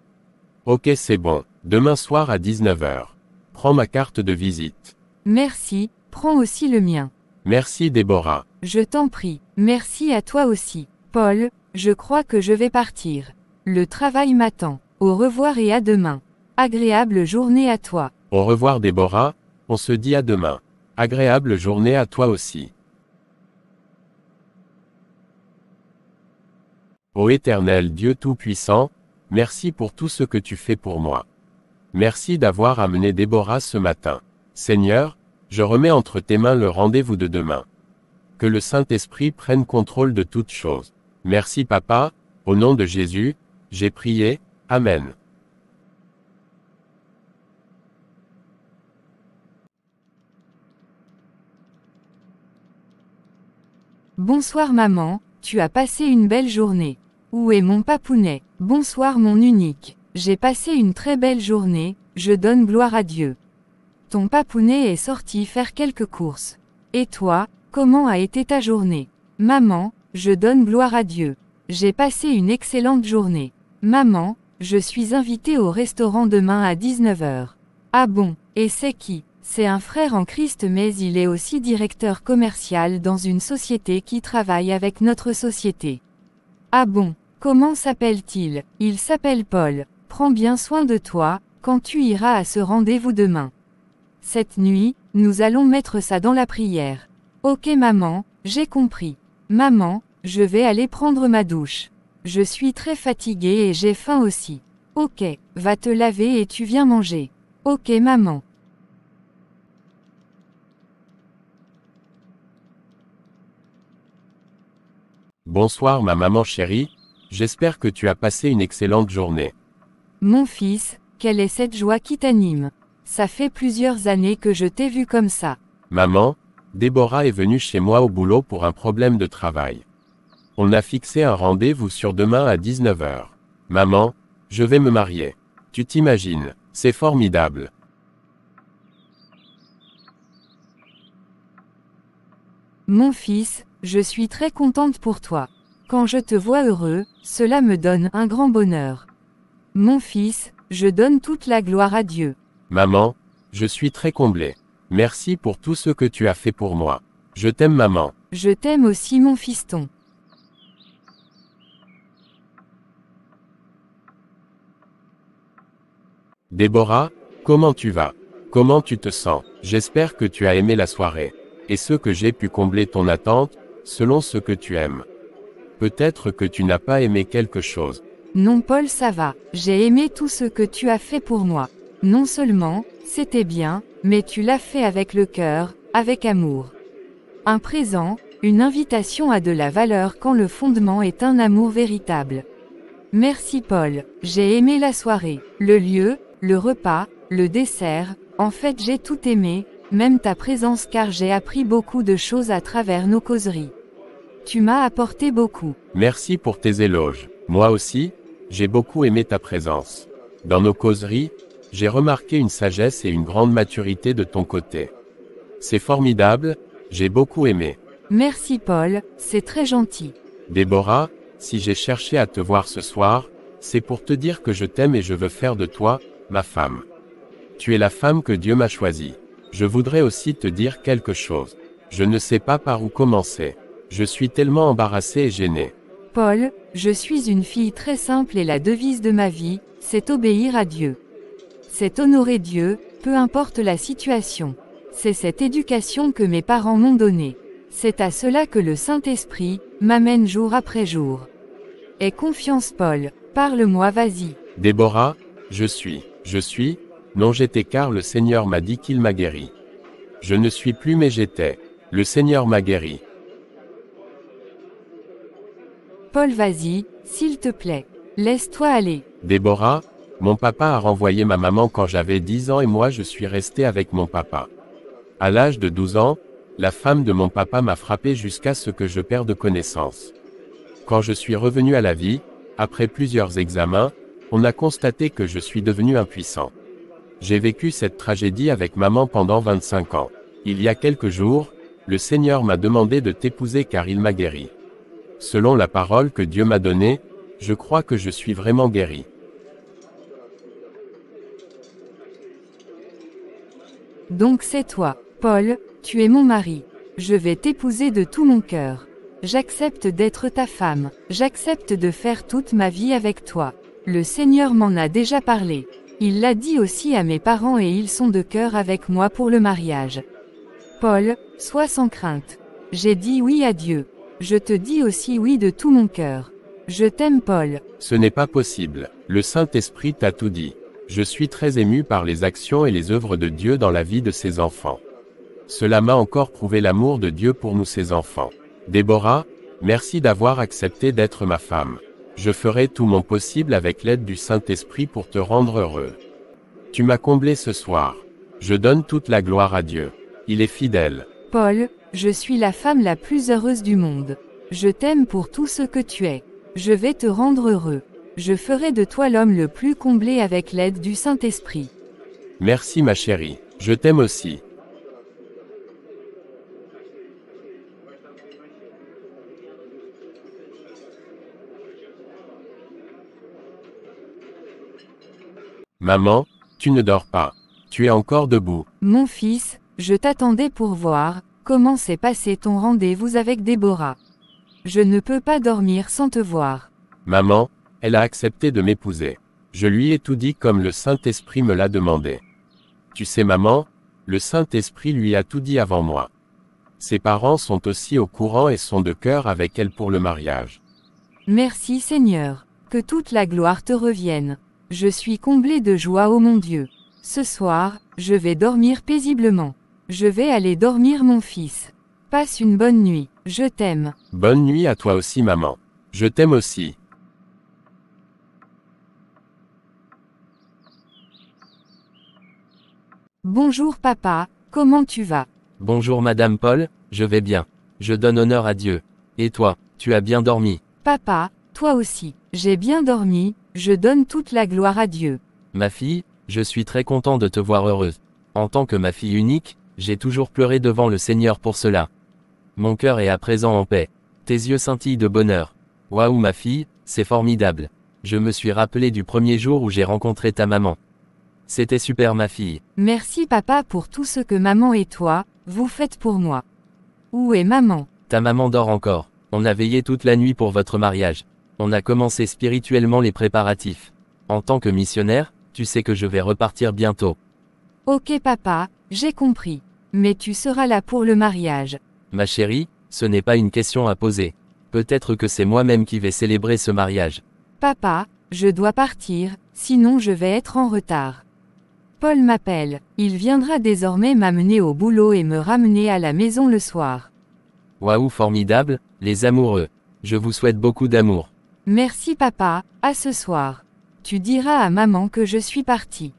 Ok c'est bon. Demain soir à 19h. Prends ma carte de visite. Merci, prends aussi le mien. Merci Déborah. Je t'en prie. Merci à toi aussi. Paul, je crois que je vais partir. Le travail m'attend. Au revoir et à demain. Agréable journée à toi. Au revoir Déborah, on se dit à demain. Agréable journée à toi aussi. Ô Éternel Dieu Tout-Puissant, merci pour tout ce que tu fais pour moi. Merci d'avoir amené Déborah ce matin. Seigneur, je remets entre tes mains le rendez-vous de demain. Que le Saint-Esprit prenne contrôle de toutes choses. Merci Papa, au nom de Jésus, j'ai prié, Amen. Bonsoir maman, tu as passé une belle journée. Où est mon papounet Bonsoir mon unique. J'ai passé une très belle journée, je donne gloire à Dieu. Ton papounet est sorti faire quelques courses. Et toi, comment a été ta journée Maman, je donne gloire à Dieu. J'ai passé une excellente journée. Maman, je suis invitée au restaurant demain à 19h. Ah bon, et c'est qui c'est un frère en Christ mais il est aussi directeur commercial dans une société qui travaille avec notre société. Ah bon Comment s'appelle-t-il Il, s'appelle Paul. Prends bien soin de toi, quand tu iras à ce rendez-vous demain. Cette nuit, nous allons mettre ça dans la prière. Ok maman, j'ai compris. Maman, je vais aller prendre ma douche. Je suis très fatiguée et j'ai faim aussi. Ok, va te laver et tu viens manger. Ok maman. Bonsoir ma maman chérie, j'espère que tu as passé une excellente journée. Mon fils, quelle est cette joie qui t'anime Ça fait plusieurs années que je t'ai vu comme ça. Maman, Déborah est venue chez moi au boulot pour un problème de travail. On a fixé un rendez-vous sur demain à 19h. Maman, je vais me marier. Tu t'imagines, c'est formidable. Mon fils, je suis très contente pour toi. Quand je te vois heureux, cela me donne un grand bonheur. Mon fils, je donne toute la gloire à Dieu. Maman, je suis très comblée. Merci pour tout ce que tu as fait pour moi. Je t'aime maman. Je t'aime aussi mon fiston. Déborah, comment tu vas Comment tu te sens J'espère que tu as aimé la soirée. Et ce que j'ai pu combler ton attente, selon ce que tu aimes. Peut-être que tu n'as pas aimé quelque chose. Non Paul, ça va, j'ai aimé tout ce que tu as fait pour moi. Non seulement, c'était bien, mais tu l'as fait avec le cœur, avec amour. Un présent, une invitation a de la valeur quand le fondement est un amour véritable. Merci Paul, j'ai aimé la soirée, le lieu, le repas, le dessert, en fait j'ai tout aimé, même ta présence car j'ai appris beaucoup de choses à travers nos causeries. Tu m'as apporté beaucoup. Merci pour tes éloges. Moi aussi, j'ai beaucoup aimé ta présence. Dans nos causeries, j'ai remarqué une sagesse et une grande maturité de ton côté. C'est formidable, j'ai beaucoup aimé. Merci Paul, c'est très gentil. Déborah, si j'ai cherché à te voir ce soir, c'est pour te dire que je t'aime et je veux faire de toi, ma femme. Tu es la femme que Dieu m'a choisie. Je voudrais aussi te dire quelque chose. Je ne sais pas par où commencer. Je suis tellement embarrassée et gênée. Paul, je suis une fille très simple et la devise de ma vie, c'est obéir à Dieu. C'est honorer Dieu, peu importe la situation. C'est cette éducation que mes parents m'ont donnée. C'est à cela que le Saint-Esprit m'amène jour après jour. Aie confiance Paul, parle-moi vas-y. Déborah, je suis, je suis, non j'étais car le Seigneur m'a dit qu'il m'a guéri. Je ne suis plus mais j'étais, le Seigneur m'a guéri. Paul vas-y, s'il te plaît. Laisse-toi aller. Déborah, mon papa a renvoyé ma maman quand j'avais 10 ans et moi je suis restée avec mon papa. À l'âge de 12 ans, la femme de mon papa m'a frappé jusqu'à ce que je perde connaissance. Quand je suis revenu à la vie, après plusieurs examens, on a constaté que je suis devenu impuissant. J'ai vécu cette tragédie avec maman pendant 25 ans. Il y a quelques jours, le Seigneur m'a demandé de t'épouser car il m'a guéri. Selon la parole que Dieu m'a donnée, je crois que je suis vraiment guéri. Donc c'est toi, Paul, tu es mon mari. Je vais t'épouser de tout mon cœur. J'accepte d'être ta femme. J'accepte de faire toute ma vie avec toi. Le Seigneur m'en a déjà parlé. Il l'a dit aussi à mes parents et ils sont de cœur avec moi pour le mariage. Paul, sois sans crainte. J'ai dit oui à Dieu. Je te dis aussi oui de tout mon cœur. Je t'aime Paul. Ce n'est pas possible. Le Saint-Esprit t'a tout dit. Je suis très ému par les actions et les œuvres de Dieu dans la vie de ses enfants. Cela m'a encore prouvé l'amour de Dieu pour nous ses enfants. Déborah, merci d'avoir accepté d'être ma femme. Je ferai tout mon possible avec l'aide du Saint-Esprit pour te rendre heureux. Tu m'as comblé ce soir. Je donne toute la gloire à Dieu. Il est fidèle. Paul, je suis la femme la plus heureuse du monde. Je t'aime pour tout ce que tu es. Je vais te rendre heureux. Je ferai de toi l'homme le plus comblé avec l'aide du Saint-Esprit. Merci ma chérie. Je t'aime aussi. Maman, tu ne dors pas. Tu es encore debout. Mon fils, je t'attendais pour voir, Comment s'est passé ton rendez-vous avec Déborah Je ne peux pas dormir sans te voir. Maman, elle a accepté de m'épouser. Je lui ai tout dit comme le Saint-Esprit me l'a demandé. Tu sais maman, le Saint-Esprit lui a tout dit avant moi. Ses parents sont aussi au courant et sont de cœur avec elle pour le mariage. Merci Seigneur. Que toute la gloire te revienne. Je suis comblée de joie, ô mon Dieu. Ce soir, je vais dormir paisiblement. Je vais aller dormir mon fils. Passe une bonne nuit. Je t'aime. Bonne nuit à toi aussi maman. Je t'aime aussi. Bonjour papa, comment tu vas Bonjour Madame Paul, je vais bien. Je donne honneur à Dieu. Et toi, tu as bien dormi Papa, toi aussi, j'ai bien dormi, je donne toute la gloire à Dieu. Ma fille, je suis très content de te voir heureuse. En tant que ma fille unique, j'ai toujours pleuré devant le Seigneur pour cela. Mon cœur est à présent en paix. Tes yeux scintillent de bonheur. Waouh ma fille, c'est formidable. Je me suis rappelé du premier jour où j'ai rencontré ta maman. C'était super ma fille. Merci papa pour tout ce que maman et toi, vous faites pour moi. Où est maman Ta maman dort encore. On a veillé toute la nuit pour votre mariage. On a commencé spirituellement les préparatifs. En tant que missionnaire, tu sais que je vais repartir bientôt. Ok papa, j'ai compris. Mais tu seras là pour le mariage. Ma chérie, ce n'est pas une question à poser. Peut-être que c'est moi-même qui vais célébrer ce mariage. Papa, je dois partir, sinon je vais être en retard. Paul m'appelle, il viendra désormais m'amener au boulot et me ramener à la maison le soir. Waouh formidable, les amoureux. Je vous souhaite beaucoup d'amour. Merci papa, à ce soir. Tu diras à maman que je suis parti.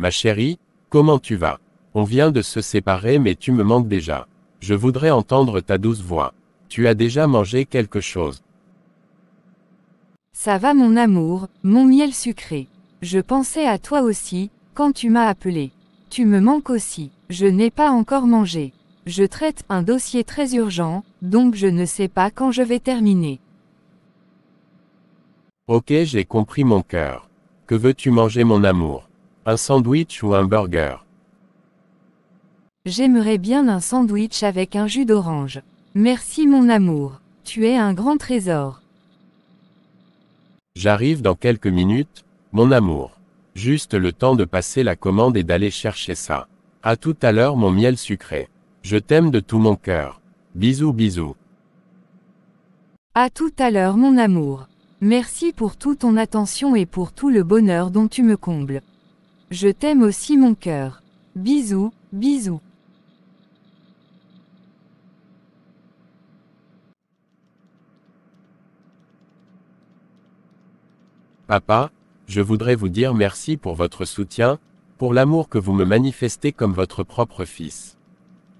Ma chérie, comment tu vas On vient de se séparer mais tu me manques déjà. Je voudrais entendre ta douce voix. Tu as déjà mangé quelque chose Ça va mon amour, mon miel sucré. Je pensais à toi aussi, quand tu m'as appelé. Tu me manques aussi. Je n'ai pas encore mangé. Je traite un dossier très urgent, donc je ne sais pas quand je vais terminer. Ok, j'ai compris mon cœur. Que veux-tu manger mon amour un sandwich ou un burger J'aimerais bien un sandwich avec un jus d'orange. Merci mon amour, tu es un grand trésor. J'arrive dans quelques minutes, mon amour. Juste le temps de passer la commande et d'aller chercher ça. À tout à l'heure mon miel sucré. Je t'aime de tout mon cœur. Bisous bisous. À tout à l'heure mon amour. Merci pour toute ton attention et pour tout le bonheur dont tu me combles. Je t'aime aussi mon cœur. Bisous, bisous. Papa, je voudrais vous dire merci pour votre soutien, pour l'amour que vous me manifestez comme votre propre fils.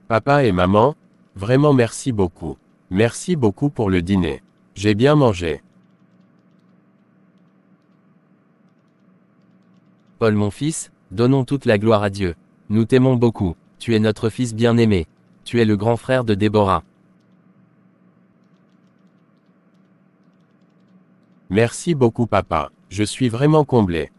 Papa et maman, vraiment merci beaucoup. Merci beaucoup pour le dîner. J'ai bien mangé. Paul mon fils, donnons toute la gloire à Dieu. Nous t'aimons beaucoup, tu es notre fils bien-aimé. Tu es le grand frère de Déborah. Merci beaucoup papa, je suis vraiment comblé.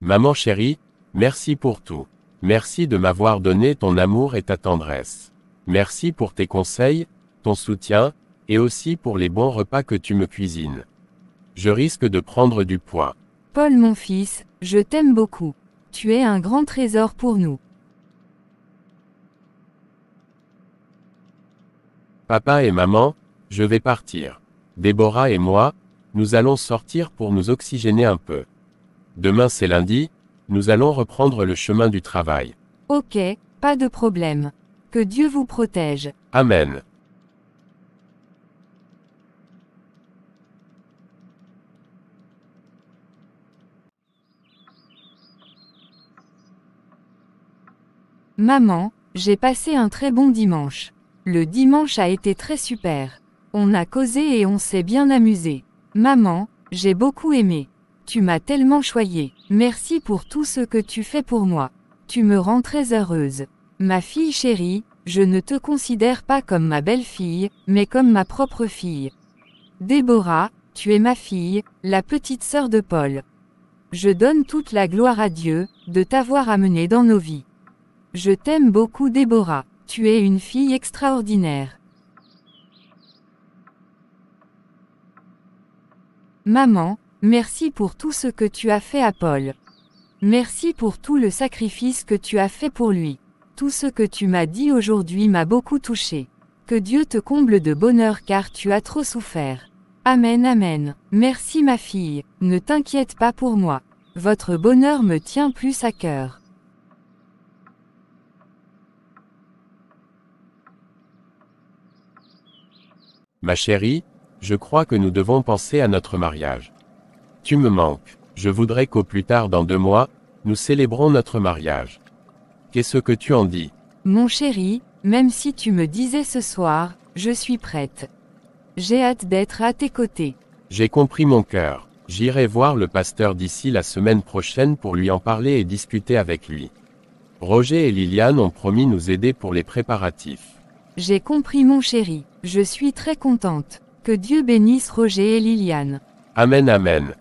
Maman chérie, merci pour tout. Merci de m'avoir donné ton amour et ta tendresse. Merci pour tes conseils, ton soutien, et aussi pour les bons repas que tu me cuisines. Je risque de prendre du poids. Paul mon fils, je t'aime beaucoup. Tu es un grand trésor pour nous. Papa et maman, je vais partir. Déborah et moi, nous allons sortir pour nous oxygéner un peu. Demain c'est lundi, nous allons reprendre le chemin du travail. Ok, pas de problème. Que Dieu vous protège. Amen. Maman, j'ai passé un très bon dimanche. Le dimanche a été très super. On a causé et on s'est bien amusé. Maman, j'ai beaucoup aimé. Tu m'as tellement choyé. Merci pour tout ce que tu fais pour moi. Tu me rends très heureuse. Ma fille chérie, je ne te considère pas comme ma belle-fille, mais comme ma propre fille. Déborah, tu es ma fille, la petite sœur de Paul. Je donne toute la gloire à Dieu, de t'avoir amenée dans nos vies. Je t'aime beaucoup Déborah. Tu es une fille extraordinaire. Maman, merci pour tout ce que tu as fait à Paul. Merci pour tout le sacrifice que tu as fait pour lui. Tout ce que tu m'as dit aujourd'hui m'a beaucoup touché. Que Dieu te comble de bonheur car tu as trop souffert. Amen, amen. Merci ma fille, ne t'inquiète pas pour moi. Votre bonheur me tient plus à cœur. Ma chérie, je crois que nous devons penser à notre mariage. Tu me manques. Je voudrais qu'au plus tard dans deux mois, nous célébrons notre mariage. Qu'est-ce que tu en dis Mon chéri, même si tu me disais ce soir, je suis prête. J'ai hâte d'être à tes côtés. J'ai compris mon cœur. J'irai voir le pasteur d'ici la semaine prochaine pour lui en parler et discuter avec lui. Roger et Liliane ont promis nous aider pour les préparatifs. J'ai compris mon chéri. Je suis très contente. Que Dieu bénisse Roger et Liliane. Amen, amen.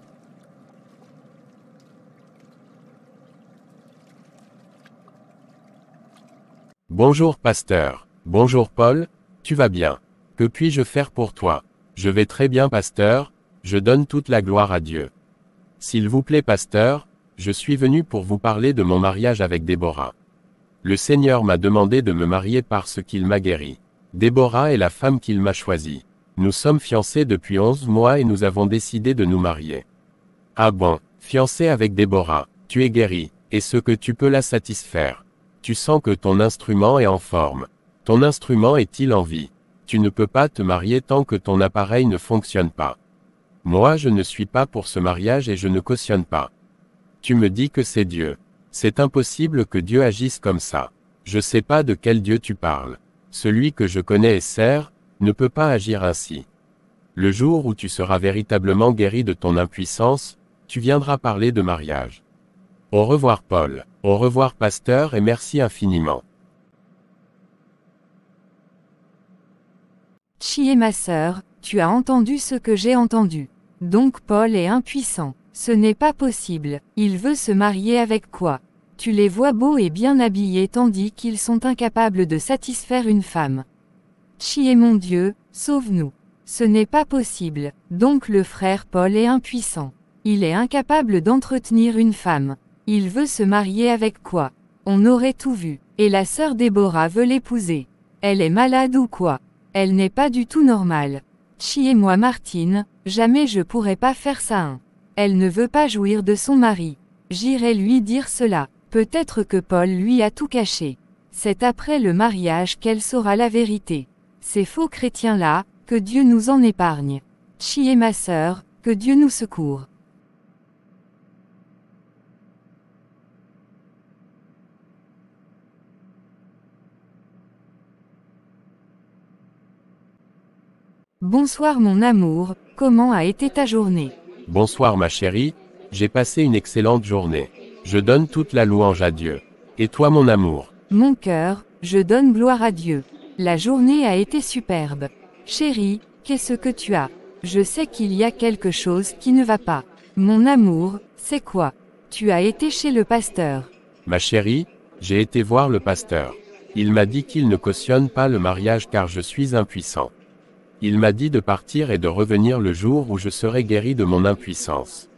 Bonjour pasteur. Bonjour Paul. Tu vas bien. Que puis-je faire pour toi Je vais très bien pasteur. Je donne toute la gloire à Dieu. S'il vous plaît pasteur, je suis venu pour vous parler de mon mariage avec Déborah. Le Seigneur m'a demandé de me marier parce qu'il m'a guéri. Déborah est la femme qu'il m'a choisie. Nous sommes fiancés depuis 11 mois et nous avons décidé de nous marier. Ah bon, fiancé avec Déborah, tu es guéri, et ce que tu peux la satisfaire. Tu sens que ton instrument est en forme. Ton instrument est-il en vie Tu ne peux pas te marier tant que ton appareil ne fonctionne pas. Moi je ne suis pas pour ce mariage et je ne cautionne pas. Tu me dis que c'est Dieu. C'est impossible que Dieu agisse comme ça. Je sais pas de quel Dieu tu parles. Celui que je connais et sert, ne peut pas agir ainsi. Le jour où tu seras véritablement guéri de ton impuissance, tu viendras parler de mariage. Au revoir Paul, au revoir pasteur et merci infiniment. est ma sœur, tu as entendu ce que j'ai entendu. Donc Paul est impuissant. Ce n'est pas possible. Il veut se marier avec quoi Tu les vois beaux et bien habillés tandis qu'ils sont incapables de satisfaire une femme. Chier mon Dieu, sauve-nous. Ce n'est pas possible. Donc le frère Paul est impuissant. Il est incapable d'entretenir une femme. Il veut se marier avec quoi On aurait tout vu. Et la sœur Déborah veut l'épouser. Elle est malade ou quoi Elle n'est pas du tout normale. et moi Martine, jamais je pourrais pas faire ça. Hein. Elle ne veut pas jouir de son mari. J'irai lui dire cela. Peut-être que Paul lui a tout caché. C'est après le mariage qu'elle saura la vérité. Ces faux chrétiens-là, que Dieu nous en épargne. Chi et ma sœur, que Dieu nous secourt. Bonsoir mon amour, comment a été ta journée Bonsoir ma chérie, j'ai passé une excellente journée. Je donne toute la louange à Dieu. Et toi mon amour Mon cœur, je donne gloire à Dieu. La journée a été superbe. Chérie, qu'est-ce que tu as Je sais qu'il y a quelque chose qui ne va pas. Mon amour, c'est quoi Tu as été chez le pasteur. Ma chérie, j'ai été voir le pasteur. Il m'a dit qu'il ne cautionne pas le mariage car je suis impuissant. Il m'a dit de partir et de revenir le jour où je serai guéri de mon impuissance.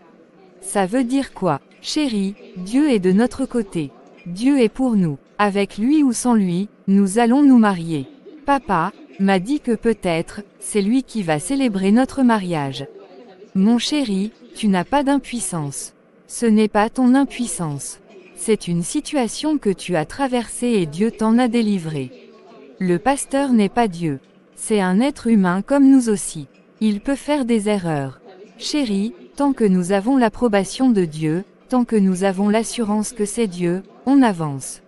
Ça veut dire quoi Chérie, Dieu est de notre côté. Dieu est pour nous. Avec lui ou sans lui, nous allons nous marier. Papa m'a dit que peut-être, c'est lui qui va célébrer notre mariage. Mon chéri, tu n'as pas d'impuissance. Ce n'est pas ton impuissance. C'est une situation que tu as traversée et Dieu t'en a délivré. Le pasteur n'est pas Dieu. C'est un être humain comme nous aussi. Il peut faire des erreurs. Chérie, tant que nous avons l'approbation de Dieu, tant que nous avons l'assurance que c'est Dieu, on avance.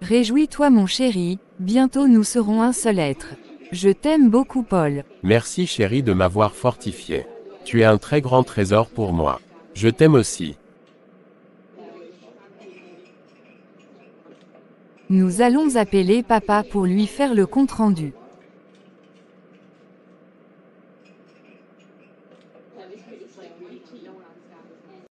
Réjouis-toi mon chéri, bientôt nous serons un seul être. Je t'aime beaucoup Paul. Merci chérie de m'avoir fortifié. Tu es un très grand trésor pour moi. Je t'aime aussi. Nous allons appeler papa pour lui faire le compte-rendu.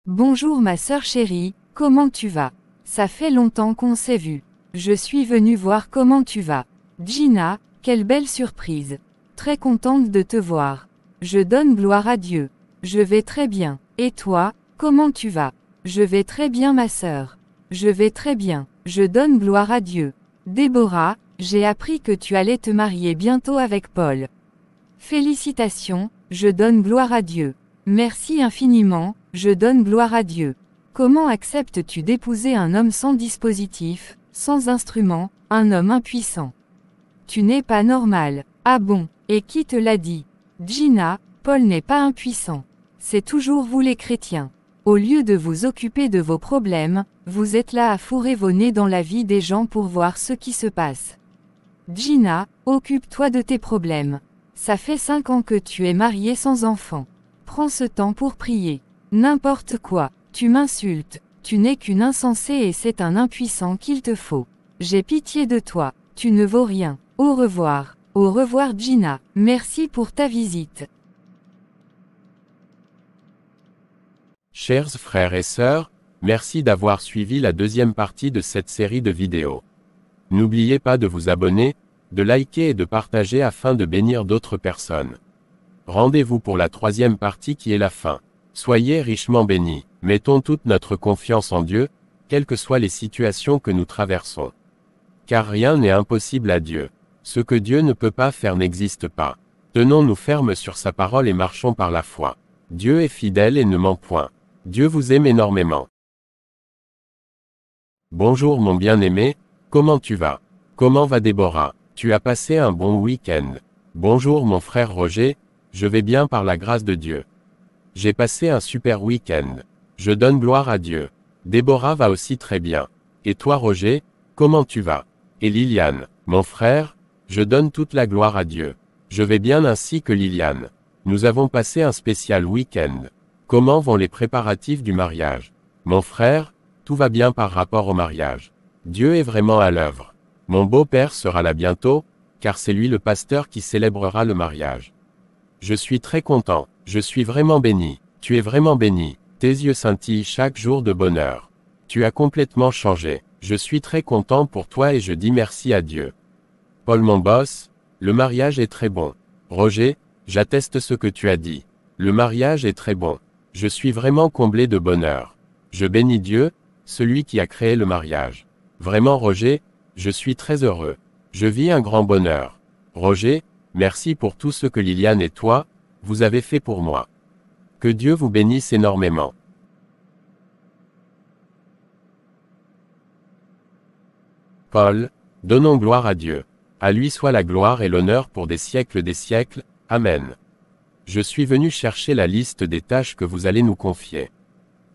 Bonjour ma sœur chérie, comment tu vas Ça fait longtemps qu'on s'est vu. Je suis venue voir comment tu vas. Gina, quelle belle surprise. Très contente de te voir. Je donne gloire à Dieu. Je vais très bien. Et toi, comment tu vas Je vais très bien ma sœur. Je vais très bien. Je donne gloire à Dieu. Déborah, j'ai appris que tu allais te marier bientôt avec Paul. Félicitations, je donne gloire à Dieu. Merci infiniment, je donne gloire à Dieu. Comment acceptes-tu d'épouser un homme sans dispositif, sans instrument, un homme impuissant Tu n'es pas normal. Ah bon Et qui te l'a dit Gina, Paul n'est pas impuissant. C'est toujours vous les chrétiens. Au lieu de vous occuper de vos problèmes, vous êtes là à fourrer vos nez dans la vie des gens pour voir ce qui se passe. Gina, occupe-toi de tes problèmes. Ça fait cinq ans que tu es mariée sans enfant. Prends ce temps pour prier. N'importe quoi. Tu m'insultes. Tu n'es qu'une insensée et c'est un impuissant qu'il te faut. J'ai pitié de toi. Tu ne vaux rien. Au revoir. Au revoir Gina. Merci pour ta visite. Chers frères et sœurs, merci d'avoir suivi la deuxième partie de cette série de vidéos. N'oubliez pas de vous abonner, de liker et de partager afin de bénir d'autres personnes. Rendez-vous pour la troisième partie qui est la fin. Soyez richement bénis. Mettons toute notre confiance en Dieu, quelles que soient les situations que nous traversons. Car rien n'est impossible à Dieu. Ce que Dieu ne peut pas faire n'existe pas. Tenons-nous fermes sur sa parole et marchons par la foi. Dieu est fidèle et ne ment point. Dieu vous aime énormément. Bonjour mon bien-aimé, comment tu vas Comment va Déborah Tu as passé un bon week-end. Bonjour mon frère Roger, je vais bien par la grâce de Dieu. J'ai passé un super week-end. Je donne gloire à Dieu. Déborah va aussi très bien. Et toi Roger, comment tu vas Et Liliane, mon frère, je donne toute la gloire à Dieu. Je vais bien ainsi que Liliane. Nous avons passé un spécial week-end. Comment vont les préparatifs du mariage Mon frère, tout va bien par rapport au mariage. Dieu est vraiment à l'œuvre. Mon beau-père sera là bientôt, car c'est lui le pasteur qui célébrera le mariage. Je suis très content. Je suis vraiment béni. Tu es vraiment béni. Tes yeux scintillent chaque jour de bonheur. Tu as complètement changé. Je suis très content pour toi et je dis merci à Dieu. Paul mon boss, le mariage est très bon. Roger, j'atteste ce que tu as dit. Le mariage est très bon. Je suis vraiment comblé de bonheur. Je bénis Dieu, celui qui a créé le mariage. Vraiment Roger, je suis très heureux. Je vis un grand bonheur. Roger, merci pour tout ce que Liliane et toi, vous avez fait pour moi. Que Dieu vous bénisse énormément. Paul, donnons gloire à Dieu. À lui soit la gloire et l'honneur pour des siècles des siècles. Amen. Je suis venu chercher la liste des tâches que vous allez nous confier.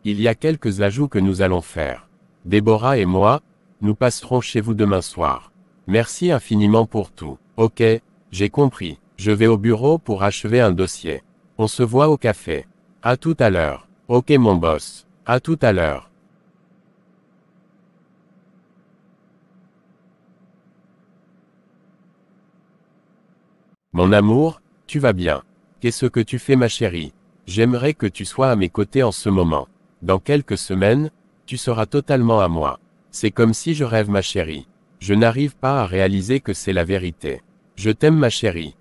Il y a quelques ajouts que nous allons faire. Déborah et moi, nous passerons chez vous demain soir. Merci infiniment pour tout. Ok, j'ai compris. Je vais au bureau pour achever un dossier. On se voit au café. À tout à l'heure. Ok mon boss. À tout à l'heure. Mon amour, tu vas bien. Qu'est-ce que tu fais ma chérie J'aimerais que tu sois à mes côtés en ce moment. Dans quelques semaines, tu seras totalement à moi. C'est comme si je rêve ma chérie. Je n'arrive pas à réaliser que c'est la vérité. Je t'aime ma chérie.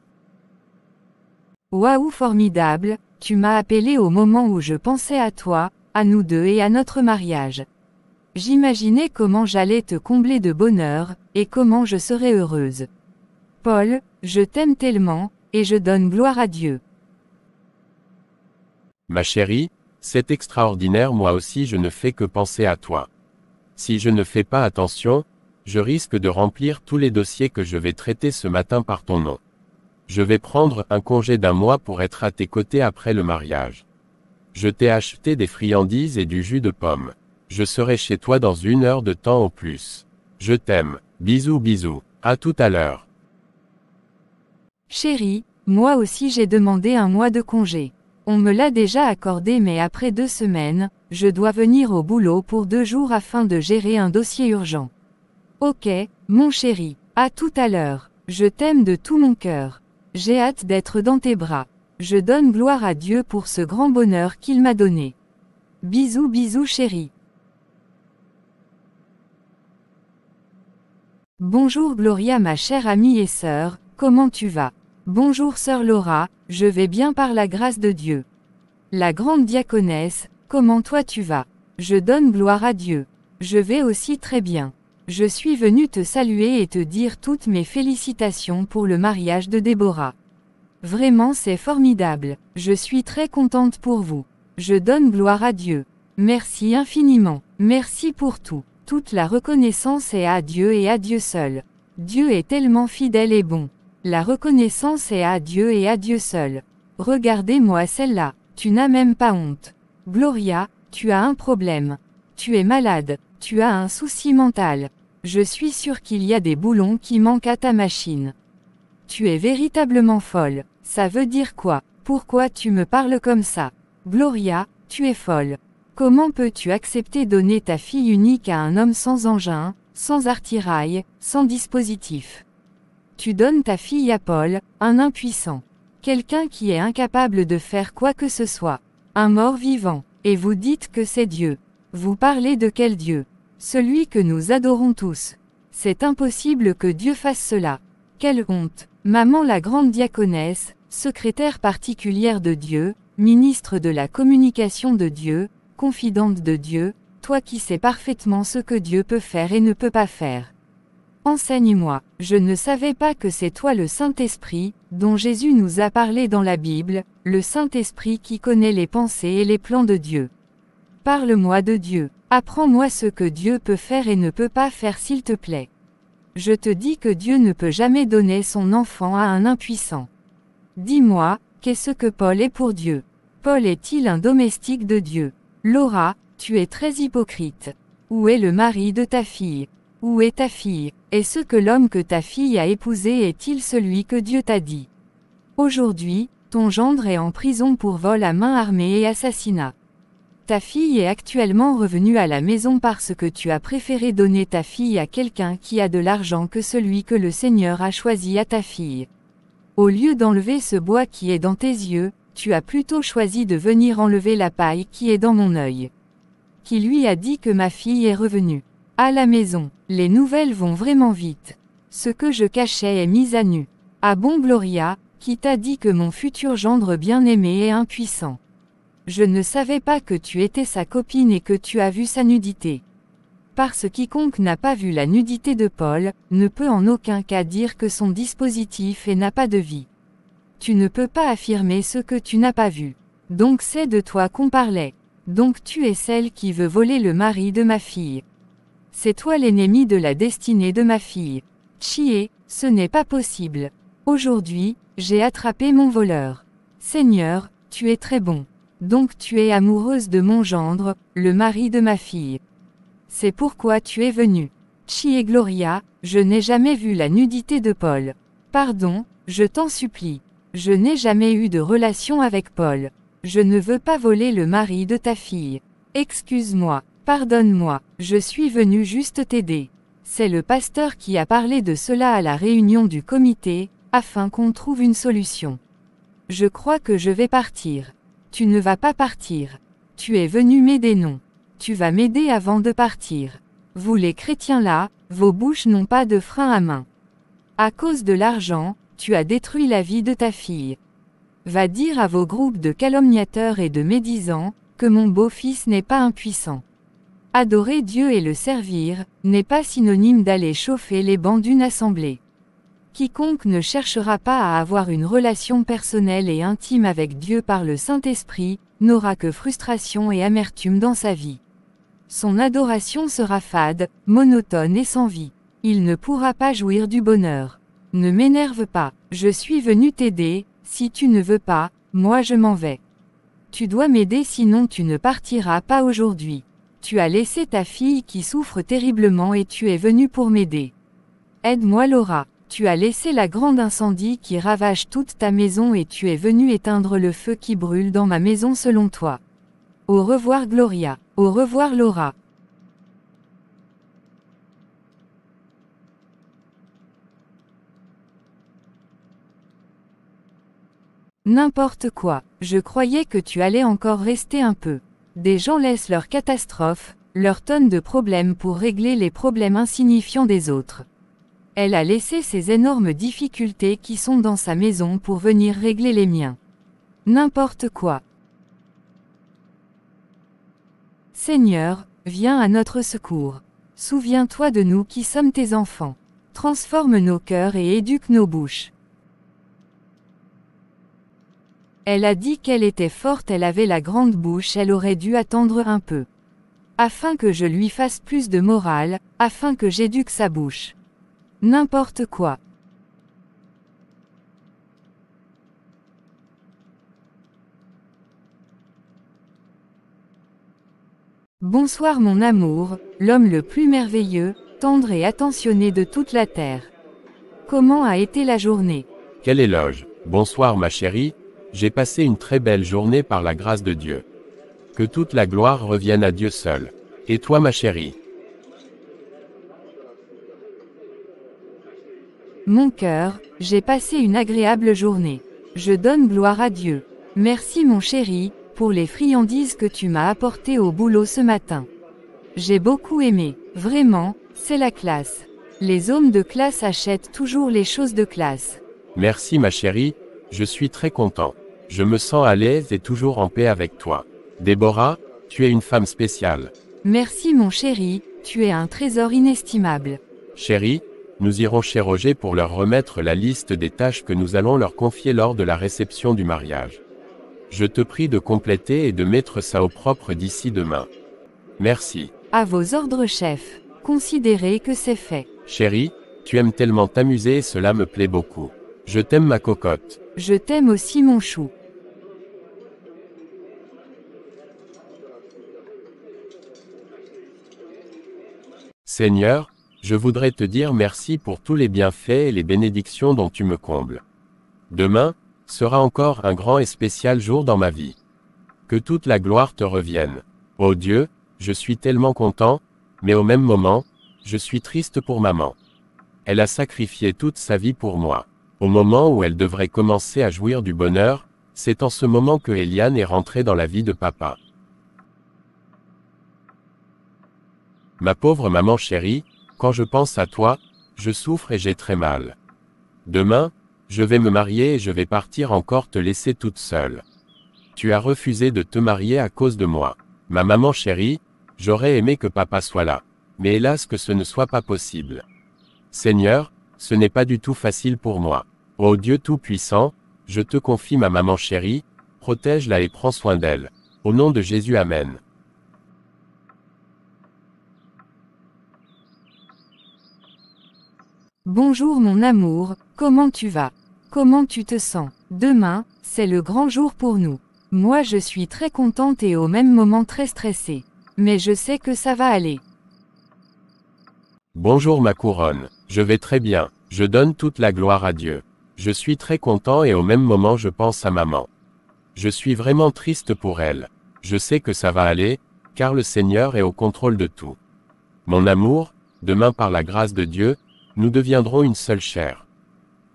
Waouh formidable, tu m'as appelé au moment où je pensais à toi, à nous deux et à notre mariage. J'imaginais comment j'allais te combler de bonheur, et comment je serais heureuse. Paul, je t'aime tellement, et je donne gloire à Dieu. Ma chérie, c'est extraordinaire, moi aussi je ne fais que penser à toi. Si je ne fais pas attention, je risque de remplir tous les dossiers que je vais traiter ce matin par ton nom. Je vais prendre un congé d'un mois pour être à tes côtés après le mariage. Je t'ai acheté des friandises et du jus de pomme. Je serai chez toi dans une heure de temps au plus. Je t'aime. Bisous bisous. À tout à l'heure. Chérie, moi aussi j'ai demandé un mois de congé. On me l'a déjà accordé mais après deux semaines, je dois venir au boulot pour deux jours afin de gérer un dossier urgent. Ok, mon chéri, à tout à l'heure. Je t'aime de tout mon cœur. J'ai hâte d'être dans tes bras. Je donne gloire à Dieu pour ce grand bonheur qu'il m'a donné. Bisous bisous chérie. Bonjour Gloria ma chère amie et sœur, comment tu vas Bonjour sœur Laura, je vais bien par la grâce de Dieu. La grande diaconesse, comment toi tu vas Je donne gloire à Dieu. Je vais aussi très bien. Je suis venue te saluer et te dire toutes mes félicitations pour le mariage de Déborah. Vraiment c'est formidable. Je suis très contente pour vous. Je donne gloire à Dieu. Merci infiniment. Merci pour tout. Toute la reconnaissance est à Dieu et à Dieu seul. Dieu est tellement fidèle et bon. La reconnaissance est à Dieu et à Dieu seul. Regardez-moi celle-là. Tu n'as même pas honte. Gloria, tu as un problème. Tu es malade. Tu as un souci mental. Je suis sûr qu'il y a des boulons qui manquent à ta machine. Tu es véritablement folle. Ça veut dire quoi Pourquoi tu me parles comme ça Gloria, tu es folle. Comment peux-tu accepter donner ta fille unique à un homme sans engin, sans artirail, sans dispositif Tu donnes ta fille à Paul, un impuissant. Quelqu'un qui est incapable de faire quoi que ce soit. Un mort vivant. Et vous dites que c'est Dieu. Vous parlez de quel Dieu celui que nous adorons tous. C'est impossible que Dieu fasse cela. Quelle honte. Maman la grande diaconesse, secrétaire particulière de Dieu, ministre de la communication de Dieu, confidente de Dieu, toi qui sais parfaitement ce que Dieu peut faire et ne peut pas faire. Enseigne-moi, je ne savais pas que c'est toi le Saint-Esprit, dont Jésus nous a parlé dans la Bible, le Saint-Esprit qui connaît les pensées et les plans de Dieu. Parle-moi de Dieu. Apprends-moi ce que Dieu peut faire et ne peut pas faire s'il te plaît. Je te dis que Dieu ne peut jamais donner son enfant à un impuissant. Dis-moi, qu'est-ce que Paul est pour Dieu Paul est-il un domestique de Dieu Laura, tu es très hypocrite. Où est le mari de ta fille Où est ta fille Est-ce que l'homme que ta fille a épousé est-il celui que Dieu t'a dit Aujourd'hui, ton gendre est en prison pour vol à main armée et assassinat. Ta fille est actuellement revenue à la maison parce que tu as préféré donner ta fille à quelqu'un qui a de l'argent que celui que le Seigneur a choisi à ta fille. Au lieu d'enlever ce bois qui est dans tes yeux, tu as plutôt choisi de venir enlever la paille qui est dans mon œil. Qui lui a dit que ma fille est revenue. À la maison, les nouvelles vont vraiment vite. Ce que je cachais est mis à nu. À ah bon Gloria, qui t'a dit que mon futur gendre bien-aimé est impuissant je ne savais pas que tu étais sa copine et que tu as vu sa nudité. Parce quiconque n'a pas vu la nudité de Paul, ne peut en aucun cas dire que son dispositif est n'a pas de vie. Tu ne peux pas affirmer ce que tu n'as pas vu. Donc c'est de toi qu'on parlait. Donc tu es celle qui veut voler le mari de ma fille. C'est toi l'ennemi de la destinée de ma fille. Chier, ce n'est pas possible. Aujourd'hui, j'ai attrapé mon voleur. Seigneur, tu es très bon. Donc tu es amoureuse de mon gendre, le mari de ma fille. C'est pourquoi tu es venue. Chi et Gloria, je n'ai jamais vu la nudité de Paul. Pardon, je t'en supplie. Je n'ai jamais eu de relation avec Paul. Je ne veux pas voler le mari de ta fille. Excuse-moi, pardonne-moi, je suis venue juste t'aider. C'est le pasteur qui a parlé de cela à la réunion du comité, afin qu'on trouve une solution. Je crois que je vais partir. Tu ne vas pas partir. Tu es venu m'aider non. Tu vas m'aider avant de partir. Vous les chrétiens là, vos bouches n'ont pas de frein à main. À cause de l'argent, tu as détruit la vie de ta fille. Va dire à vos groupes de calomniateurs et de médisants, que mon beau-fils n'est pas impuissant. Adorer Dieu et le servir, n'est pas synonyme d'aller chauffer les bancs d'une assemblée. Quiconque ne cherchera pas à avoir une relation personnelle et intime avec Dieu par le Saint-Esprit, n'aura que frustration et amertume dans sa vie. Son adoration sera fade, monotone et sans vie. Il ne pourra pas jouir du bonheur. Ne m'énerve pas, je suis venu t'aider, si tu ne veux pas, moi je m'en vais. Tu dois m'aider sinon tu ne partiras pas aujourd'hui. Tu as laissé ta fille qui souffre terriblement et tu es venu pour m'aider. Aide-moi Laura, tu as laissé la grande incendie qui ravage toute ta maison et tu es venu éteindre le feu qui brûle dans ma maison selon toi. Au revoir Gloria. Au revoir Laura. N'importe quoi, je croyais que tu allais encore rester un peu. Des gens laissent leurs catastrophes, leurs tonnes de problèmes pour régler les problèmes insignifiants des autres. Elle a laissé ses énormes difficultés qui sont dans sa maison pour venir régler les miens. N'importe quoi. Seigneur, viens à notre secours. Souviens-toi de nous qui sommes tes enfants. Transforme nos cœurs et éduque nos bouches. Elle a dit qu'elle était forte, elle avait la grande bouche, elle aurait dû attendre un peu. Afin que je lui fasse plus de morale, afin que j'éduque sa bouche. N'importe quoi. Bonsoir mon amour, l'homme le plus merveilleux, tendre et attentionné de toute la Terre. Comment a été la journée Quel éloge Bonsoir ma chérie, j'ai passé une très belle journée par la grâce de Dieu. Que toute la gloire revienne à Dieu seul. Et toi ma chérie Mon cœur, j'ai passé une agréable journée. Je donne gloire à Dieu. Merci mon chéri, pour les friandises que tu m'as apportées au boulot ce matin. J'ai beaucoup aimé. Vraiment, c'est la classe. Les hommes de classe achètent toujours les choses de classe. Merci ma chérie, je suis très content. Je me sens à l'aise et toujours en paix avec toi. Déborah, tu es une femme spéciale. Merci mon chéri, tu es un trésor inestimable. Chéri nous irons chez Roger pour leur remettre la liste des tâches que nous allons leur confier lors de la réception du mariage. Je te prie de compléter et de mettre ça au propre d'ici demain. Merci. À vos ordres, chef. Considérez que c'est fait. Chérie, tu aimes tellement t'amuser et cela me plaît beaucoup. Je t'aime ma cocotte. Je t'aime aussi mon chou. Seigneur, je voudrais te dire merci pour tous les bienfaits et les bénédictions dont tu me combles. Demain, sera encore un grand et spécial jour dans ma vie. Que toute la gloire te revienne. Oh Dieu, je suis tellement content, mais au même moment, je suis triste pour maman. Elle a sacrifié toute sa vie pour moi. Au moment où elle devrait commencer à jouir du bonheur, c'est en ce moment que Eliane est rentrée dans la vie de papa. Ma pauvre maman chérie, quand je pense à toi, je souffre et j'ai très mal. Demain, je vais me marier et je vais partir encore te laisser toute seule. Tu as refusé de te marier à cause de moi. Ma maman chérie, j'aurais aimé que papa soit là. Mais hélas que ce ne soit pas possible. Seigneur, ce n'est pas du tout facile pour moi. Ô Dieu Tout-Puissant, je te confie ma maman chérie, protège-la et prends soin d'elle. Au nom de Jésus Amen. Bonjour mon amour, comment tu vas Comment tu te sens Demain, c'est le grand jour pour nous. Moi je suis très contente et au même moment très stressée. Mais je sais que ça va aller. Bonjour ma couronne, je vais très bien, je donne toute la gloire à Dieu. Je suis très content et au même moment je pense à maman. Je suis vraiment triste pour elle. Je sais que ça va aller, car le Seigneur est au contrôle de tout. Mon amour, demain par la grâce de Dieu, nous deviendrons une seule chair.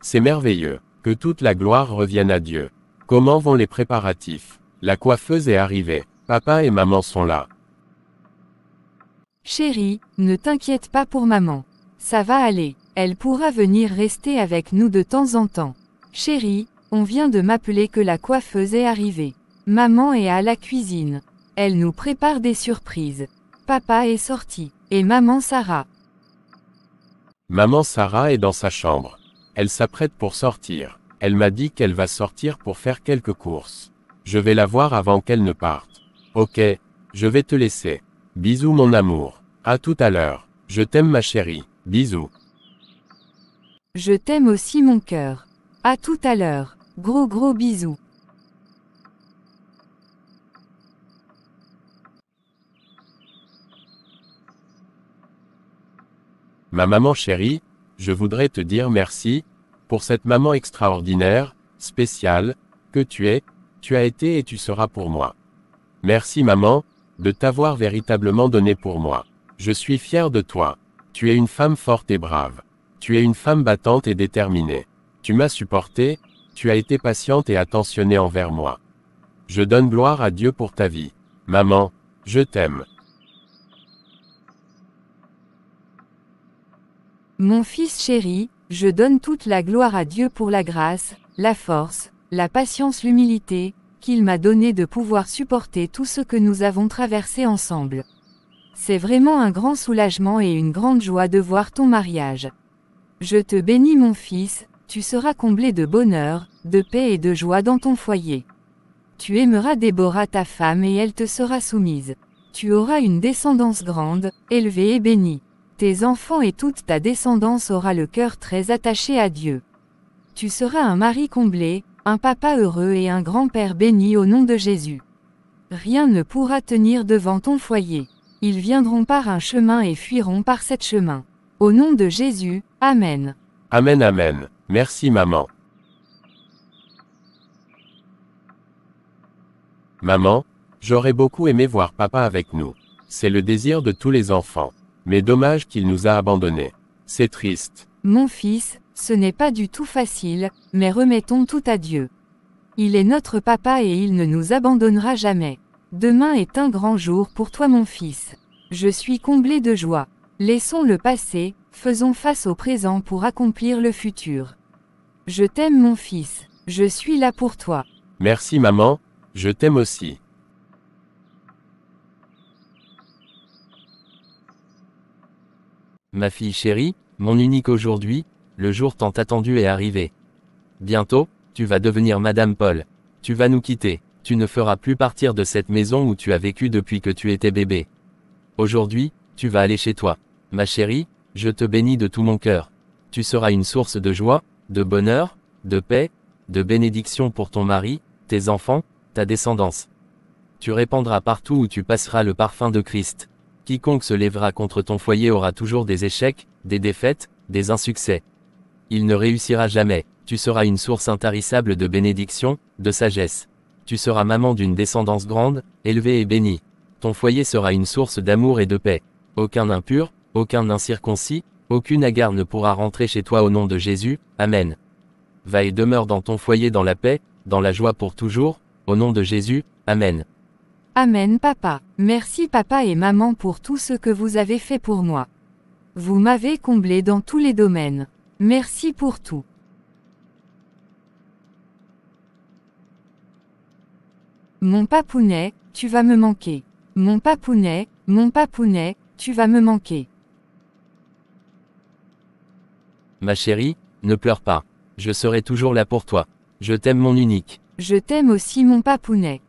C'est merveilleux. Que toute la gloire revienne à Dieu. Comment vont les préparatifs La coiffeuse est arrivée. Papa et maman sont là. Chérie, ne t'inquiète pas pour maman. Ça va aller. Elle pourra venir rester avec nous de temps en temps. Chérie, on vient de m'appeler que la coiffeuse est arrivée. Maman est à la cuisine. Elle nous prépare des surprises. Papa est sorti. Et maman Sarah. Maman Sarah est dans sa chambre. Elle s'apprête pour sortir. Elle m'a dit qu'elle va sortir pour faire quelques courses. Je vais la voir avant qu'elle ne parte. Ok, je vais te laisser. Bisous mon amour. À tout à l'heure. Je t'aime ma chérie. Bisous. Je t'aime aussi mon cœur. À tout à l'heure. Gros gros bisous. Ma maman chérie, je voudrais te dire merci, pour cette maman extraordinaire, spéciale, que tu es, tu as été et tu seras pour moi. Merci maman, de t'avoir véritablement donné pour moi. Je suis fier de toi. Tu es une femme forte et brave. Tu es une femme battante et déterminée. Tu m'as supporté, tu as été patiente et attentionnée envers moi. Je donne gloire à Dieu pour ta vie. Maman, je t'aime. Mon fils chéri, je donne toute la gloire à Dieu pour la grâce, la force, la patience, l'humilité, qu'il m'a donné de pouvoir supporter tout ce que nous avons traversé ensemble. C'est vraiment un grand soulagement et une grande joie de voir ton mariage. Je te bénis mon fils, tu seras comblé de bonheur, de paix et de joie dans ton foyer. Tu aimeras Déborah ta femme et elle te sera soumise. Tu auras une descendance grande, élevée et bénie. Tes enfants et toute ta descendance aura le cœur très attaché à Dieu. Tu seras un mari comblé, un papa heureux et un grand-père béni au nom de Jésus. Rien ne pourra tenir devant ton foyer. Ils viendront par un chemin et fuiront par sept chemin. Au nom de Jésus, Amen. Amen, Amen. Merci maman. Maman, j'aurais beaucoup aimé voir papa avec nous. C'est le désir de tous les enfants. Mais dommage qu'il nous a abandonnés. C'est triste. Mon fils, ce n'est pas du tout facile, mais remettons tout à Dieu. Il est notre papa et il ne nous abandonnera jamais. Demain est un grand jour pour toi mon fils. Je suis comblé de joie. Laissons le passé, faisons face au présent pour accomplir le futur. Je t'aime mon fils, je suis là pour toi. Merci maman, je t'aime aussi. Ma fille chérie, mon unique aujourd'hui, le jour tant attendu est arrivé. Bientôt, tu vas devenir Madame Paul. Tu vas nous quitter. Tu ne feras plus partir de cette maison où tu as vécu depuis que tu étais bébé. Aujourd'hui, tu vas aller chez toi. Ma chérie, je te bénis de tout mon cœur. Tu seras une source de joie, de bonheur, de paix, de bénédiction pour ton mari, tes enfants, ta descendance. Tu répandras partout où tu passeras le parfum de Christ. Quiconque se lèvera contre ton foyer aura toujours des échecs, des défaites, des insuccès. Il ne réussira jamais, tu seras une source intarissable de bénédiction, de sagesse. Tu seras maman d'une descendance grande, élevée et bénie. Ton foyer sera une source d'amour et de paix. Aucun impur, aucun incirconcis, aucune agarre ne pourra rentrer chez toi au nom de Jésus, Amen. Va et demeure dans ton foyer dans la paix, dans la joie pour toujours, au nom de Jésus, Amen. Amen papa. Merci papa et maman pour tout ce que vous avez fait pour moi. Vous m'avez comblé dans tous les domaines. Merci pour tout. Mon papounet, tu vas me manquer. Mon papounet, mon papounet, tu vas me manquer. Ma chérie, ne pleure pas. Je serai toujours là pour toi. Je t'aime mon unique. Je t'aime aussi mon papounet.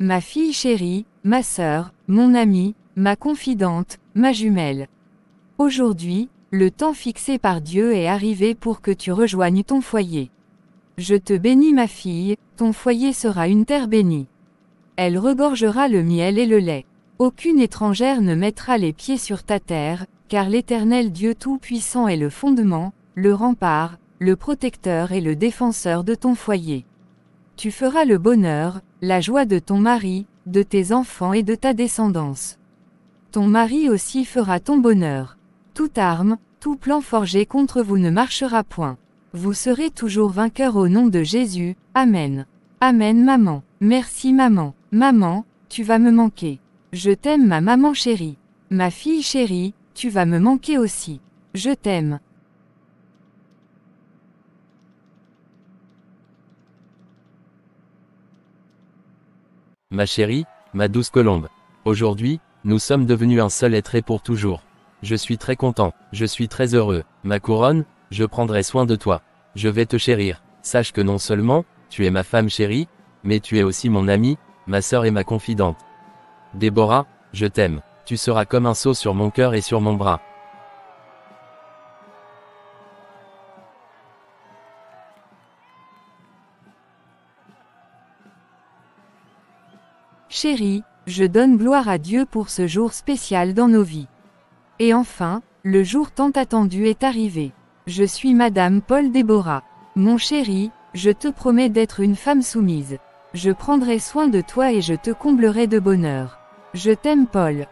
Ma fille chérie, ma sœur, mon amie, ma confidente, ma jumelle. Aujourd'hui, le temps fixé par Dieu est arrivé pour que tu rejoignes ton foyer. Je te bénis ma fille, ton foyer sera une terre bénie. Elle regorgera le miel et le lait. Aucune étrangère ne mettra les pieds sur ta terre, car l'Éternel Dieu Tout-Puissant est le fondement, le rempart, le protecteur et le défenseur de ton foyer. Tu feras le bonheur, la joie de ton mari, de tes enfants et de ta descendance. Ton mari aussi fera ton bonheur. Toute arme, tout plan forgé contre vous ne marchera point. Vous serez toujours vainqueur au nom de Jésus. Amen. Amen maman. Merci maman. Maman, tu vas me manquer. Je t'aime ma maman chérie. Ma fille chérie, tu vas me manquer aussi. Je t'aime. Ma chérie, ma douce colombe. Aujourd'hui, nous sommes devenus un seul être et pour toujours. Je suis très content, je suis très heureux. Ma couronne, je prendrai soin de toi. Je vais te chérir. Sache que non seulement, tu es ma femme chérie, mais tu es aussi mon amie, ma sœur et ma confidente. Déborah, je t'aime. Tu seras comme un seau sur mon cœur et sur mon bras. Chérie, je donne gloire à Dieu pour ce jour spécial dans nos vies. Et enfin, le jour tant attendu est arrivé. Je suis Madame Paul Déborah. Mon chéri, je te promets d'être une femme soumise. Je prendrai soin de toi et je te comblerai de bonheur. Je t'aime Paul.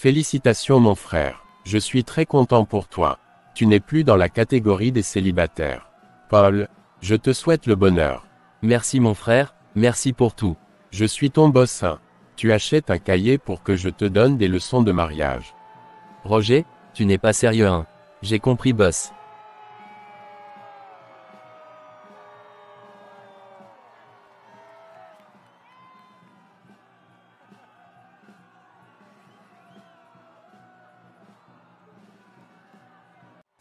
Félicitations mon frère. Je suis très content pour toi. Tu n'es plus dans la catégorie des célibataires. Paul, je te souhaite le bonheur. Merci mon frère, merci pour tout. Je suis ton boss. Hein. Tu achètes un cahier pour que je te donne des leçons de mariage. Roger, tu n'es pas sérieux hein. J'ai compris boss.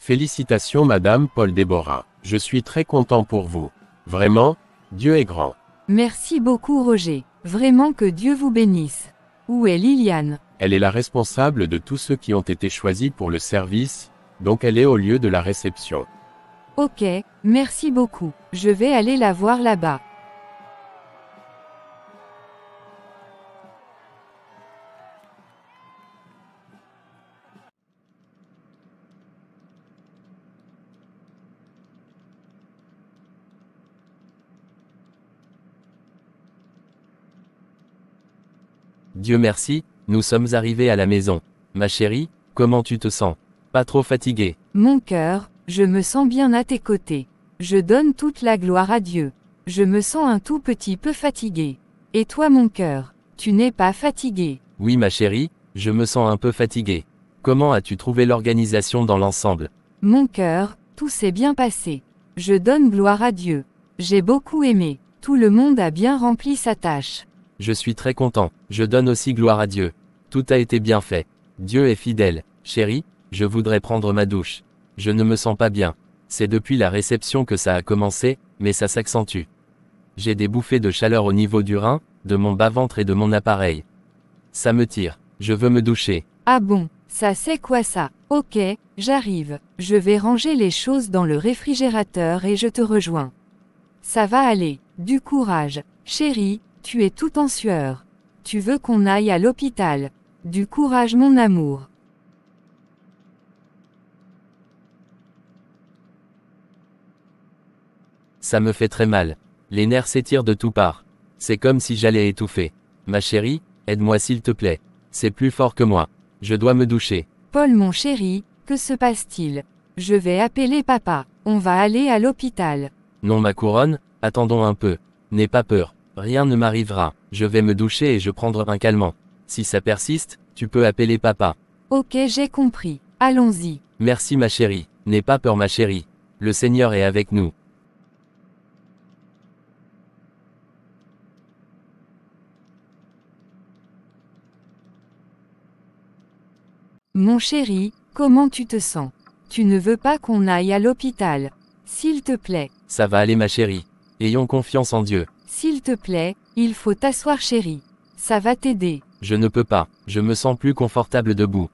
Félicitations Madame Paul Déborah. Je suis très content pour vous. Vraiment, Dieu est grand. Merci beaucoup Roger. Vraiment que Dieu vous bénisse. Où est Liliane Elle est la responsable de tous ceux qui ont été choisis pour le service, donc elle est au lieu de la réception. Ok, merci beaucoup. Je vais aller la voir là-bas. Dieu merci, nous sommes arrivés à la maison. Ma chérie, comment tu te sens Pas trop fatiguée Mon cœur, je me sens bien à tes côtés. Je donne toute la gloire à Dieu. Je me sens un tout petit peu fatiguée. Et toi mon cœur, tu n'es pas fatigué Oui ma chérie, je me sens un peu fatiguée. Comment as-tu trouvé l'organisation dans l'ensemble Mon cœur, tout s'est bien passé. Je donne gloire à Dieu. J'ai beaucoup aimé. Tout le monde a bien rempli sa tâche. Je suis très content. Je donne aussi gloire à Dieu. Tout a été bien fait. Dieu est fidèle. Chérie, je voudrais prendre ma douche. Je ne me sens pas bien. C'est depuis la réception que ça a commencé, mais ça s'accentue. J'ai des bouffées de chaleur au niveau du rein, de mon bas-ventre et de mon appareil. Ça me tire. Je veux me doucher. Ah bon, ça c'est quoi ça Ok, j'arrive. Je vais ranger les choses dans le réfrigérateur et je te rejoins. Ça va aller. Du courage. Chérie, tu es tout en sueur. Tu veux qu'on aille à l'hôpital. Du courage mon amour. Ça me fait très mal. Les nerfs s'étirent de tout part. C'est comme si j'allais étouffer. Ma chérie, aide-moi s'il te plaît. C'est plus fort que moi. Je dois me doucher. Paul mon chéri, que se passe-t-il Je vais appeler papa. On va aller à l'hôpital. Non ma couronne, attendons un peu. N'aie pas peur. Rien ne m'arrivera. Je vais me doucher et je prendrai un calmant. Si ça persiste, tu peux appeler papa. Ok, j'ai compris. Allons-y. Merci ma chérie. N'aie pas peur ma chérie. Le Seigneur est avec nous. Mon chéri, comment tu te sens Tu ne veux pas qu'on aille à l'hôpital. S'il te plaît. Ça va aller ma chérie. Ayons confiance en Dieu. S'il te plaît, il faut t'asseoir chérie. Ça va t'aider. Je ne peux pas, je me sens plus confortable debout.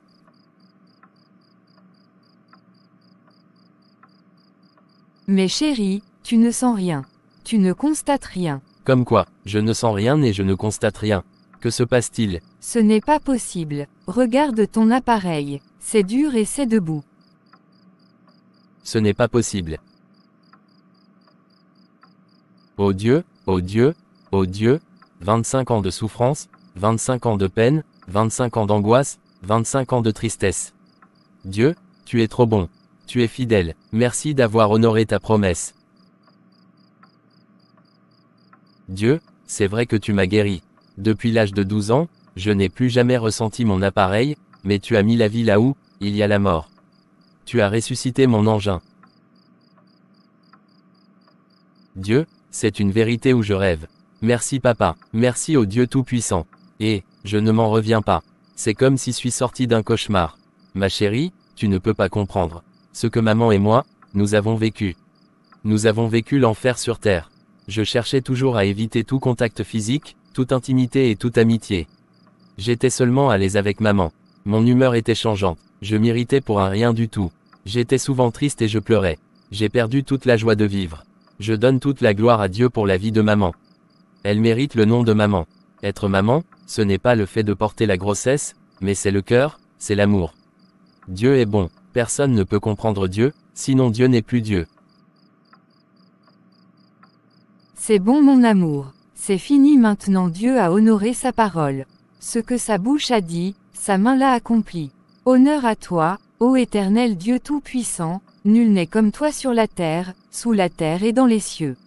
Mais chérie, tu ne sens rien. Tu ne constates rien. Comme quoi, je ne sens rien et je ne constate rien. Que se passe-t-il Ce n'est pas possible. Regarde ton appareil. C'est dur et c'est debout. Ce n'est pas possible. Oh Dieu, oh Dieu, oh Dieu, 25 ans de souffrance, 25 ans de peine, 25 ans d'angoisse, 25 ans de tristesse. Dieu, tu es trop bon, tu es fidèle, merci d'avoir honoré ta promesse. Dieu, c'est vrai que tu m'as guéri. Depuis l'âge de 12 ans, je n'ai plus jamais ressenti mon appareil, mais tu as mis la vie là où, il y a la mort. Tu as ressuscité mon engin. Dieu, c'est une vérité où je rêve. Merci papa, merci au Dieu Tout-Puissant. Et, je ne m'en reviens pas. C'est comme si je suis sorti d'un cauchemar. Ma chérie, tu ne peux pas comprendre. Ce que maman et moi, nous avons vécu. Nous avons vécu l'enfer sur Terre. Je cherchais toujours à éviter tout contact physique, toute intimité et toute amitié. J'étais seulement à l'aise avec maman. Mon humeur était changeante. Je m'irritais pour un rien du tout. J'étais souvent triste et je pleurais. J'ai perdu toute la joie de vivre. Je donne toute la gloire à Dieu pour la vie de maman. Elle mérite le nom de maman. Être maman, ce n'est pas le fait de porter la grossesse, mais c'est le cœur, c'est l'amour. Dieu est bon, personne ne peut comprendre Dieu, sinon Dieu n'est plus Dieu. C'est bon mon amour, c'est fini maintenant Dieu a honoré sa parole. Ce que sa bouche a dit, sa main l'a accompli. Honneur à toi, ô éternel Dieu Tout-Puissant, Nul n'est comme toi sur la terre, sous la terre et dans les cieux.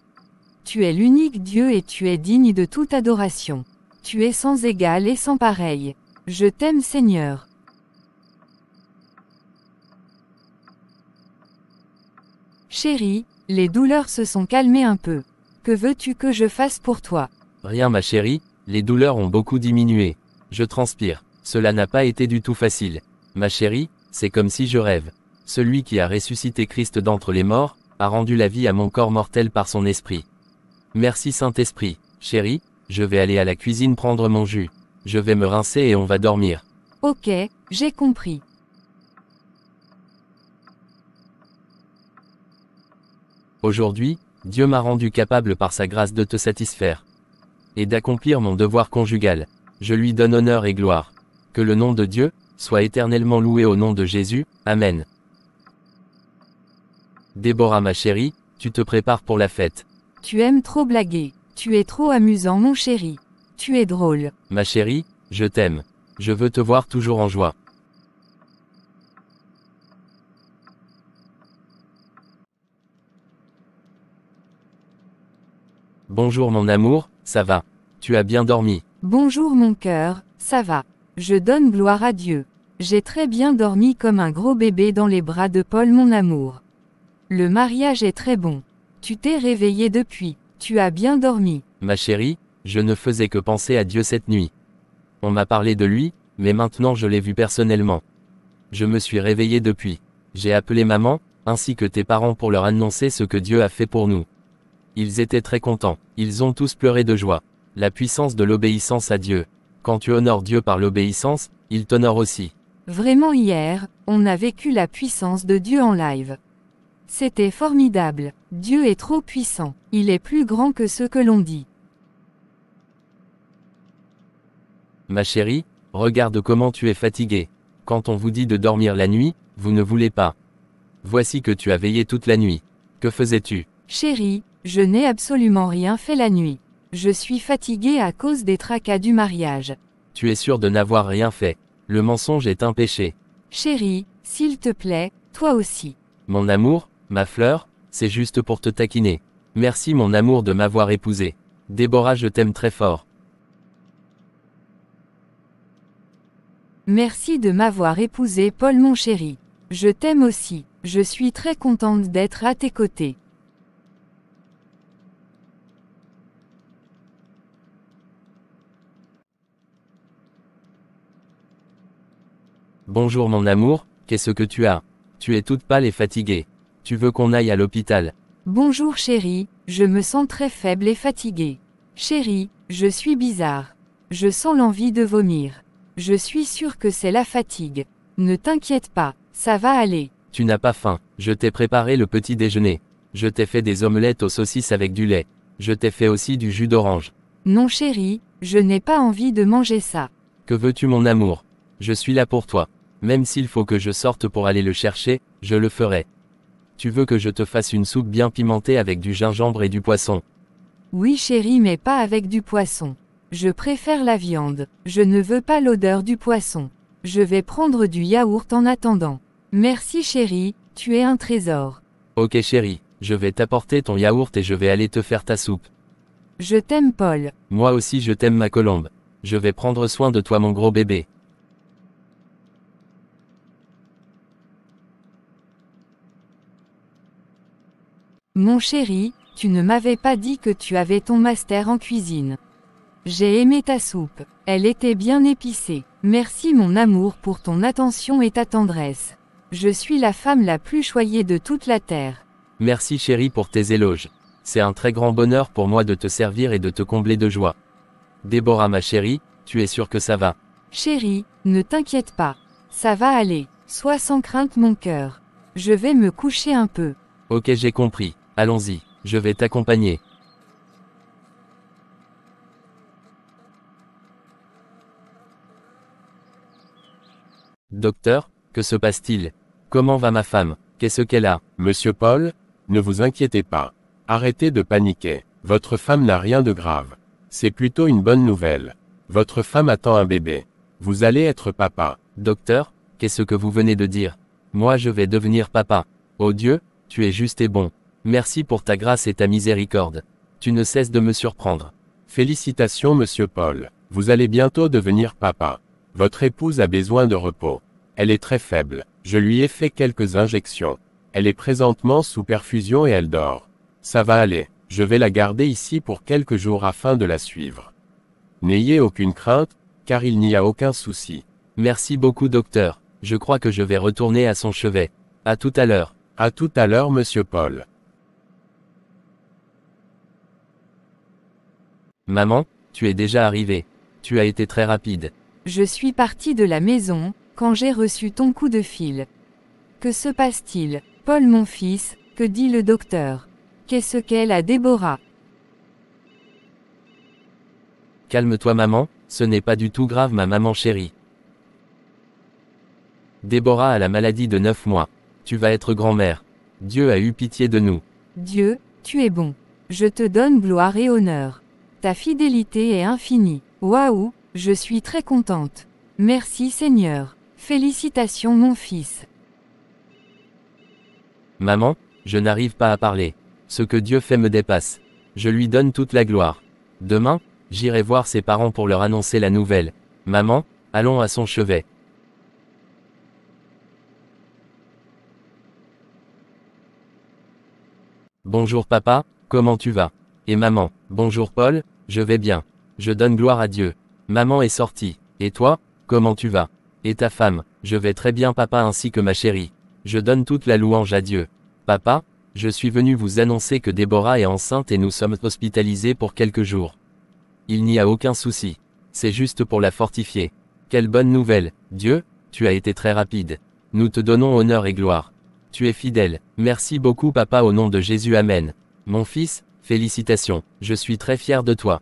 Tu es l'unique Dieu et tu es digne de toute adoration. Tu es sans égal et sans pareil. Je t'aime Seigneur. Chérie, les douleurs se sont calmées un peu. Que veux-tu que je fasse pour toi Rien ma chérie, les douleurs ont beaucoup diminué. Je transpire. Cela n'a pas été du tout facile. Ma chérie, c'est comme si je rêve celui qui a ressuscité Christ d'entre les morts, a rendu la vie à mon corps mortel par son esprit. Merci Saint-Esprit, chérie, je vais aller à la cuisine prendre mon jus. Je vais me rincer et on va dormir. Ok, j'ai compris. Aujourd'hui, Dieu m'a rendu capable par sa grâce de te satisfaire et d'accomplir mon devoir conjugal. Je lui donne honneur et gloire. Que le nom de Dieu soit éternellement loué au nom de Jésus. Amen. Déborah ma chérie, tu te prépares pour la fête. Tu aimes trop blaguer. Tu es trop amusant mon chéri. Tu es drôle. Ma chérie, je t'aime. Je veux te voir toujours en joie. Bonjour mon amour, ça va. Tu as bien dormi. Bonjour mon cœur, ça va. Je donne gloire à Dieu. J'ai très bien dormi comme un gros bébé dans les bras de Paul mon amour. Le mariage est très bon. Tu t'es réveillé depuis, tu as bien dormi. Ma chérie, je ne faisais que penser à Dieu cette nuit. On m'a parlé de lui, mais maintenant je l'ai vu personnellement. Je me suis réveillé depuis. J'ai appelé maman, ainsi que tes parents pour leur annoncer ce que Dieu a fait pour nous. Ils étaient très contents, ils ont tous pleuré de joie. La puissance de l'obéissance à Dieu. Quand tu honores Dieu par l'obéissance, il t'honore aussi. Vraiment hier, on a vécu la puissance de Dieu en live. C'était formidable. Dieu est trop puissant. Il est plus grand que ce que l'on dit. Ma chérie, regarde comment tu es fatiguée. Quand on vous dit de dormir la nuit, vous ne voulez pas. Voici que tu as veillé toute la nuit. Que faisais-tu Chérie, je n'ai absolument rien fait la nuit. Je suis fatiguée à cause des tracas du mariage. Tu es sûre de n'avoir rien fait. Le mensonge est un péché. Chérie, s'il te plaît, toi aussi. Mon amour, Ma fleur, c'est juste pour te taquiner. Merci mon amour de m'avoir épousée. Déborah, je t'aime très fort. Merci de m'avoir épousé Paul mon chéri. Je t'aime aussi. Je suis très contente d'être à tes côtés. Bonjour mon amour, qu'est-ce que tu as Tu es toute pâle et fatiguée. Tu veux qu'on aille à l'hôpital Bonjour chérie, je me sens très faible et fatiguée. Chérie, je suis bizarre. Je sens l'envie de vomir. Je suis sûre que c'est la fatigue. Ne t'inquiète pas, ça va aller. Tu n'as pas faim. Je t'ai préparé le petit déjeuner. Je t'ai fait des omelettes aux saucisses avec du lait. Je t'ai fait aussi du jus d'orange. Non chérie, je n'ai pas envie de manger ça. Que veux-tu mon amour Je suis là pour toi. Même s'il faut que je sorte pour aller le chercher, je le ferai. Tu veux que je te fasse une soupe bien pimentée avec du gingembre et du poisson Oui chérie mais pas avec du poisson. Je préfère la viande. Je ne veux pas l'odeur du poisson. Je vais prendre du yaourt en attendant. Merci chérie, tu es un trésor. Ok chérie, je vais t'apporter ton yaourt et je vais aller te faire ta soupe. Je t'aime Paul. Moi aussi je t'aime ma colombe. Je vais prendre soin de toi mon gros bébé. Mon chéri, tu ne m'avais pas dit que tu avais ton master en cuisine. J'ai aimé ta soupe. Elle était bien épicée. Merci mon amour pour ton attention et ta tendresse. Je suis la femme la plus choyée de toute la terre. Merci chéri pour tes éloges. C'est un très grand bonheur pour moi de te servir et de te combler de joie. Déborah ma chérie, tu es sûre que ça va Chérie, ne t'inquiète pas. Ça va aller. Sois sans crainte mon cœur. Je vais me coucher un peu. Ok j'ai compris. Allons-y, je vais t'accompagner. Docteur, que se passe-t-il Comment va ma femme Qu'est-ce qu'elle a Monsieur Paul, ne vous inquiétez pas. Arrêtez de paniquer. Votre femme n'a rien de grave. C'est plutôt une bonne nouvelle. Votre femme attend un bébé. Vous allez être papa. Docteur, qu'est-ce que vous venez de dire Moi je vais devenir papa. Oh Dieu, tu es juste et bon. Merci pour ta grâce et ta miséricorde. Tu ne cesses de me surprendre. Félicitations, monsieur Paul. Vous allez bientôt devenir papa. Votre épouse a besoin de repos. Elle est très faible. Je lui ai fait quelques injections. Elle est présentement sous perfusion et elle dort. Ça va aller. Je vais la garder ici pour quelques jours afin de la suivre. N'ayez aucune crainte, car il n'y a aucun souci. Merci beaucoup docteur. Je crois que je vais retourner à son chevet. À tout à l'heure. À tout à l'heure monsieur Paul. Maman, tu es déjà arrivée. Tu as été très rapide. Je suis partie de la maison, quand j'ai reçu ton coup de fil. Que se passe-t-il Paul mon fils, que dit le docteur Qu'est-ce qu'elle a Déborah Calme-toi maman, ce n'est pas du tout grave ma maman chérie. Déborah a la maladie de 9 mois. Tu vas être grand-mère. Dieu a eu pitié de nous. Dieu, tu es bon. Je te donne gloire et honneur. Ta fidélité est infinie. Waouh, je suis très contente. Merci Seigneur. Félicitations mon fils. Maman, je n'arrive pas à parler. Ce que Dieu fait me dépasse. Je lui donne toute la gloire. Demain, j'irai voir ses parents pour leur annoncer la nouvelle. Maman, allons à son chevet. Bonjour papa, comment tu vas et maman, bonjour Paul, je vais bien. Je donne gloire à Dieu. Maman est sortie. Et toi, comment tu vas Et ta femme, je vais très bien papa ainsi que ma chérie. Je donne toute la louange à Dieu. Papa, je suis venu vous annoncer que Déborah est enceinte et nous sommes hospitalisés pour quelques jours. Il n'y a aucun souci. C'est juste pour la fortifier. Quelle bonne nouvelle, Dieu, tu as été très rapide. Nous te donnons honneur et gloire. Tu es fidèle. Merci beaucoup papa au nom de Jésus. Amen. Mon fils, Félicitations, je suis très fier de toi.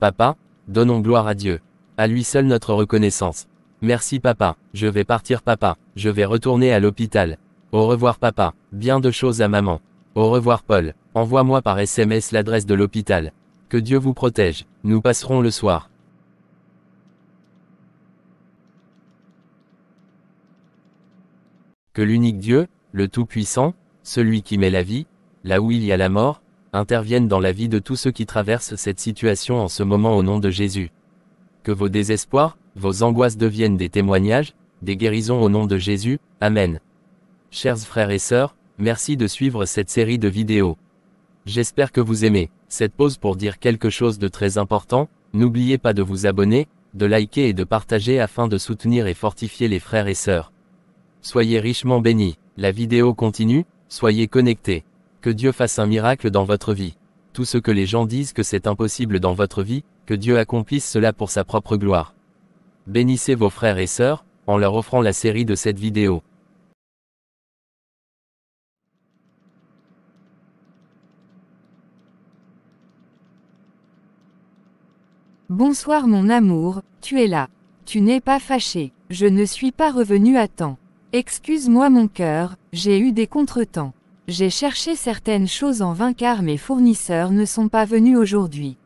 Papa, donnons gloire à Dieu. À lui seul notre reconnaissance. Merci papa, je vais partir papa, je vais retourner à l'hôpital. Au revoir papa, bien de choses à maman. Au revoir Paul, envoie-moi par SMS l'adresse de l'hôpital. Que Dieu vous protège, nous passerons le soir. que l'unique Dieu, le Tout-Puissant, celui qui met la vie, là où il y a la mort, intervienne dans la vie de tous ceux qui traversent cette situation en ce moment au nom de Jésus. Que vos désespoirs, vos angoisses deviennent des témoignages, des guérisons au nom de Jésus, Amen. Chers frères et sœurs, merci de suivre cette série de vidéos. J'espère que vous aimez. Cette pause pour dire quelque chose de très important, n'oubliez pas de vous abonner, de liker et de partager afin de soutenir et fortifier les frères et sœurs. Soyez richement bénis. La vidéo continue, soyez connectés. Que Dieu fasse un miracle dans votre vie. Tout ce que les gens disent que c'est impossible dans votre vie, que Dieu accomplisse cela pour sa propre gloire. Bénissez vos frères et sœurs, en leur offrant la série de cette vidéo. Bonsoir mon amour, tu es là. Tu n'es pas fâché. Je ne suis pas revenu à temps. Excuse-moi mon cœur, j'ai eu des contretemps. J'ai cherché certaines choses en vain car mes fournisseurs ne sont pas venus aujourd'hui.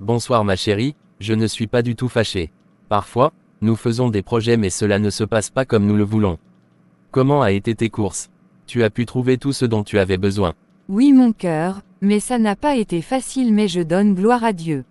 Bonsoir ma chérie, je ne suis pas du tout fâché. Parfois, nous faisons des projets mais cela ne se passe pas comme nous le voulons. Comment a été tes courses Tu as pu trouver tout ce dont tu avais besoin. Oui mon cœur, mais ça n'a pas été facile mais je donne gloire à Dieu.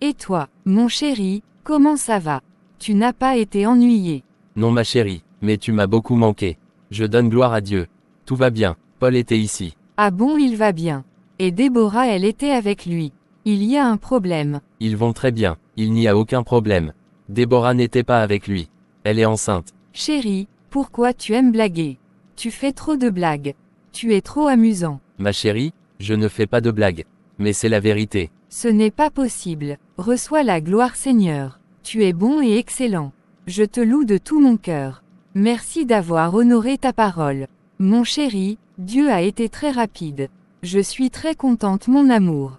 Et toi, mon chéri, comment ça va Tu n'as pas été ennuyé Non ma chérie, mais tu m'as beaucoup manqué. Je donne gloire à Dieu. Tout va bien. Paul était ici. Ah bon, il va bien. Et Déborah, elle était avec lui. Il y a un problème. Ils vont très bien. Il n'y a aucun problème. Déborah n'était pas avec lui. Elle est enceinte. Chérie, pourquoi tu aimes blaguer Tu fais trop de blagues. Tu es trop amusant. Ma chérie, je ne fais pas de blagues. Mais c'est la vérité. Ce n'est pas possible. Reçois la gloire Seigneur. Tu es bon et excellent. Je te loue de tout mon cœur. Merci d'avoir honoré ta parole. Mon chéri, Dieu a été très rapide. Je suis très contente mon amour.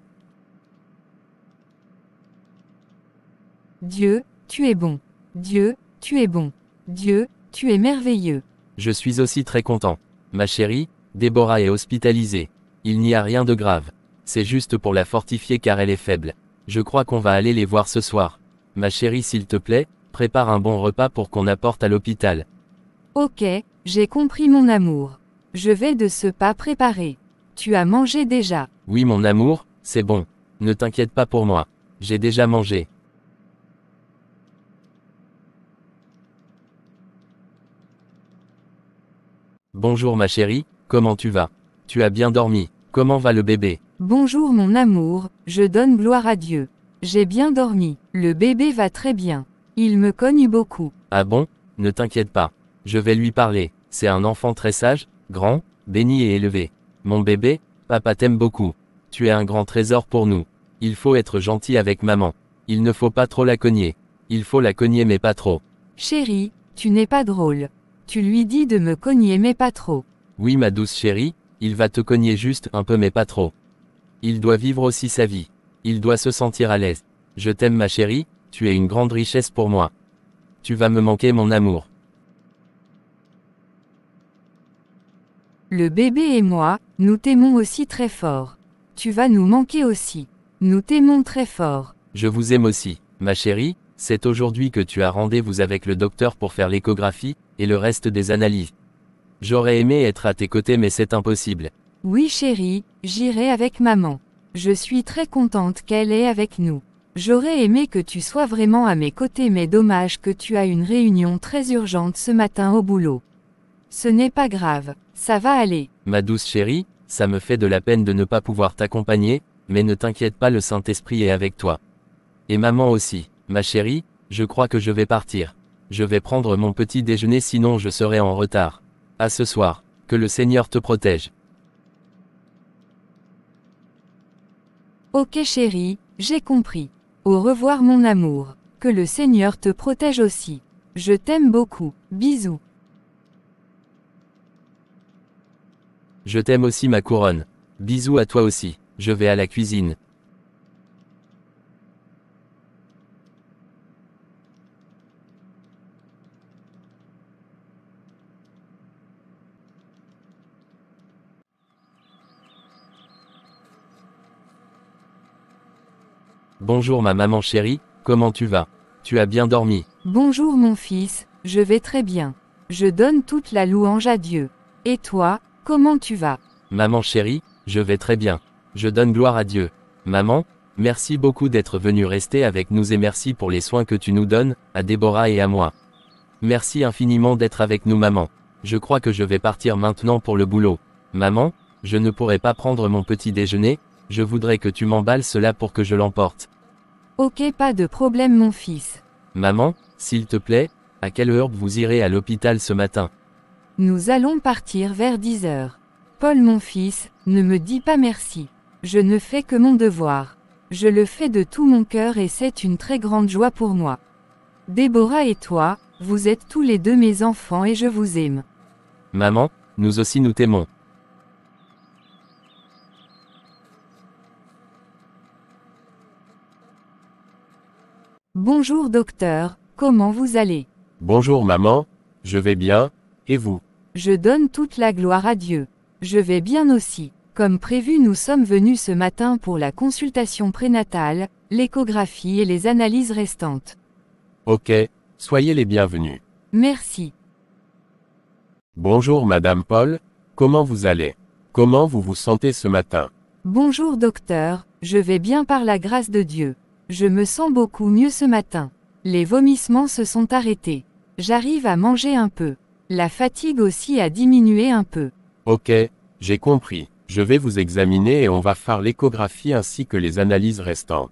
Dieu, tu es bon. Dieu, tu es bon. Dieu, tu es merveilleux. Je suis aussi très content. Ma chérie, Déborah est hospitalisée. Il n'y a rien de grave. C'est juste pour la fortifier car elle est faible. Je crois qu'on va aller les voir ce soir. Ma chérie s'il te plaît, prépare un bon repas pour qu'on apporte à l'hôpital. Ok, j'ai compris mon amour. Je vais de ce pas préparer. Tu as mangé déjà. Oui mon amour, c'est bon. Ne t'inquiète pas pour moi. J'ai déjà mangé. Bonjour ma chérie, comment tu vas Tu as bien dormi. Comment va le bébé Bonjour mon amour, je donne gloire à Dieu. J'ai bien dormi. Le bébé va très bien. Il me cogne beaucoup. Ah bon Ne t'inquiète pas. Je vais lui parler. C'est un enfant très sage, grand, béni et élevé. Mon bébé, papa t'aime beaucoup. Tu es un grand trésor pour nous. Il faut être gentil avec maman. Il ne faut pas trop la cogner. Il faut la cogner mais pas trop. Chérie, tu n'es pas drôle. Tu lui dis de me cogner mais pas trop. Oui ma douce chérie, il va te cogner juste un peu mais pas trop. Il doit vivre aussi sa vie. Il doit se sentir à l'aise. Je t'aime ma chérie, tu es une grande richesse pour moi. Tu vas me manquer mon amour. Le bébé et moi, nous t'aimons aussi très fort. Tu vas nous manquer aussi. Nous t'aimons très fort. Je vous aime aussi, ma chérie. C'est aujourd'hui que tu as rendez-vous avec le docteur pour faire l'échographie et le reste des analyses. J'aurais aimé être à tes côtés mais c'est impossible. Oui chérie, j'irai avec maman. Je suis très contente qu'elle est avec nous. J'aurais aimé que tu sois vraiment à mes côtés mais dommage que tu as une réunion très urgente ce matin au boulot. Ce n'est pas grave, ça va aller. Ma douce chérie, ça me fait de la peine de ne pas pouvoir t'accompagner, mais ne t'inquiète pas, le Saint-Esprit est avec toi. Et maman aussi, ma chérie, je crois que je vais partir. Je vais prendre mon petit déjeuner sinon je serai en retard. À ce soir, que le Seigneur te protège. Ok chérie, j'ai compris. Au revoir mon amour. Que le Seigneur te protège aussi. Je t'aime beaucoup. Bisous. Je t'aime aussi ma couronne. Bisous à toi aussi. Je vais à la cuisine. Bonjour ma maman chérie, comment tu vas Tu as bien dormi Bonjour mon fils, je vais très bien. Je donne toute la louange à Dieu. Et toi, Comment tu vas Maman chérie, je vais très bien. Je donne gloire à Dieu. Maman, merci beaucoup d'être venue rester avec nous et merci pour les soins que tu nous donnes, à Déborah et à moi. Merci infiniment d'être avec nous maman. Je crois que je vais partir maintenant pour le boulot. Maman, je ne pourrai pas prendre mon petit déjeuner, je voudrais que tu m'emballes cela pour que je l'emporte. Ok, pas de problème mon fils. Maman, s'il te plaît, à quelle heure vous irez à l'hôpital ce matin nous allons partir vers 10 heures. Paul mon fils, ne me dis pas merci. Je ne fais que mon devoir. Je le fais de tout mon cœur et c'est une très grande joie pour moi. Déborah et toi, vous êtes tous les deux mes enfants et je vous aime. Maman, nous aussi nous t'aimons. Bonjour docteur, comment vous allez Bonjour maman, je vais bien, et vous je donne toute la gloire à Dieu. Je vais bien aussi. Comme prévu, nous sommes venus ce matin pour la consultation prénatale, l'échographie et les analyses restantes. Ok, soyez les bienvenus. Merci. Bonjour Madame Paul, comment vous allez Comment vous vous sentez ce matin Bonjour docteur, je vais bien par la grâce de Dieu. Je me sens beaucoup mieux ce matin. Les vomissements se sont arrêtés. J'arrive à manger un peu. La fatigue aussi a diminué un peu. Ok, j'ai compris. Je vais vous examiner et on va faire l'échographie ainsi que les analyses restantes.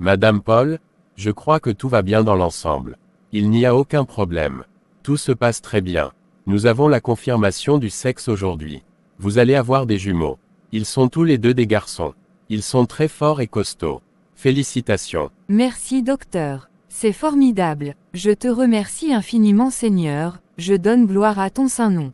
Madame Paul, je crois que tout va bien dans l'ensemble. Il n'y a aucun problème. Tout se passe très bien. Nous avons la confirmation du sexe aujourd'hui. Vous allez avoir des jumeaux. Ils sont tous les deux des garçons. Ils sont très forts et costauds. Félicitations. Merci docteur. C'est formidable. Je te remercie infiniment Seigneur, je donne gloire à ton saint nom.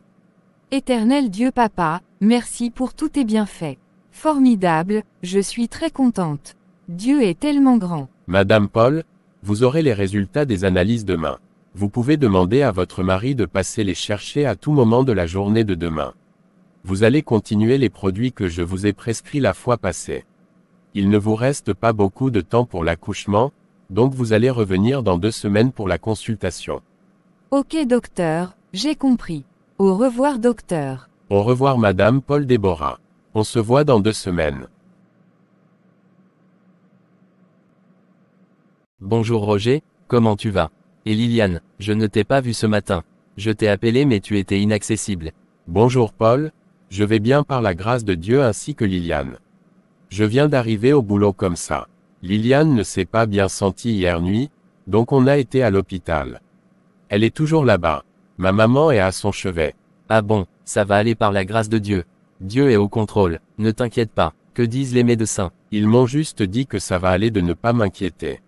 Éternel Dieu Papa, merci pour tous tes bienfaits. Formidable, je suis très contente. Dieu est tellement grand. Madame Paul, vous aurez les résultats des analyses demain. Vous pouvez demander à votre mari de passer les chercher à tout moment de la journée de demain. Vous allez continuer les produits que je vous ai prescrits la fois passée. Il ne vous reste pas beaucoup de temps pour l'accouchement, donc vous allez revenir dans deux semaines pour la consultation. Ok docteur, j'ai compris. Au revoir docteur. Au revoir madame Paul Déborah. On se voit dans deux semaines. Bonjour Roger, comment tu vas Et Liliane, je ne t'ai pas vu ce matin. Je t'ai appelé mais tu étais inaccessible. Bonjour Paul, je vais bien par la grâce de Dieu ainsi que Liliane. Je viens d'arriver au boulot comme ça. Liliane ne s'est pas bien sentie hier nuit, donc on a été à l'hôpital. Elle est toujours là-bas. Ma maman est à son chevet. Ah bon, ça va aller par la grâce de Dieu. Dieu est au contrôle, ne t'inquiète pas. Que disent les médecins Ils m'ont juste dit que ça va aller de ne pas m'inquiéter.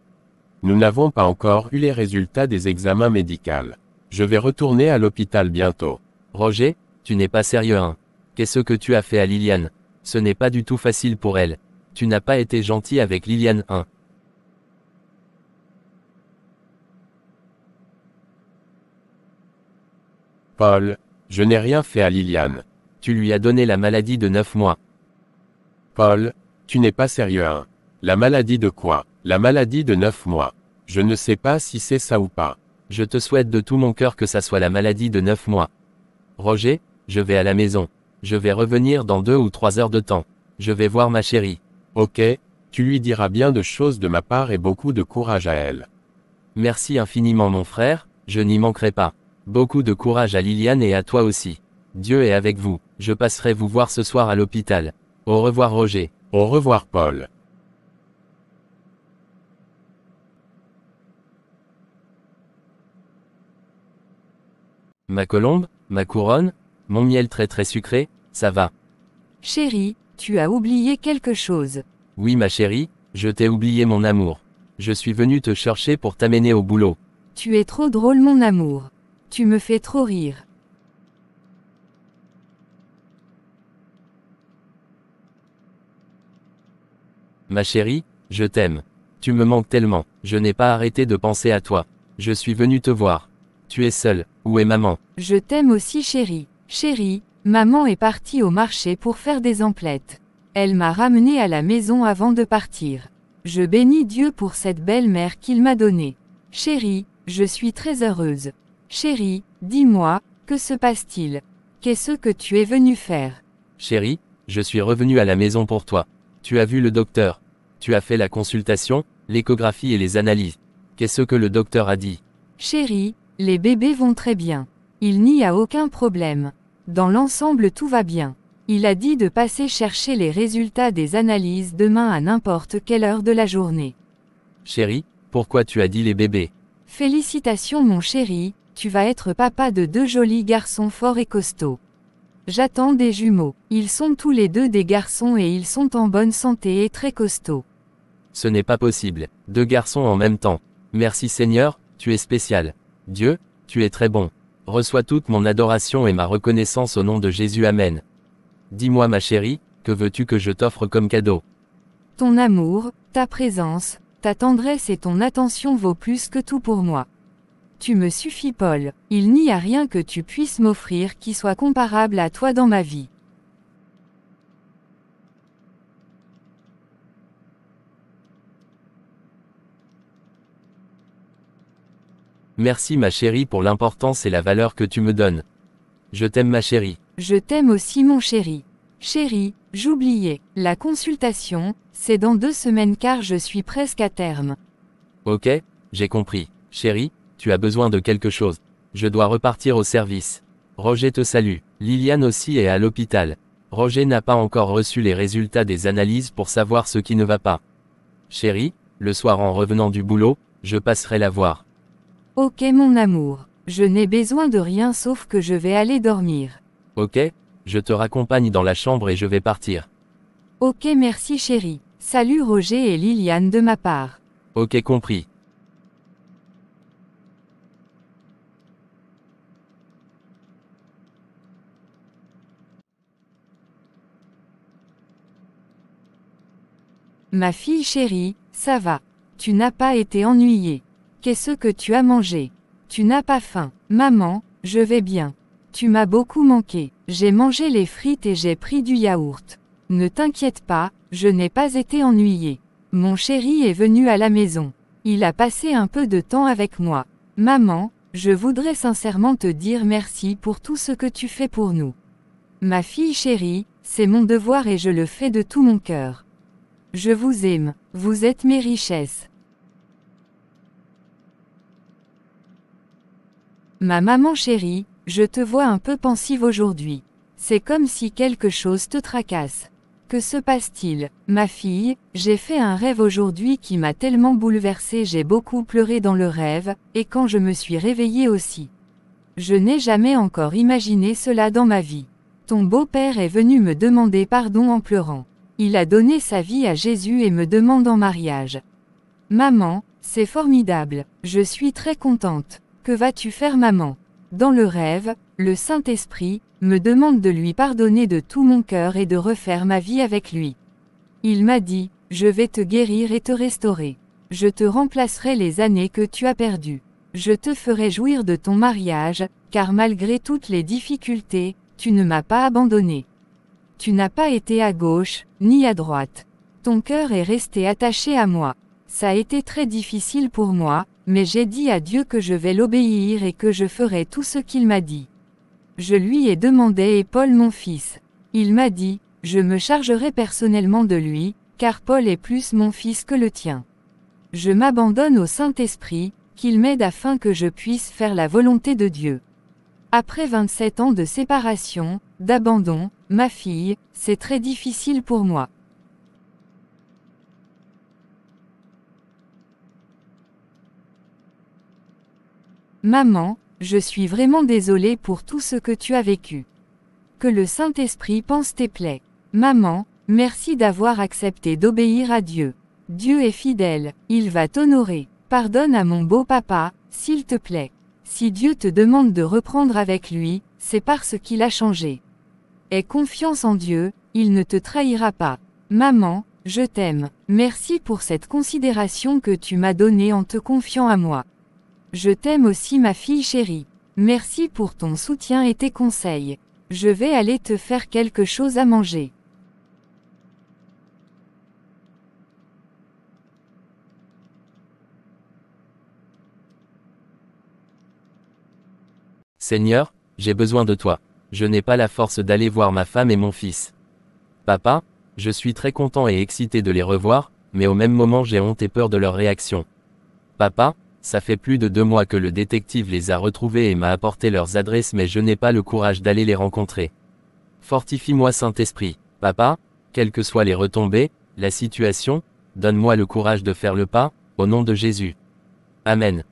Nous n'avons pas encore eu les résultats des examens médicaux. Je vais retourner à l'hôpital bientôt. Roger, tu n'es pas sérieux hein Qu'est-ce que tu as fait à Liliane Ce n'est pas du tout facile pour elle. Tu n'as pas été gentil avec Liliane 1. Paul, je n'ai rien fait à Liliane. Tu lui as donné la maladie de 9 mois. Paul, tu n'es pas sérieux. Hein? La maladie de quoi La maladie de 9 mois. Je ne sais pas si c'est ça ou pas. Je te souhaite de tout mon cœur que ça soit la maladie de 9 mois. Roger, je vais à la maison. Je vais revenir dans deux ou trois heures de temps. Je vais voir ma chérie. Ok, tu lui diras bien de choses de ma part et beaucoup de courage à elle. Merci infiniment mon frère, je n'y manquerai pas. Beaucoup de courage à Liliane et à toi aussi. Dieu est avec vous, je passerai vous voir ce soir à l'hôpital. Au revoir Roger. Au revoir Paul. Ma colombe, ma couronne, mon miel très très sucré, ça va. Chérie, tu as oublié quelque chose. Oui ma chérie, je t'ai oublié mon amour. Je suis venu te chercher pour t'amener au boulot. Tu es trop drôle mon amour. Tu me fais trop rire. Ma chérie, je t'aime. Tu me manques tellement. Je n'ai pas arrêté de penser à toi. Je suis venu te voir. Tu es seule. Où est maman Je t'aime aussi chérie. Chérie, Maman est partie au marché pour faire des emplettes. Elle m'a ramenée à la maison avant de partir. Je bénis Dieu pour cette belle-mère qu'il m'a donnée. Chérie, je suis très heureuse. Chérie, dis-moi, que se passe-t-il Qu'est-ce que tu es venu faire Chérie, je suis revenu à la maison pour toi. Tu as vu le docteur. Tu as fait la consultation, l'échographie et les analyses. Qu'est-ce que le docteur a dit Chérie, les bébés vont très bien. Il n'y a aucun problème. Dans l'ensemble tout va bien. Il a dit de passer chercher les résultats des analyses demain à n'importe quelle heure de la journée. Chéri, pourquoi tu as dit les bébés Félicitations mon chéri, tu vas être papa de deux jolis garçons forts et costauds. J'attends des jumeaux. Ils sont tous les deux des garçons et ils sont en bonne santé et très costauds. Ce n'est pas possible. Deux garçons en même temps. Merci Seigneur, tu es spécial. Dieu, tu es très bon reçois toute mon adoration et ma reconnaissance au nom de Jésus. Amen. Dis-moi ma chérie, que veux-tu que je t'offre comme cadeau Ton amour, ta présence, ta tendresse et ton attention vaut plus que tout pour moi. Tu me suffis Paul, il n'y a rien que tu puisses m'offrir qui soit comparable à toi dans ma vie. Merci ma chérie pour l'importance et la valeur que tu me donnes. Je t'aime ma chérie. Je t'aime aussi mon chéri. Chéri, j'oubliais. La consultation, c'est dans deux semaines car je suis presque à terme. Ok, j'ai compris. Chérie, tu as besoin de quelque chose. Je dois repartir au service. Roger te salue. Liliane aussi est à l'hôpital. Roger n'a pas encore reçu les résultats des analyses pour savoir ce qui ne va pas. Chérie, le soir en revenant du boulot, je passerai la voir. Ok mon amour, je n'ai besoin de rien sauf que je vais aller dormir. Ok, je te raccompagne dans la chambre et je vais partir. Ok merci chérie. Salut Roger et Liliane de ma part. Ok compris. Ma fille chérie, ça va. Tu n'as pas été ennuyée. Qu'est-ce que tu as mangé Tu n'as pas faim. Maman, je vais bien. Tu m'as beaucoup manqué. J'ai mangé les frites et j'ai pris du yaourt. Ne t'inquiète pas, je n'ai pas été ennuyé. Mon chéri est venu à la maison. Il a passé un peu de temps avec moi. Maman, je voudrais sincèrement te dire merci pour tout ce que tu fais pour nous. Ma fille chérie, c'est mon devoir et je le fais de tout mon cœur. Je vous aime, vous êtes mes richesses. Ma maman chérie, je te vois un peu pensive aujourd'hui. C'est comme si quelque chose te tracasse. Que se passe-t-il Ma fille, j'ai fait un rêve aujourd'hui qui m'a tellement bouleversée, j'ai beaucoup pleuré dans le rêve, et quand je me suis réveillée aussi. Je n'ai jamais encore imaginé cela dans ma vie. Ton beau-père est venu me demander pardon en pleurant. Il a donné sa vie à Jésus et me demande en mariage. Maman, c'est formidable, je suis très contente. Que vas-tu faire maman Dans le rêve, le Saint-Esprit me demande de lui pardonner de tout mon cœur et de refaire ma vie avec lui. Il m'a dit, je vais te guérir et te restaurer. Je te remplacerai les années que tu as perdues. Je te ferai jouir de ton mariage, car malgré toutes les difficultés, tu ne m'as pas abandonné. Tu n'as pas été à gauche, ni à droite. Ton cœur est resté attaché à moi. Ça a été très difficile pour moi, mais j'ai dit à Dieu que je vais l'obéir et que je ferai tout ce qu'il m'a dit. Je lui ai demandé et Paul mon fils. Il m'a dit, je me chargerai personnellement de lui, car Paul est plus mon fils que le tien. Je m'abandonne au Saint-Esprit, qu'il m'aide afin que je puisse faire la volonté de Dieu. Après 27 ans de séparation, d'abandon, ma fille, c'est très difficile pour moi. Maman, je suis vraiment désolée pour tout ce que tu as vécu. Que le Saint-Esprit pense tes plaies. Maman, merci d'avoir accepté d'obéir à Dieu. Dieu est fidèle, il va t'honorer. Pardonne à mon beau papa, s'il te plaît. Si Dieu te demande de reprendre avec lui, c'est parce qu'il a changé. Aie confiance en Dieu, il ne te trahira pas. Maman, je t'aime, merci pour cette considération que tu m'as donnée en te confiant à moi. Je t'aime aussi ma fille chérie. Merci pour ton soutien et tes conseils. Je vais aller te faire quelque chose à manger. Seigneur, j'ai besoin de toi. Je n'ai pas la force d'aller voir ma femme et mon fils. Papa, je suis très content et excité de les revoir, mais au même moment j'ai honte et peur de leur réaction. Papa, ça fait plus de deux mois que le détective les a retrouvés et m'a apporté leurs adresses mais je n'ai pas le courage d'aller les rencontrer. Fortifie-moi Saint-Esprit, papa, quelles que soient les retombées, la situation, donne-moi le courage de faire le pas, au nom de Jésus. Amen.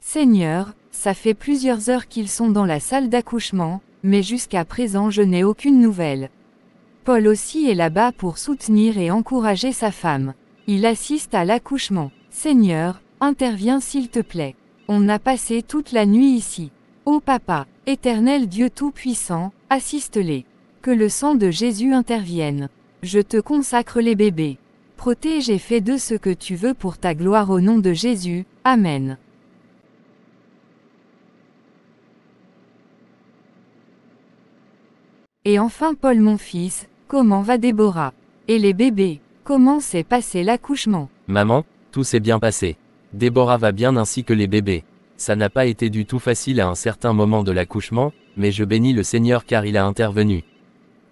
Seigneur, ça fait plusieurs heures qu'ils sont dans la salle d'accouchement, mais jusqu'à présent je n'ai aucune nouvelle. Paul aussi est là-bas pour soutenir et encourager sa femme. Il assiste à l'accouchement. Seigneur, interviens s'il te plaît. On a passé toute la nuit ici. Ô Papa, éternel Dieu Tout-Puissant, assiste-les. Que le sang de Jésus intervienne. Je te consacre les bébés. Protège et fais de ce que tu veux pour ta gloire au nom de Jésus. Amen. Et enfin Paul mon fils, Comment va Déborah Et les bébés Comment s'est passé l'accouchement Maman, tout s'est bien passé. Déborah va bien ainsi que les bébés. Ça n'a pas été du tout facile à un certain moment de l'accouchement, mais je bénis le Seigneur car il a intervenu.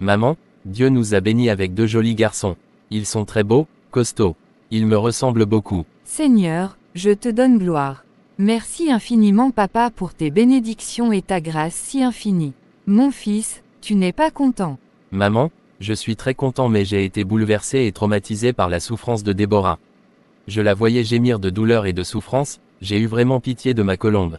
Maman, Dieu nous a bénis avec deux jolis garçons. Ils sont très beaux, costauds. Ils me ressemblent beaucoup. Seigneur, je te donne gloire. Merci infiniment papa pour tes bénédictions et ta grâce si infinie. Mon fils, tu n'es pas content. Maman, je suis très content mais j'ai été bouleversé et traumatisé par la souffrance de Déborah. Je la voyais gémir de douleur et de souffrance, j'ai eu vraiment pitié de ma colombe.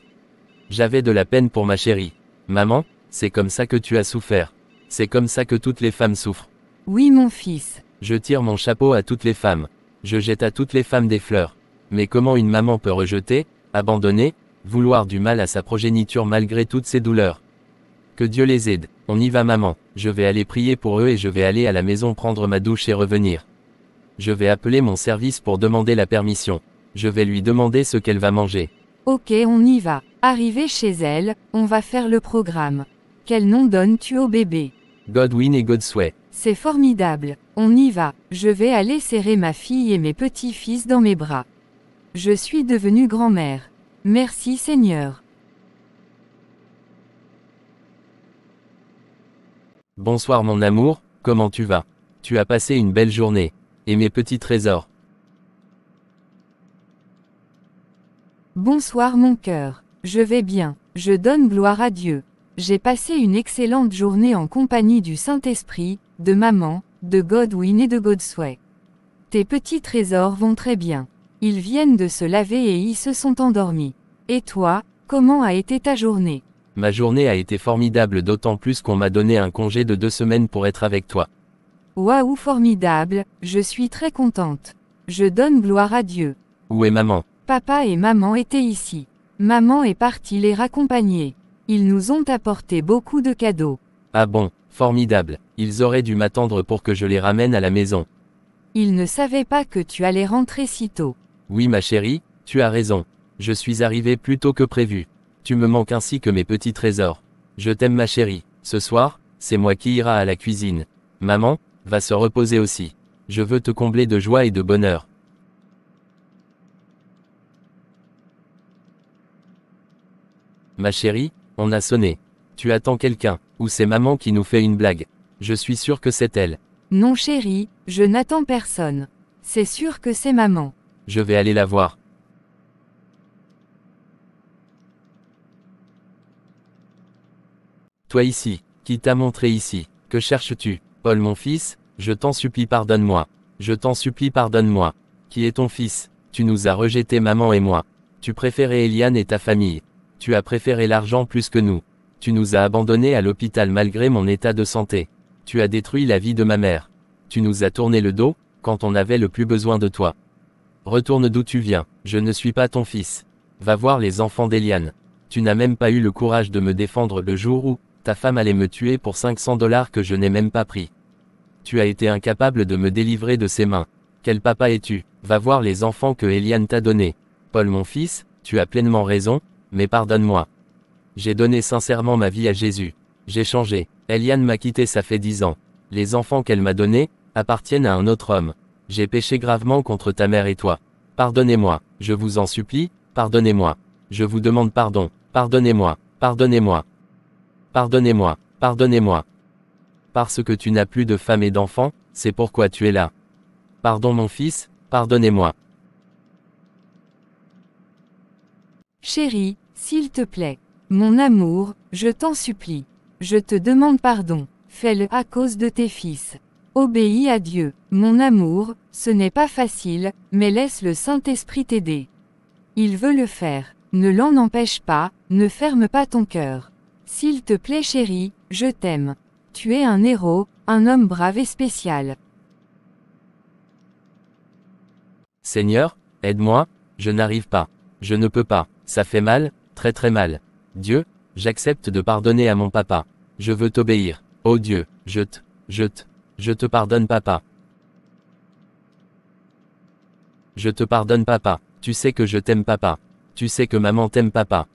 J'avais de la peine pour ma chérie. Maman, c'est comme ça que tu as souffert. C'est comme ça que toutes les femmes souffrent. Oui mon fils. Je tire mon chapeau à toutes les femmes. Je jette à toutes les femmes des fleurs. Mais comment une maman peut rejeter, abandonner, vouloir du mal à sa progéniture malgré toutes ses douleurs Que Dieu les aide. On y va maman, je vais aller prier pour eux et je vais aller à la maison prendre ma douche et revenir. Je vais appeler mon service pour demander la permission. Je vais lui demander ce qu'elle va manger. Ok, on y va. Arrivé chez elle, on va faire le programme. Quel nom donnes-tu au bébé Godwin et Godsway. C'est formidable. On y va. Je vais aller serrer ma fille et mes petits-fils dans mes bras. Je suis devenue grand-mère. Merci Seigneur. Bonsoir mon amour, comment tu vas Tu as passé une belle journée. Et mes petits trésors Bonsoir mon cœur. Je vais bien. Je donne gloire à Dieu. J'ai passé une excellente journée en compagnie du Saint-Esprit, de maman, de Godwin et de Godsway. Tes petits trésors vont très bien. Ils viennent de se laver et ils se sont endormis. Et toi, comment a été ta journée Ma journée a été formidable d'autant plus qu'on m'a donné un congé de deux semaines pour être avec toi. Waouh formidable, je suis très contente. Je donne gloire à Dieu. Où est maman Papa et maman étaient ici. Maman est partie les raccompagner. Ils nous ont apporté beaucoup de cadeaux. Ah bon, formidable. Ils auraient dû m'attendre pour que je les ramène à la maison. Ils ne savaient pas que tu allais rentrer si tôt. Oui ma chérie, tu as raison. Je suis arrivé plus tôt que prévu. Tu me manques ainsi que mes petits trésors. Je t'aime ma chérie. Ce soir, c'est moi qui ira à la cuisine. Maman, va se reposer aussi. Je veux te combler de joie et de bonheur. Ma chérie, on a sonné. Tu attends quelqu'un, ou c'est maman qui nous fait une blague. Je suis sûr que c'est elle. Non chérie, je n'attends personne. C'est sûr que c'est maman. Je vais aller la voir. Toi ici, qui t'a montré ici, que cherches-tu Paul mon fils, je t'en supplie pardonne-moi. Je t'en supplie pardonne-moi. Qui est ton fils Tu nous as rejetés maman et moi. Tu préférais Eliane et ta famille. Tu as préféré l'argent plus que nous. Tu nous as abandonnés à l'hôpital malgré mon état de santé. Tu as détruit la vie de ma mère. Tu nous as tourné le dos, quand on avait le plus besoin de toi. Retourne d'où tu viens, je ne suis pas ton fils. Va voir les enfants d'Eliane. Tu n'as même pas eu le courage de me défendre le jour où, ta femme allait me tuer pour 500 dollars que je n'ai même pas pris. Tu as été incapable de me délivrer de ses mains. Quel papa es-tu Va voir les enfants que Eliane t'a donnés. Paul mon fils, tu as pleinement raison, mais pardonne-moi. J'ai donné sincèrement ma vie à Jésus. J'ai changé. Eliane m'a quitté ça fait dix ans. Les enfants qu'elle m'a donnés, appartiennent à un autre homme. J'ai péché gravement contre ta mère et toi. Pardonnez-moi, je vous en supplie, pardonnez-moi. Je vous demande pardon, pardonnez-moi, pardonnez-moi. Pardonnez-moi, pardonnez-moi. Parce que tu n'as plus de femme et d'enfant, c'est pourquoi tu es là. Pardon mon fils, pardonnez-moi. Chérie, s'il te plaît, mon amour, je t'en supplie. Je te demande pardon, fais-le à cause de tes fils. Obéis à Dieu, mon amour, ce n'est pas facile, mais laisse le Saint-Esprit t'aider. Il veut le faire, ne l'en empêche pas, ne ferme pas ton cœur. S'il te plaît chérie, je t'aime. Tu es un héros, un homme brave et spécial. Seigneur, aide-moi, je n'arrive pas. Je ne peux pas. Ça fait mal, très très mal. Dieu, j'accepte de pardonner à mon papa. Je veux t'obéir. Oh Dieu, je te, je te, je te pardonne papa. Je te pardonne papa. Tu sais que je t'aime papa. Tu sais que maman t'aime papa.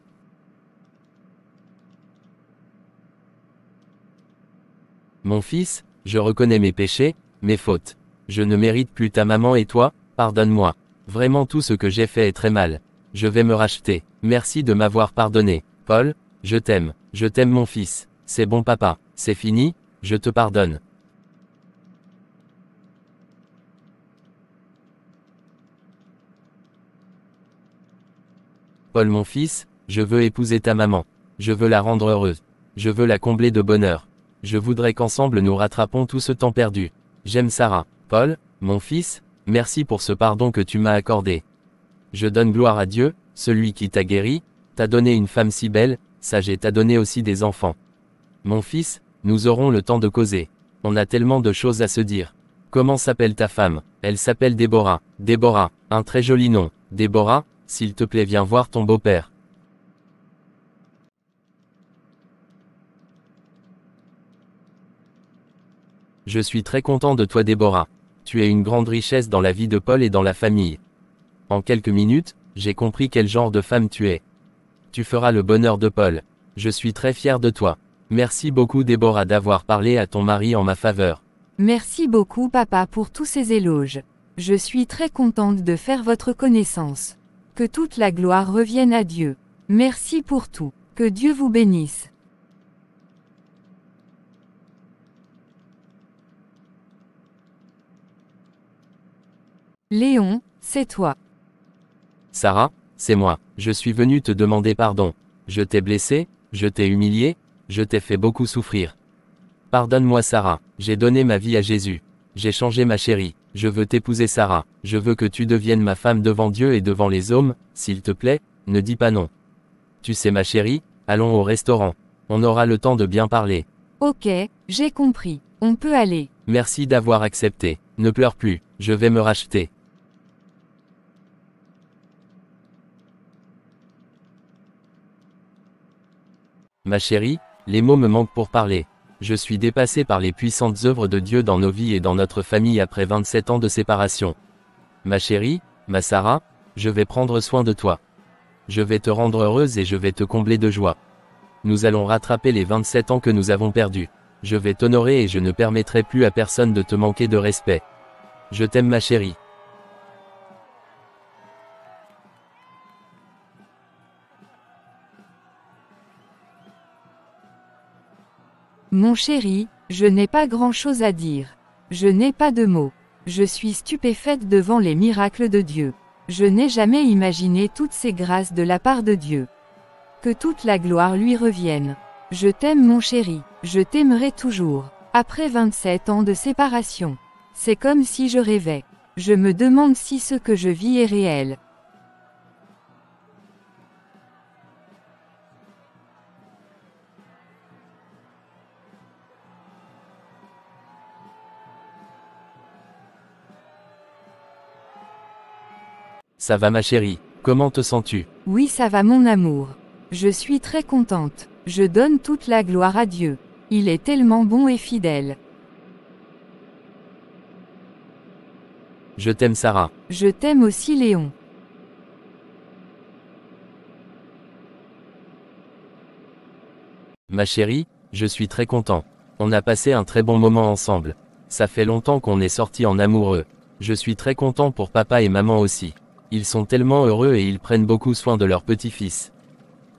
Mon fils, je reconnais mes péchés, mes fautes. Je ne mérite plus ta maman et toi, pardonne-moi. Vraiment tout ce que j'ai fait est très mal. Je vais me racheter. Merci de m'avoir pardonné. Paul, je t'aime. Je t'aime mon fils. C'est bon papa. C'est fini, je te pardonne. Paul mon fils, je veux épouser ta maman. Je veux la rendre heureuse. Je veux la combler de bonheur. Je voudrais qu'ensemble nous rattrapons tout ce temps perdu. J'aime Sarah. Paul, mon fils, merci pour ce pardon que tu m'as accordé. Je donne gloire à Dieu, celui qui t'a guéri, t'a donné une femme si belle, sage et t'a donné aussi des enfants. Mon fils, nous aurons le temps de causer. On a tellement de choses à se dire. Comment s'appelle ta femme Elle s'appelle Déborah. Déborah, un très joli nom. Déborah, s'il te plaît viens voir ton beau-père. Je suis très content de toi Déborah. Tu es une grande richesse dans la vie de Paul et dans la famille. En quelques minutes, j'ai compris quel genre de femme tu es. Tu feras le bonheur de Paul. Je suis très fier de toi. Merci beaucoup Déborah d'avoir parlé à ton mari en ma faveur. Merci beaucoup papa pour tous ces éloges. Je suis très contente de faire votre connaissance. Que toute la gloire revienne à Dieu. Merci pour tout. Que Dieu vous bénisse. Léon, c'est toi. Sarah, c'est moi. Je suis venu te demander pardon. Je t'ai blessé, je t'ai humilié, je t'ai fait beaucoup souffrir. Pardonne-moi Sarah, j'ai donné ma vie à Jésus. J'ai changé ma chérie, je veux t'épouser Sarah, je veux que tu deviennes ma femme devant Dieu et devant les hommes, s'il te plaît, ne dis pas non. Tu sais ma chérie, allons au restaurant. On aura le temps de bien parler. Ok, j'ai compris, on peut aller. Merci d'avoir accepté, ne pleure plus, je vais me racheter. Ma chérie, les mots me manquent pour parler. Je suis dépassé par les puissantes œuvres de Dieu dans nos vies et dans notre famille après 27 ans de séparation. Ma chérie, ma Sarah, je vais prendre soin de toi. Je vais te rendre heureuse et je vais te combler de joie. Nous allons rattraper les 27 ans que nous avons perdus. Je vais t'honorer et je ne permettrai plus à personne de te manquer de respect. Je t'aime ma chérie. Mon chéri, je n'ai pas grand-chose à dire. Je n'ai pas de mots. Je suis stupéfaite devant les miracles de Dieu. Je n'ai jamais imaginé toutes ces grâces de la part de Dieu. Que toute la gloire lui revienne. Je t'aime mon chéri, je t'aimerai toujours. Après 27 ans de séparation, c'est comme si je rêvais. Je me demande si ce que je vis est réel. Ça va ma chérie, comment te sens-tu Oui, ça va mon amour. Je suis très contente. Je donne toute la gloire à Dieu. Il est tellement bon et fidèle. Je t'aime Sarah. Je t'aime aussi Léon. Ma chérie, je suis très content. On a passé un très bon moment ensemble. Ça fait longtemps qu'on est sortis en amoureux. Je suis très content pour papa et maman aussi. Ils sont tellement heureux et ils prennent beaucoup soin de leur petit-fils.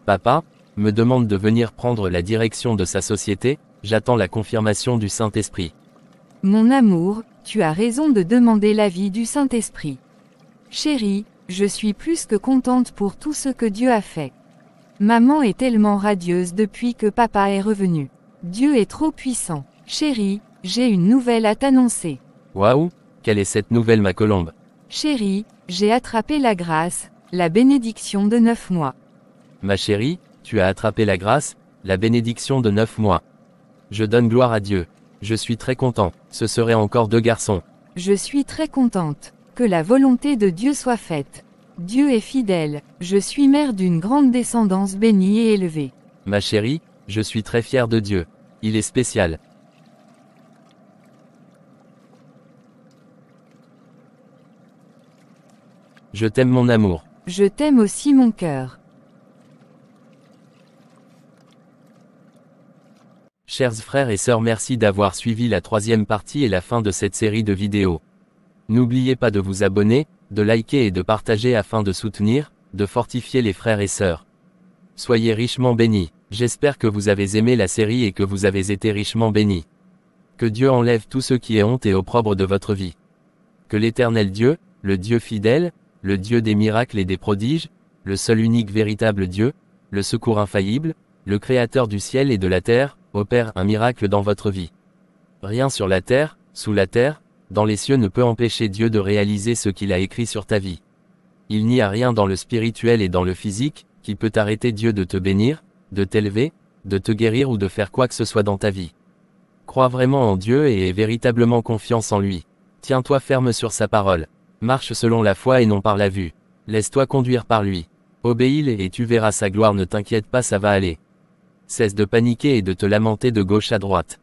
Papa, me demande de venir prendre la direction de sa société, j'attends la confirmation du Saint-Esprit. Mon amour, tu as raison de demander l'avis du Saint-Esprit. Chérie, je suis plus que contente pour tout ce que Dieu a fait. Maman est tellement radieuse depuis que papa est revenu. Dieu est trop puissant. Chérie, j'ai une nouvelle à t'annoncer. Waouh, quelle est cette nouvelle ma colombe Chérie, j'ai attrapé la grâce, la bénédiction de neuf mois. Ma chérie, tu as attrapé la grâce, la bénédiction de neuf mois. Je donne gloire à Dieu. Je suis très content. Ce serait encore deux garçons. Je suis très contente. Que la volonté de Dieu soit faite. Dieu est fidèle. Je suis mère d'une grande descendance bénie et élevée. Ma chérie, je suis très fière de Dieu. Il est spécial. Je t'aime mon amour. Je t'aime aussi mon cœur. Chers frères et sœurs, merci d'avoir suivi la troisième partie et la fin de cette série de vidéos. N'oubliez pas de vous abonner, de liker et de partager afin de soutenir, de fortifier les frères et sœurs. Soyez richement bénis. J'espère que vous avez aimé la série et que vous avez été richement bénis. Que Dieu enlève tout ce qui est honte et opprobre de votre vie. Que l'Éternel Dieu, le Dieu fidèle, le Dieu des miracles et des prodiges, le seul unique véritable Dieu, le secours infaillible, le Créateur du ciel et de la terre, opère un miracle dans votre vie. Rien sur la terre, sous la terre, dans les cieux ne peut empêcher Dieu de réaliser ce qu'il a écrit sur ta vie. Il n'y a rien dans le spirituel et dans le physique qui peut arrêter Dieu de te bénir, de t'élever, de te guérir ou de faire quoi que ce soit dans ta vie. Crois vraiment en Dieu et aie véritablement confiance en lui. Tiens-toi ferme sur sa parole. Marche selon la foi et non par la vue. Laisse-toi conduire par lui. Obéis-le et tu verras sa gloire, ne t'inquiète pas, ça va aller. Cesse de paniquer et de te lamenter de gauche à droite.